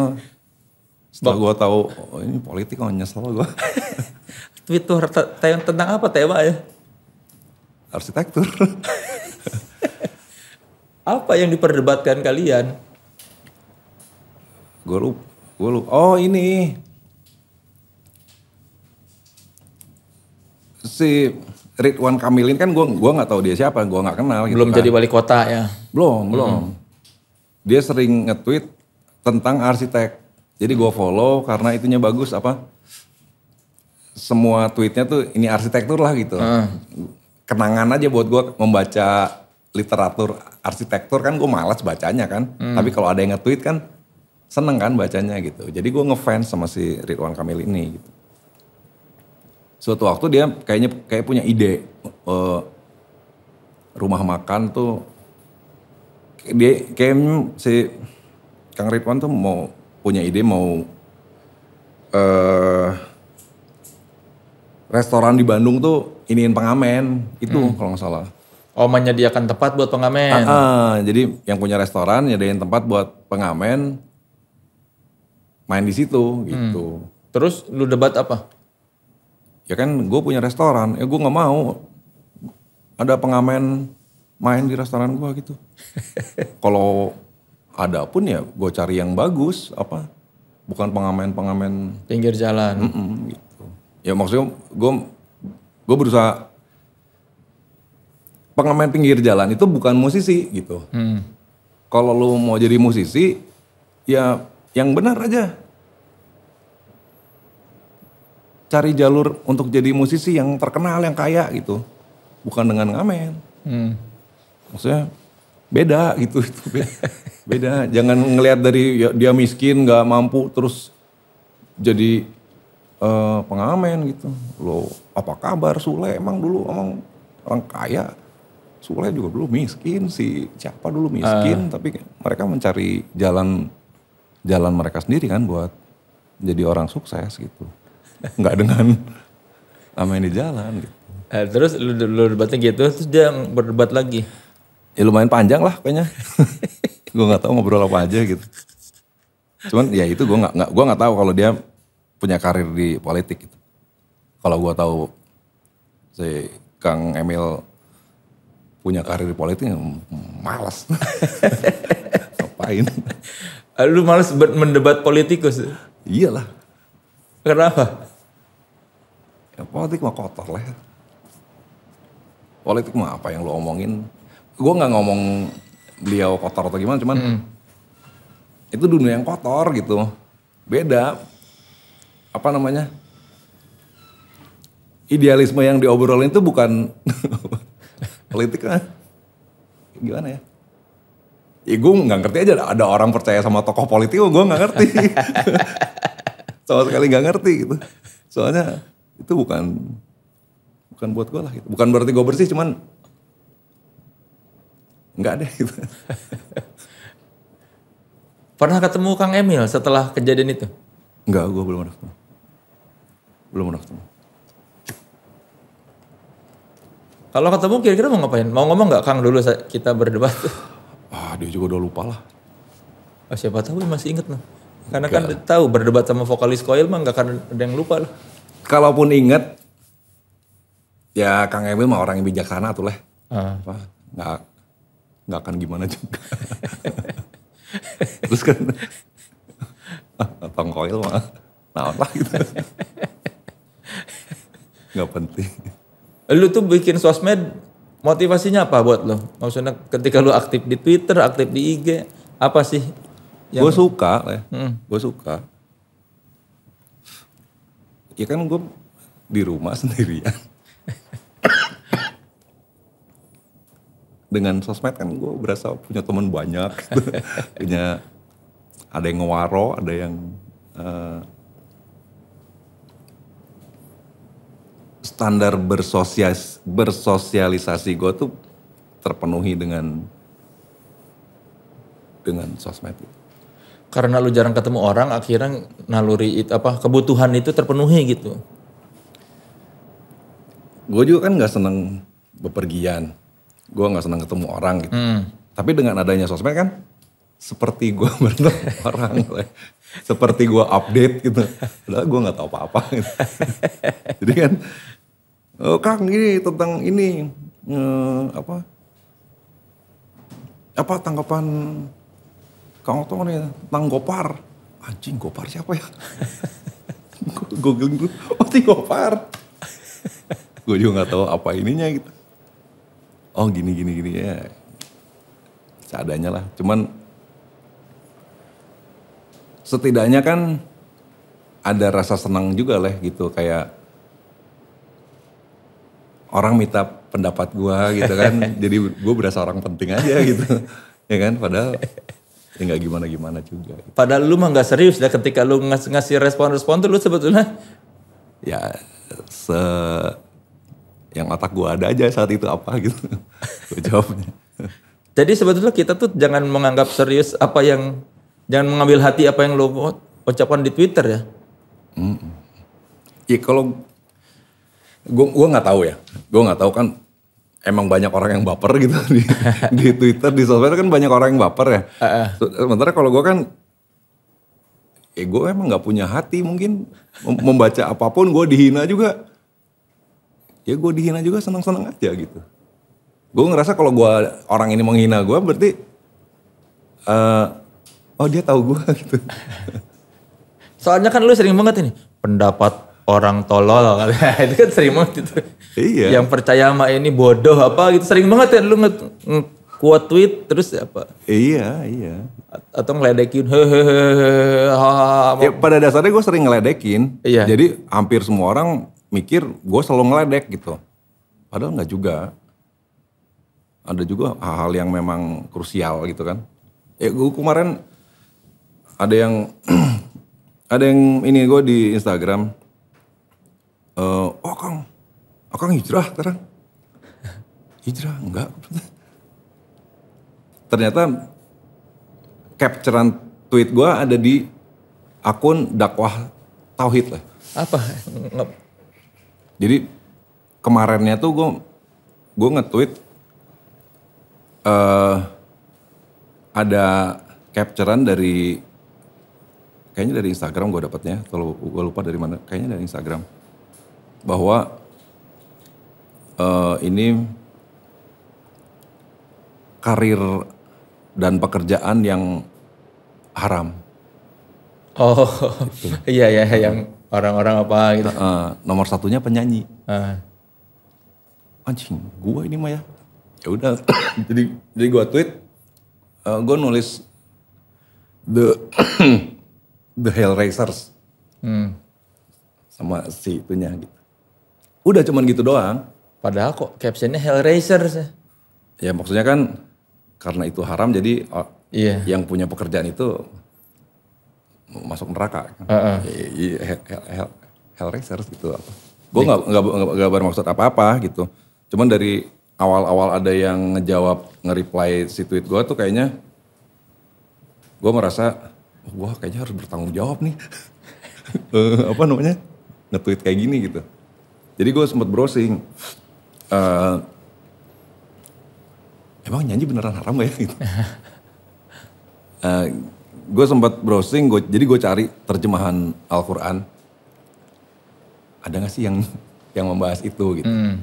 setelah gue tahu oh, ini politik kok oh, nyesel gue Twitter tentang apa tema ya? Arsitektur. apa yang diperdebatkan kalian? Gue lupa. Oh ini. Si Ridwan Kamilin kan gue gua nggak tahu dia siapa, gue nggak kenal. Gitu belum kan. jadi wali kota ya? Belum, belum. -hmm. Dia sering nge-tweet tentang arsitek. Jadi gue follow karena itunya bagus apa? semua tweetnya tuh ini arsitektur lah gitu. Uh. Kenangan aja buat gue membaca literatur arsitektur kan gue malas bacanya kan. Hmm. Tapi kalau ada yang nge-tweet kan seneng kan bacanya gitu. Jadi gue ngefans sama si Ridwan Kamil ini gitu. Suatu waktu dia kayaknya kayak punya ide uh, rumah makan tuh dia kayaknya si Kang Ridwan tuh mau punya ide mau uh, restoran di Bandung tuh iniin pengamen itu hmm. kalau nggak salah. Oh menyediakan tempat buat pengamen. Uh, uh, jadi yang punya restoran nyediain tempat buat pengamen main di situ hmm. gitu. Hmm. Terus lu debat apa? Ya kan gue punya restoran, ya gue nggak mau ada pengamen main di restoran gue gitu. Kalau ada pun ya gue cari yang bagus apa bukan pengamen-pengamen pinggir jalan. Mm -mm, ya maksudnya gue gue berusaha pengamen pinggir jalan itu bukan musisi gitu. Hmm. Kalau lo mau jadi musisi ya yang benar aja. Cari jalur untuk jadi musisi yang terkenal, yang kaya gitu. Bukan dengan ngamen. Hmm. Maksudnya beda gitu itu beda. beda. Jangan ngelihat dari ya, dia miskin, nggak mampu terus jadi uh, pengamen gitu. Lo apa kabar Sule? Emang dulu emang orang kaya. Sule juga dulu miskin, sih. siapa dulu miskin, uh. tapi mereka mencari jalan jalan mereka sendiri kan buat jadi orang sukses gitu. Enggak dengan nama ini jalan gitu. Uh, terus lu, lu debatnya gitu, terus dia berdebat lagi. Ya lumayan panjang lah kayaknya. gue gak tahu ngobrol apa aja gitu. Cuman ya itu gue gak, gue nggak tahu kalau dia punya karir di politik gitu. Kalau gue tahu si Kang Emil punya karir di politik, ya, malas. Ngapain? Eh, lu malas mendebat politikus? Iyalah. Kenapa? Ya, politik mah kotor lah. Politik mah apa yang lu omongin? Gue nggak ngomong beliau kotor atau gimana, cuman hmm. itu dunia yang kotor gitu. Beda apa namanya idealisme yang diobrolin itu bukan politik kan gimana ya ya gue nggak ngerti aja ada orang percaya sama tokoh politik gue gak ngerti sama sekali gak ngerti gitu soalnya itu bukan bukan buat gue lah gitu bukan berarti gue bersih cuman nggak deh gitu pernah ketemu Kang Emil setelah kejadian itu Enggak, gue belum ada ketemu belum pernah ketemu. Kalau ketemu kira-kira mau ngapain? Mau ngomong nggak Kang dulu kita berdebat? Ah dia juga udah lupa lah. Oh, siapa tahu masih inget loh. Karena gak. kan tahu berdebat sama vokalis Koil mah nggak akan ada yang lupa loh. Kalaupun inget, ya Kang Emil mah orang yang bijaksana tuh lah. Uh. Nggak, nggak akan gimana juga. Terus kan, Bang Koil mah, nah lah gitu. Nggak penting. Lu tuh bikin sosmed motivasinya apa buat lo? Maksudnya ketika lu aktif di Twitter, aktif di IG, apa sih? Yang... Gue suka, ya. Hmm. Gue suka. Ya kan gue di rumah sendirian. Dengan sosmed kan gue berasa punya teman banyak, punya ada yang ngewaro, ada yang uh, standar bersosialis, bersosialisasi gue tuh terpenuhi dengan dengan sosmed itu. Karena lu jarang ketemu orang, akhirnya naluri itu apa kebutuhan itu terpenuhi gitu. Gue juga kan nggak seneng bepergian, gue nggak seneng ketemu orang gitu. Hmm. Tapi dengan adanya sosmed kan, seperti gue bertemu orang, seperti gue update gitu. Padahal gue nggak tahu apa-apa. Gitu. Jadi kan oh, eh, Kang ini tentang ini eh, apa apa tanggapan Kang Otong nih tentang Gopar anjing Gopar siapa ya googling dulu oh si Gopar gue juga nggak tahu apa ininya gitu oh gini gini gini ya seadanya lah cuman setidaknya kan ada rasa senang juga lah gitu kayak orang minta pendapat gua gitu kan jadi gue berasa orang penting aja gitu ya kan padahal ya nggak gimana gimana juga padahal lu mah nggak serius ya ketika lu ngas ngasih respon respon tuh lu sebetulnya ya se yang otak gua ada aja saat itu apa gitu gue jawabnya jadi sebetulnya kita tuh jangan menganggap serius apa yang jangan mengambil hati apa yang lu ucapkan di Twitter ya. Mm -mm. kalau gue gue nggak tahu ya gue nggak tahu kan emang banyak orang yang baper gitu di, di Twitter di sosmed kan banyak orang yang baper ya sementara kalau gue kan eh ya gue emang nggak punya hati mungkin membaca apapun gue dihina juga ya gue dihina juga senang senang aja gitu gue ngerasa kalau gue orang ini menghina gue berarti uh, oh dia tahu gue gitu soalnya kan lu sering banget ini pendapat orang tolol itu kan sering banget itu. Iya. Yang percaya sama ini bodoh apa gitu sering banget ya lu kuat tweet terus apa? Iya, iya. A atau ngeledekin hehehe. Ya, pada dasarnya gue sering ngeledekin. Iya. Jadi hampir semua orang mikir gue selalu ngeledek gitu. Padahal nggak juga. Ada juga hal-hal yang memang krusial gitu kan. Ya gue kemarin ada yang ada yang ini gue di Instagram uh, oh Kang, oh, Kang hijrah sekarang. hijrah, enggak. Ternyata capturean tweet gue ada di akun dakwah tauhid lah. Apa? Jadi kemarinnya tuh gue gue nge-tweet uh, ada capturean dari kayaknya dari Instagram gue dapetnya, kalau gue lupa dari mana kayaknya dari Instagram bahwa uh, ini karir dan pekerjaan yang haram. Oh, gitu. iya ya yang orang-orang apa gitu. Uh, nomor satunya penyanyi. Uh. Anjing, gua ini mah ya. Ya udah, jadi jadi gua tweet uh, gua nulis the the Hellraisers. Hmm. Sama si itunya gitu. Udah cuman gitu doang. Padahal kok captionnya Hellraiser sih. Ya maksudnya kan karena itu haram jadi oh, iya. yang punya pekerjaan itu masuk neraka. Uh -uh. Hell, hell, hell, Hellraiser gitu apa. Gue gak, nggak bermaksud apa-apa gitu. Cuman dari awal-awal ada yang ngejawab nge-reply si tweet gue tuh kayaknya gue merasa wah kayaknya harus bertanggung jawab nih. Eh, apa namanya? Nge-tweet kayak gini gitu. Jadi gue sempat browsing. Uh, emang nyanyi beneran haram gak ya? Gitu. uh, eh, gue sempat browsing, gua, jadi gue cari terjemahan Al-Quran. Ada gak sih yang yang membahas itu gitu? Hmm.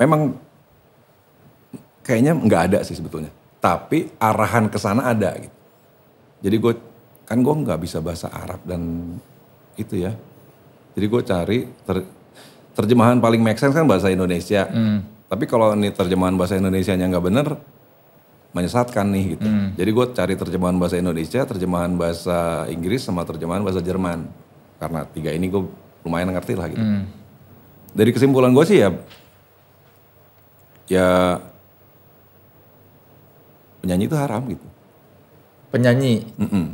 Memang kayaknya nggak ada sih sebetulnya. Tapi arahan ke sana ada gitu. Jadi gue kan gue nggak bisa bahasa Arab dan itu ya. Jadi gue cari ter, terjemahan paling make sense kan bahasa Indonesia. Hmm. Tapi kalau ini terjemahan bahasa Indonesia-nya nggak bener, menyesatkan nih gitu. Hmm. Jadi gue cari terjemahan bahasa Indonesia, terjemahan bahasa Inggris, sama terjemahan bahasa Jerman. Karena tiga ini gue lumayan ngerti lah gitu. Hmm. Dari kesimpulan gue sih ya, ya penyanyi itu haram gitu. Penyanyi. Mm -mm.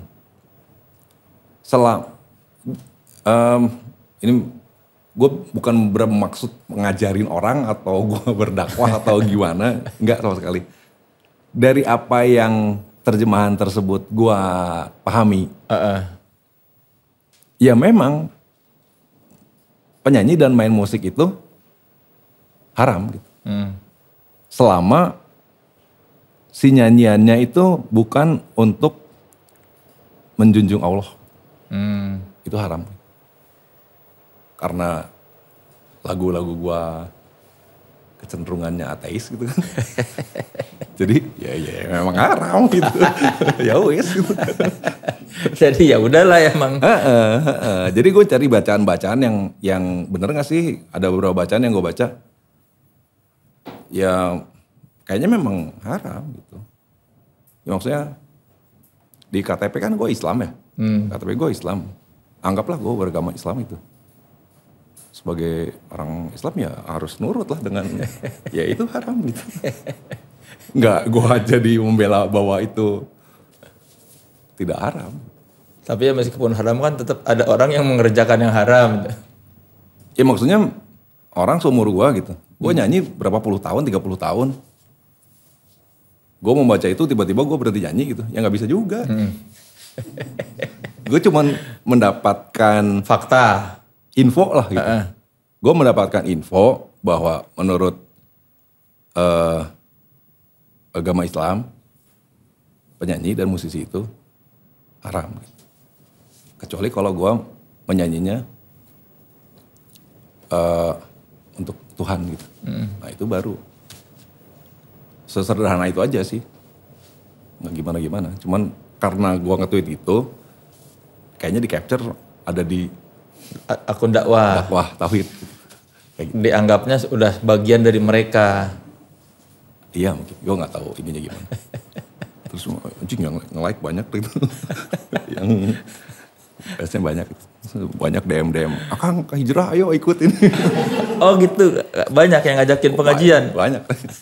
Selam. Um, ini gue bukan bermaksud mengajarin orang atau gue berdakwah atau gimana, nggak sama sekali. Dari apa yang terjemahan tersebut gue pahami, uh -uh. ya memang penyanyi dan main musik itu haram gitu. Hmm. Selama si nyanyiannya itu bukan untuk menjunjung Allah, hmm. itu haram karena lagu-lagu gua kecenderungannya ateis gitu kan. Jadi ya, ya ya memang haram gitu. ya wis gitu. Jadi ya udahlah emang. Uh, uh, Jadi gue cari bacaan-bacaan yang yang bener gak sih? Ada beberapa bacaan yang gue baca. Ya kayaknya memang haram gitu. Ya, maksudnya di KTP kan gue Islam ya. Hmm. KTP gue Islam. Anggaplah gue beragama Islam itu sebagai orang Islam ya harus nurut lah dengan ya itu haram gitu. gue gua di membela bahwa itu tidak haram. Tapi ya meskipun haram kan tetap ada orang yang mengerjakan yang haram. Ya maksudnya orang seumur gue gitu. Gue hmm. nyanyi berapa puluh tahun, tiga puluh tahun. Gue membaca itu tiba-tiba gue berhenti nyanyi gitu. Ya nggak bisa juga. Hmm. gue cuman mendapatkan fakta info lah gitu. Uh -uh. Gue mendapatkan info bahwa menurut uh, agama Islam penyanyi dan musisi itu haram. Kecuali kalau gue menyanyinya uh, untuk Tuhan gitu. Mm. Nah itu baru. Sesederhana itu aja sih. Nggak gimana-gimana. Cuman karena gue nge-tweet itu, kayaknya di capture ada di akun dakwah. Dakwah tauhid. Dianggapnya sudah bagian dari mereka. Iya mungkin, gue nggak tahu ininya gimana. Terus anjing yang nge-like banyak gitu. yang biasanya banyak banyak DM DM akang ah, hijrah ayo ikut ini oh gitu banyak yang ngajakin pengajian banyak, banyak.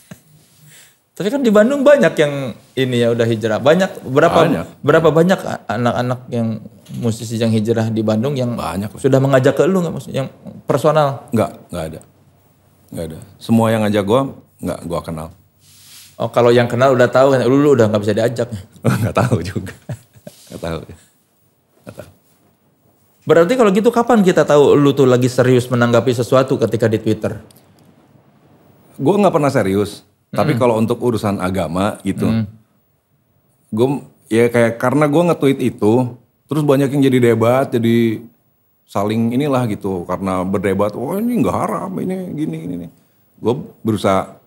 Tapi kan di Bandung banyak yang ini ya udah hijrah. Banyak berapa banyak. berapa banyak anak-anak yang musisi yang hijrah di Bandung yang banyak. sudah mengajak ke lu nggak musisi yang personal? Nggak, nggak ada. Nggak ada. Semua yang ngajak gua nggak gua kenal. Oh, kalau yang kenal udah tahu kan lu, lu udah nggak bisa diajak. nggak tahu juga. nggak tahu. Nggak tahu. Berarti kalau gitu kapan kita tahu lu tuh lagi serius menanggapi sesuatu ketika di Twitter? Gue nggak pernah serius tapi kalau untuk urusan agama gitu, mm. gue ya kayak karena gue nge-tweet itu, terus banyak yang jadi debat, jadi saling inilah gitu karena berdebat, oh ini nggak haram, ini gini ini. ini. Gue berusaha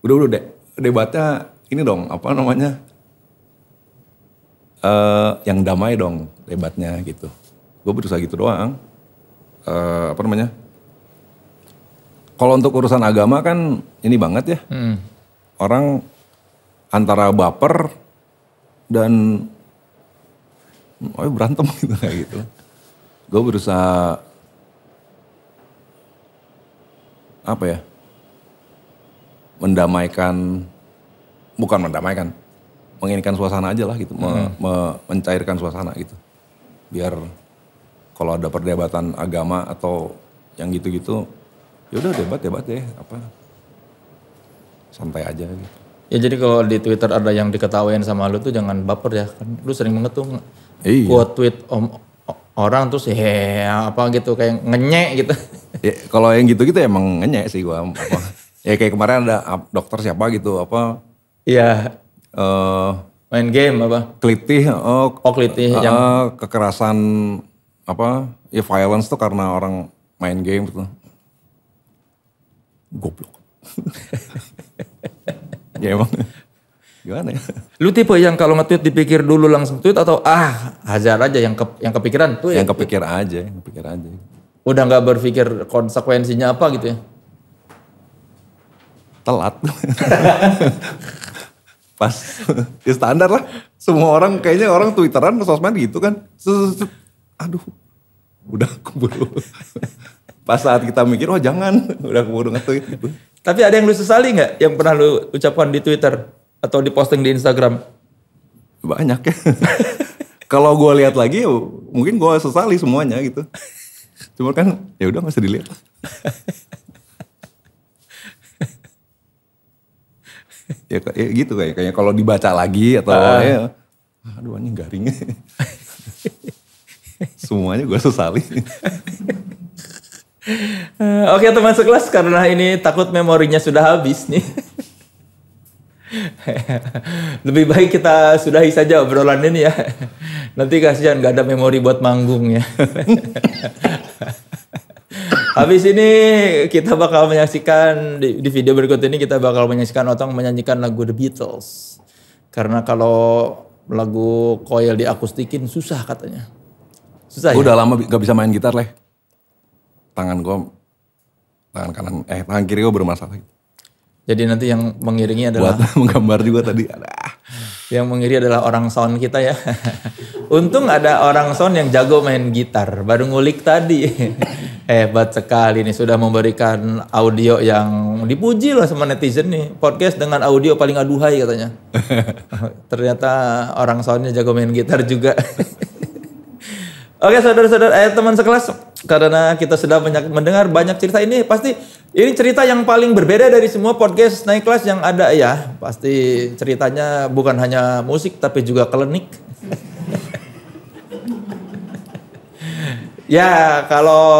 udah udah de, debatnya ini dong apa namanya uh, yang damai dong debatnya gitu. Gue berusaha gitu doang. Uh, apa namanya? Kalau untuk urusan agama kan ini banget ya. Mm orang antara baper dan oh berantem gitu kayak gitu. Gue berusaha apa ya? Mendamaikan bukan mendamaikan. Menginginkan suasana aja lah gitu, hmm. me, mencairkan suasana gitu. Biar kalau ada perdebatan agama atau yang gitu-gitu, ya udah debat debat deh apa sampai aja gitu. Ya jadi kalau di Twitter ada yang diketawain sama lu tuh jangan baper ya. Kan lu sering banget tuh iya. quote tweet om, orang terus ya apa gitu kayak ngenyek gitu. Ya, kalau yang gitu gitu emang ngenyek sih gua. Apa, ya kayak kemarin ada dokter siapa gitu apa? Iya. Uh, main game apa? Klitih, oh, oh klitih uh, yang eh, kekerasan apa? Ya violence tuh karena orang main game gitu. Goblok. Ya emang. Gimana ya? Lu tipe yang kalau nge-tweet dipikir dulu langsung tweet atau ah hajar aja yang ke, yang kepikiran tuh yang ya? aja, yang kepikir aja. Udah nggak berpikir konsekuensinya apa gitu ya? Telat. Pas ya standar lah. Semua orang kayaknya orang twitteran sosmed gitu kan. Aduh, udah keburu. Pas saat kita mikir, oh jangan, udah keburu nge-tweet gitu. Tapi ada yang lu sesali nggak yang pernah lu ucapkan di Twitter atau di posting di Instagram? Banyak ya. Kalau gue lihat lagi, mungkin gue sesali semuanya gitu. Cuma kan ya udah nggak usah dilihat. ya, ya gitu kayak kayaknya kalau dibaca lagi atau uh. ya, aduh anjing garingnya. semuanya gue sesali. Eh, oke teman sekelas karena ini takut memorinya sudah habis nih. Lebih baik kita sudahi saja obrolan ini ya. Nanti kasihan gak ada memori buat manggung ya. Habis ini kita bakal menyaksikan di, di video berikut ini kita bakal menyaksikan Otong menyanyikan lagu The Beatles. Karena kalau lagu koil diakustikin susah katanya. Susah Gue ya? lama gak bisa main gitar leh tangan gue tangan kanan eh tangan kiri gue bermasalah Jadi nanti yang mengiringi adalah buat menggambar juga tadi. yang mengiringi adalah orang sound kita ya. Untung ada orang sound yang jago main gitar, baru ngulik tadi. Hebat sekali nih sudah memberikan audio yang dipuji loh sama netizen nih. Podcast dengan audio paling aduhai katanya. Ternyata orang soundnya jago main gitar juga. Oke saudara-saudara, eh, teman sekelas, karena kita sudah banyak mendengar banyak cerita ini, pasti ini cerita yang paling berbeda dari semua podcast naik kelas yang ada ya. Pasti ceritanya bukan hanya musik tapi juga klinik. ya kalau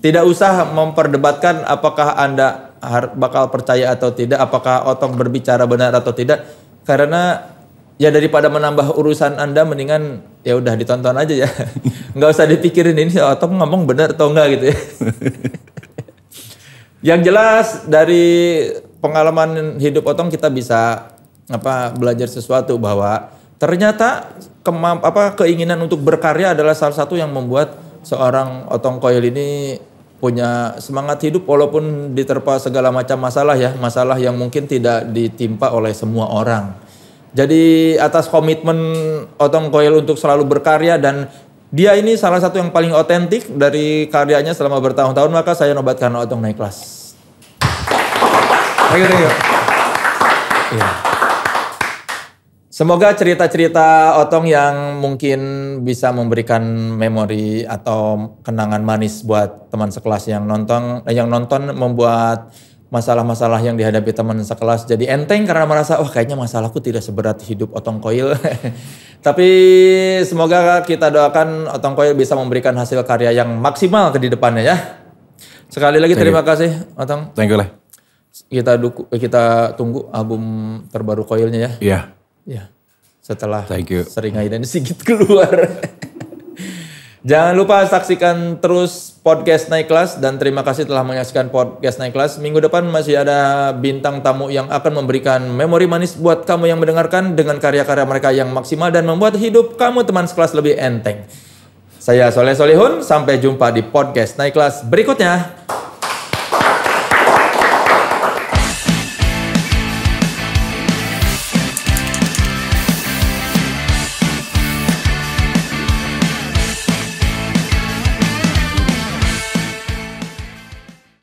tidak usah memperdebatkan apakah anda bakal percaya atau tidak, apakah Otong berbicara benar atau tidak, karena ya daripada menambah urusan anda mendingan ya udah ditonton aja ya nggak usah dipikirin ini atau oh, ngomong benar atau enggak gitu ya yang jelas dari pengalaman hidup Otong kita bisa apa belajar sesuatu bahwa ternyata kemamp apa keinginan untuk berkarya adalah salah satu yang membuat seorang Otong Koil ini punya semangat hidup walaupun diterpa segala macam masalah ya masalah yang mungkin tidak ditimpa oleh semua orang jadi atas komitmen Otong Koil untuk selalu berkarya dan dia ini salah satu yang paling otentik dari karyanya selama bertahun-tahun maka saya nobatkan Otong naik kelas. Thank you, thank you. Yeah. Semoga cerita-cerita Otong yang mungkin bisa memberikan memori atau kenangan manis buat teman sekelas yang nonton, yang nonton membuat masalah-masalah yang dihadapi teman sekelas jadi enteng karena merasa wah oh, kayaknya masalahku tidak seberat hidup Otong Koil. Tapi semoga kita doakan Otong Koil bisa memberikan hasil karya yang maksimal ke di depannya ya. Sekali lagi terima kasih Otong. Thank you lah. Kita duku, kita tunggu album terbaru Koilnya ya. Iya. Yeah. Iya. Yeah. Setelah Thank you. seringai dan sedikit keluar. Jangan lupa saksikan terus podcast naik kelas dan terima kasih telah menyaksikan podcast naik kelas. Minggu depan masih ada bintang tamu yang akan memberikan memori manis buat kamu yang mendengarkan dengan karya-karya mereka yang maksimal dan membuat hidup kamu teman sekelas lebih enteng. Saya Soleh Solihun, sampai jumpa di podcast naik kelas berikutnya.